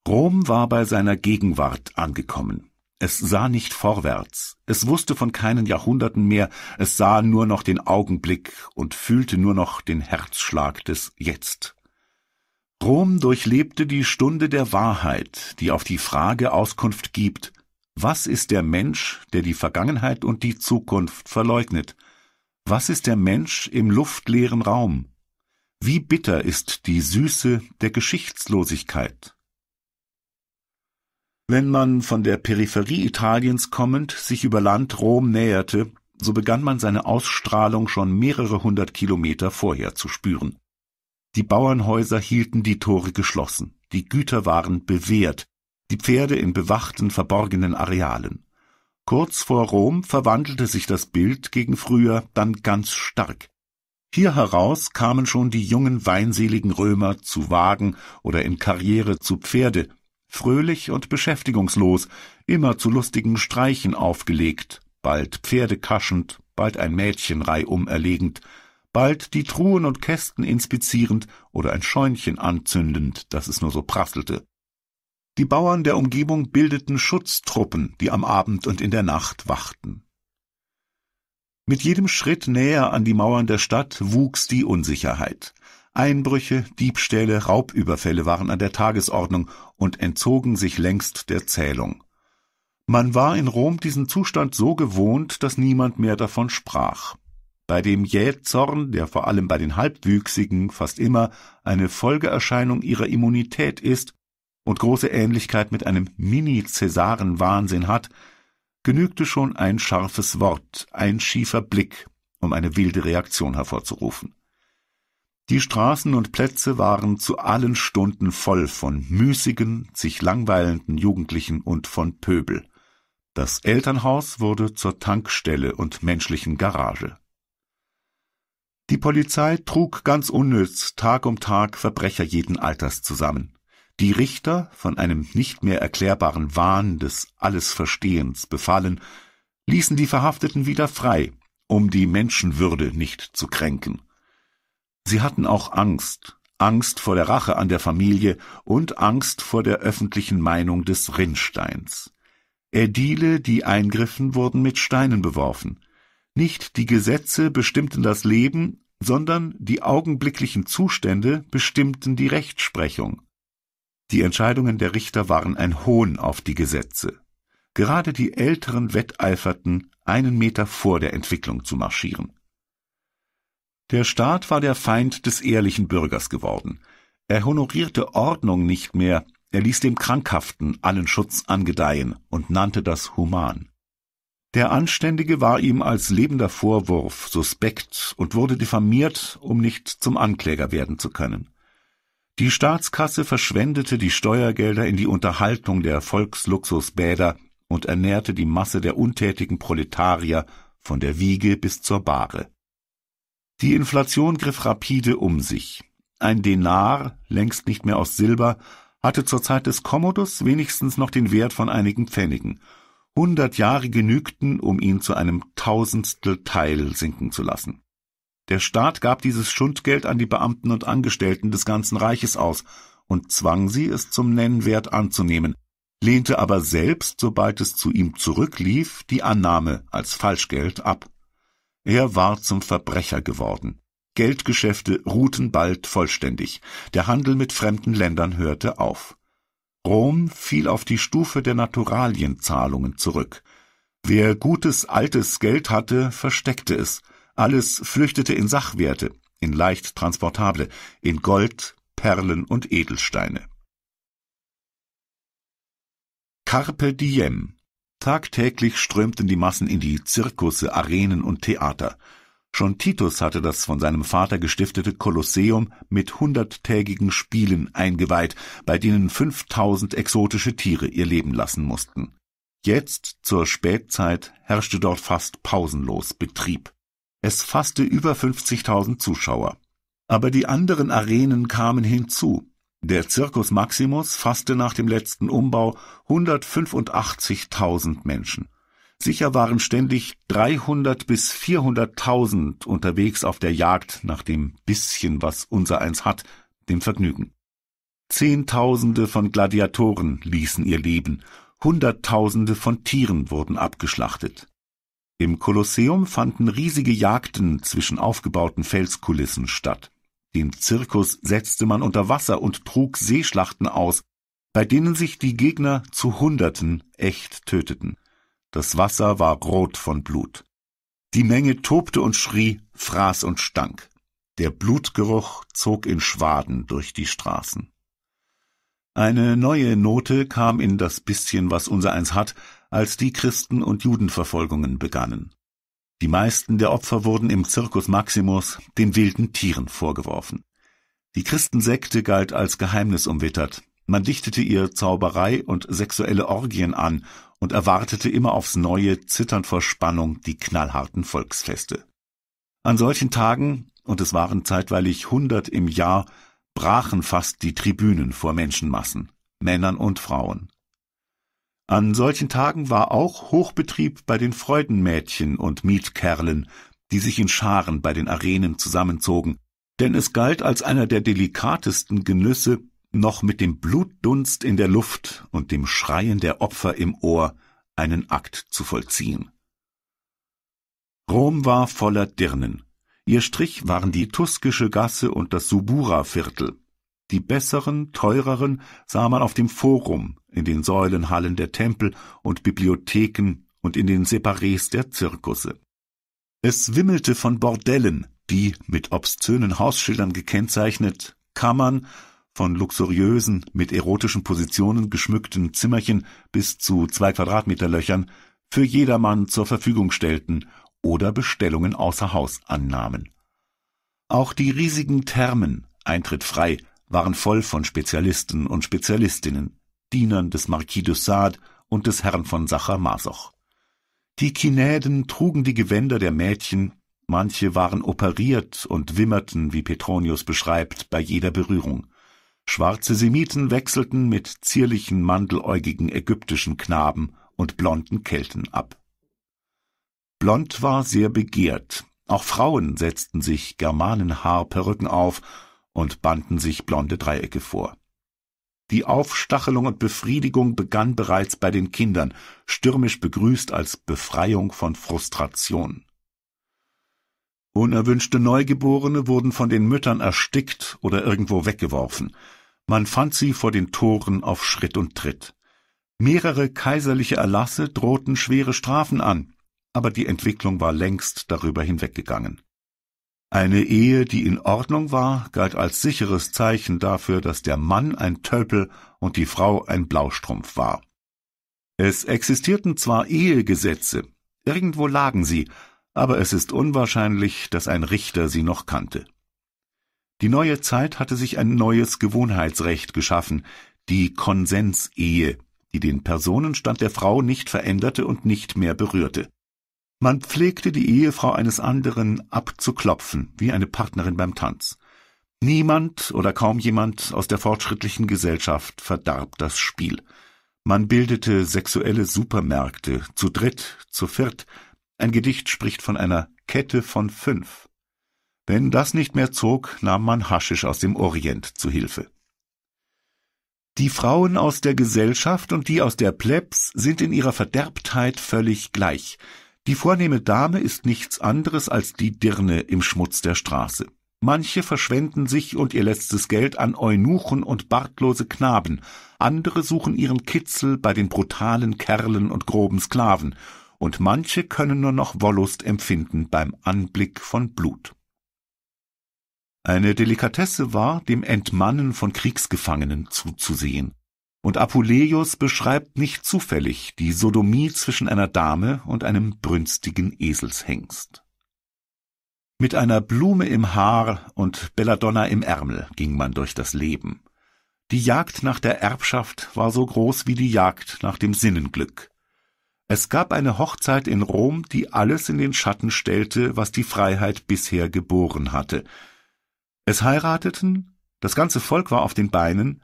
S1: Rom war bei seiner Gegenwart angekommen. Es sah nicht vorwärts, es wusste von keinen Jahrhunderten mehr, es sah nur noch den Augenblick und fühlte nur noch den Herzschlag des Jetzt. Rom durchlebte die Stunde der Wahrheit, die auf die Frage Auskunft gibt, was ist der Mensch, der die Vergangenheit und die Zukunft verleugnet? Was ist der Mensch im luftleeren Raum? Wie bitter ist die Süße der Geschichtslosigkeit? Wenn man von der Peripherie Italiens kommend sich über Land Rom näherte, so begann man seine Ausstrahlung schon mehrere hundert Kilometer vorher zu spüren. Die Bauernhäuser hielten die Tore geschlossen, die Güter waren bewehrt, die Pferde in bewachten, verborgenen Arealen. Kurz vor Rom verwandelte sich das Bild gegen Früher dann ganz stark. Hier heraus kamen schon die jungen weinseligen Römer zu Wagen oder in Karriere zu Pferde, fröhlich und beschäftigungslos, immer zu lustigen Streichen aufgelegt, bald Pferde kaschend, bald ein Mädchen reihum erlegend, bald die Truhen und Kästen inspizierend oder ein Scheunchen anzündend, dass es nur so prasselte. Die Bauern der Umgebung bildeten Schutztruppen, die am Abend und in der Nacht wachten. Mit jedem Schritt näher an die Mauern der Stadt wuchs die Unsicherheit. Einbrüche, Diebstähle, Raubüberfälle waren an der Tagesordnung und entzogen sich längst der Zählung. Man war in Rom diesen Zustand so gewohnt, dass niemand mehr davon sprach. Bei dem Jähzorn, der vor allem bei den Halbwüchsigen fast immer eine Folgeerscheinung ihrer Immunität ist und große Ähnlichkeit mit einem Mini-Cäsaren-Wahnsinn hat, genügte schon ein scharfes Wort, ein schiefer Blick, um eine wilde Reaktion hervorzurufen. Die Straßen und Plätze waren zu allen Stunden voll von müßigen, sich langweilenden Jugendlichen und von Pöbel. Das Elternhaus wurde zur Tankstelle und menschlichen Garage. Die Polizei trug ganz unnütz Tag um Tag Verbrecher jeden Alters zusammen. Die Richter, von einem nicht mehr erklärbaren Wahn des Allesverstehens befallen, ließen die Verhafteten wieder frei, um die Menschenwürde nicht zu kränken. Sie hatten auch Angst, Angst vor der Rache an der Familie und Angst vor der öffentlichen Meinung des Rinnsteins. Ädile, die eingriffen, wurden mit Steinen beworfen. Nicht die Gesetze bestimmten das Leben, sondern die augenblicklichen Zustände bestimmten die Rechtsprechung. Die Entscheidungen der Richter waren ein Hohn auf die Gesetze. Gerade die Älteren wetteiferten, einen Meter vor der Entwicklung zu marschieren. Der Staat war der Feind des ehrlichen Bürgers geworden. Er honorierte Ordnung nicht mehr, er ließ dem Krankhaften allen Schutz angedeihen und nannte das human. Der Anständige war ihm als lebender Vorwurf suspekt und wurde diffamiert, um nicht zum Ankläger werden zu können. Die Staatskasse verschwendete die Steuergelder in die Unterhaltung der Volksluxusbäder und ernährte die Masse der untätigen Proletarier von der Wiege bis zur Bahre. Die Inflation griff rapide um sich. Ein Denar, längst nicht mehr aus Silber, hatte zur Zeit des Kommodus wenigstens noch den Wert von einigen Pfennigen. Hundert Jahre genügten, um ihn zu einem tausendstel Teil sinken zu lassen. Der Staat gab dieses Schundgeld an die Beamten und Angestellten des ganzen Reiches aus und zwang sie, es zum Nennwert anzunehmen, lehnte aber selbst, sobald es zu ihm zurücklief, die Annahme als Falschgeld ab. Er war zum Verbrecher geworden. Geldgeschäfte ruhten bald vollständig. Der Handel mit fremden Ländern hörte auf. Rom fiel auf die Stufe der Naturalienzahlungen zurück. Wer gutes altes Geld hatte, versteckte es. Alles flüchtete in Sachwerte, in leicht transportable, in Gold, Perlen und Edelsteine. Carpe diem Tagtäglich strömten die Massen in die Zirkusse, Arenen und Theater. Schon Titus hatte das von seinem Vater gestiftete Kolosseum mit hunderttägigen Spielen eingeweiht, bei denen fünftausend exotische Tiere ihr Leben lassen mussten. Jetzt, zur Spätzeit, herrschte dort fast pausenlos Betrieb. Es fasste über fünfzigtausend Zuschauer. Aber die anderen Arenen kamen hinzu. Der Circus Maximus fasste nach dem letzten Umbau 185.000 Menschen. Sicher waren ständig 300 bis 400.000 unterwegs auf der Jagd nach dem bisschen, was unser eins hat, dem Vergnügen. Zehntausende von Gladiatoren ließen ihr Leben, Hunderttausende von Tieren wurden abgeschlachtet. Im Kolosseum fanden riesige Jagden zwischen aufgebauten Felskulissen statt. Den Zirkus setzte man unter Wasser und trug Seeschlachten aus, bei denen sich die Gegner zu Hunderten echt töteten. Das Wasser war rot von Blut. Die Menge tobte und schrie, fraß und stank. Der Blutgeruch zog in Schwaden durch die Straßen. Eine neue Note kam in das bisschen, was unser eins hat, als die Christen- und Judenverfolgungen begannen. Die meisten der Opfer wurden im Circus Maximus den wilden Tieren vorgeworfen. Die Christensekte galt als geheimnisumwittert. Man dichtete ihr Zauberei und sexuelle Orgien an und erwartete immer aufs Neue, zitternd vor Spannung, die knallharten Volksfeste. An solchen Tagen, und es waren zeitweilig hundert im Jahr, brachen fast die Tribünen vor Menschenmassen, Männern und Frauen. An solchen Tagen war auch Hochbetrieb bei den Freudenmädchen und Mietkerlen, die sich in Scharen bei den Arenen zusammenzogen, denn es galt als einer der delikatesten Genüsse, noch mit dem Blutdunst in der Luft und dem Schreien der Opfer im Ohr einen Akt zu vollziehen. Rom war voller Dirnen. Ihr Strich waren die Tuskische Gasse und das Subura-Viertel. Die besseren, teureren sah man auf dem Forum, in den Säulenhallen der Tempel und Bibliotheken und in den Separés der Zirkusse. Es wimmelte von Bordellen, die, mit obszönen Hausschildern gekennzeichnet, Kammern, von luxuriösen, mit erotischen Positionen geschmückten Zimmerchen bis zu zwei Quadratmeter Löchern für jedermann zur Verfügung stellten oder Bestellungen außer Haus annahmen. Auch die riesigen Thermen, Eintritt frei, waren voll von Spezialisten und Spezialistinnen. Dienern des Marquis de Sade und des Herrn von Sacher-Masoch. Die Kinäden trugen die Gewänder der Mädchen, manche waren operiert und wimmerten, wie Petronius beschreibt, bei jeder Berührung. Schwarze Semiten wechselten mit zierlichen, mandeläugigen ägyptischen Knaben und blonden Kelten ab. Blond war sehr begehrt, auch Frauen setzten sich Germanenhaarperücken auf und banden sich blonde Dreiecke vor. Die Aufstachelung und Befriedigung begann bereits bei den Kindern, stürmisch begrüßt als Befreiung von Frustration. Unerwünschte Neugeborene wurden von den Müttern erstickt oder irgendwo weggeworfen. Man fand sie vor den Toren auf Schritt und Tritt. Mehrere kaiserliche Erlasse drohten schwere Strafen an, aber die Entwicklung war längst darüber hinweggegangen. Eine Ehe, die in Ordnung war, galt als sicheres Zeichen dafür, dass der Mann ein Tölpel und die Frau ein Blaustrumpf war. Es existierten zwar Ehegesetze, irgendwo lagen sie, aber es ist unwahrscheinlich, dass ein Richter sie noch kannte. Die neue Zeit hatte sich ein neues Gewohnheitsrecht geschaffen, die Konsensehe, die den Personenstand der Frau nicht veränderte und nicht mehr berührte. Man pflegte die Ehefrau eines anderen abzuklopfen, wie eine Partnerin beim Tanz. Niemand oder kaum jemand aus der fortschrittlichen Gesellschaft verdarb das Spiel. Man bildete sexuelle Supermärkte, zu dritt, zu viert. Ein Gedicht spricht von einer Kette von fünf. Wenn das nicht mehr zog, nahm man Haschisch aus dem Orient zu Hilfe. Die Frauen aus der Gesellschaft und die aus der Plebs sind in ihrer Verderbtheit völlig gleich. Die vornehme Dame ist nichts anderes als die Dirne im Schmutz der Straße. Manche verschwenden sich und ihr letztes Geld an Eunuchen und bartlose Knaben, andere suchen ihren Kitzel bei den brutalen Kerlen und groben Sklaven, und manche können nur noch Wollust empfinden beim Anblick von Blut. Eine Delikatesse war, dem Entmannen von Kriegsgefangenen zuzusehen und Apuleius beschreibt nicht zufällig die Sodomie zwischen einer Dame und einem brünstigen Eselshengst. Mit einer Blume im Haar und Belladonna im Ärmel ging man durch das Leben. Die Jagd nach der Erbschaft war so groß wie die Jagd nach dem Sinnenglück. Es gab eine Hochzeit in Rom, die alles in den Schatten stellte, was die Freiheit bisher geboren hatte. Es heirateten, das ganze Volk war auf den Beinen,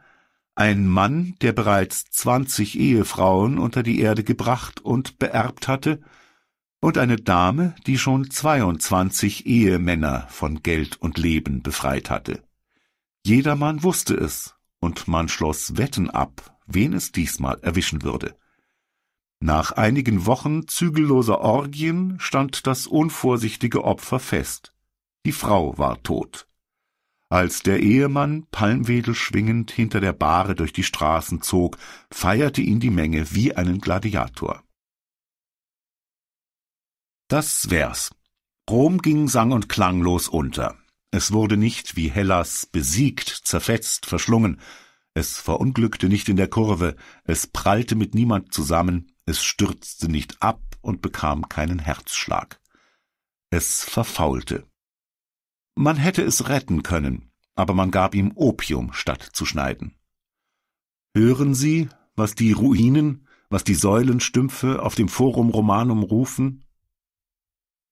S1: ein Mann, der bereits zwanzig Ehefrauen unter die Erde gebracht und beerbt hatte, und eine Dame, die schon zweiundzwanzig Ehemänner von Geld und Leben befreit hatte. Jedermann wusste es, und man schloss Wetten ab, wen es diesmal erwischen würde. Nach einigen Wochen zügelloser Orgien stand das unvorsichtige Opfer fest. Die Frau war tot. Als der Ehemann, Palmwedel schwingend, hinter der Bahre durch die Straßen zog, feierte ihn die Menge wie einen Gladiator. Das wär's. Rom ging sang- und klanglos unter. Es wurde nicht wie Hellas besiegt, zerfetzt, verschlungen. Es verunglückte nicht in der Kurve, es prallte mit niemand zusammen, es stürzte nicht ab und bekam keinen Herzschlag. Es verfaulte. Man hätte es retten können, aber man gab ihm Opium statt zu schneiden. Hören Sie, was die Ruinen, was die Säulenstümpfe auf dem Forum Romanum rufen?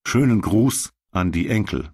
S1: Schönen Gruß an die Enkel.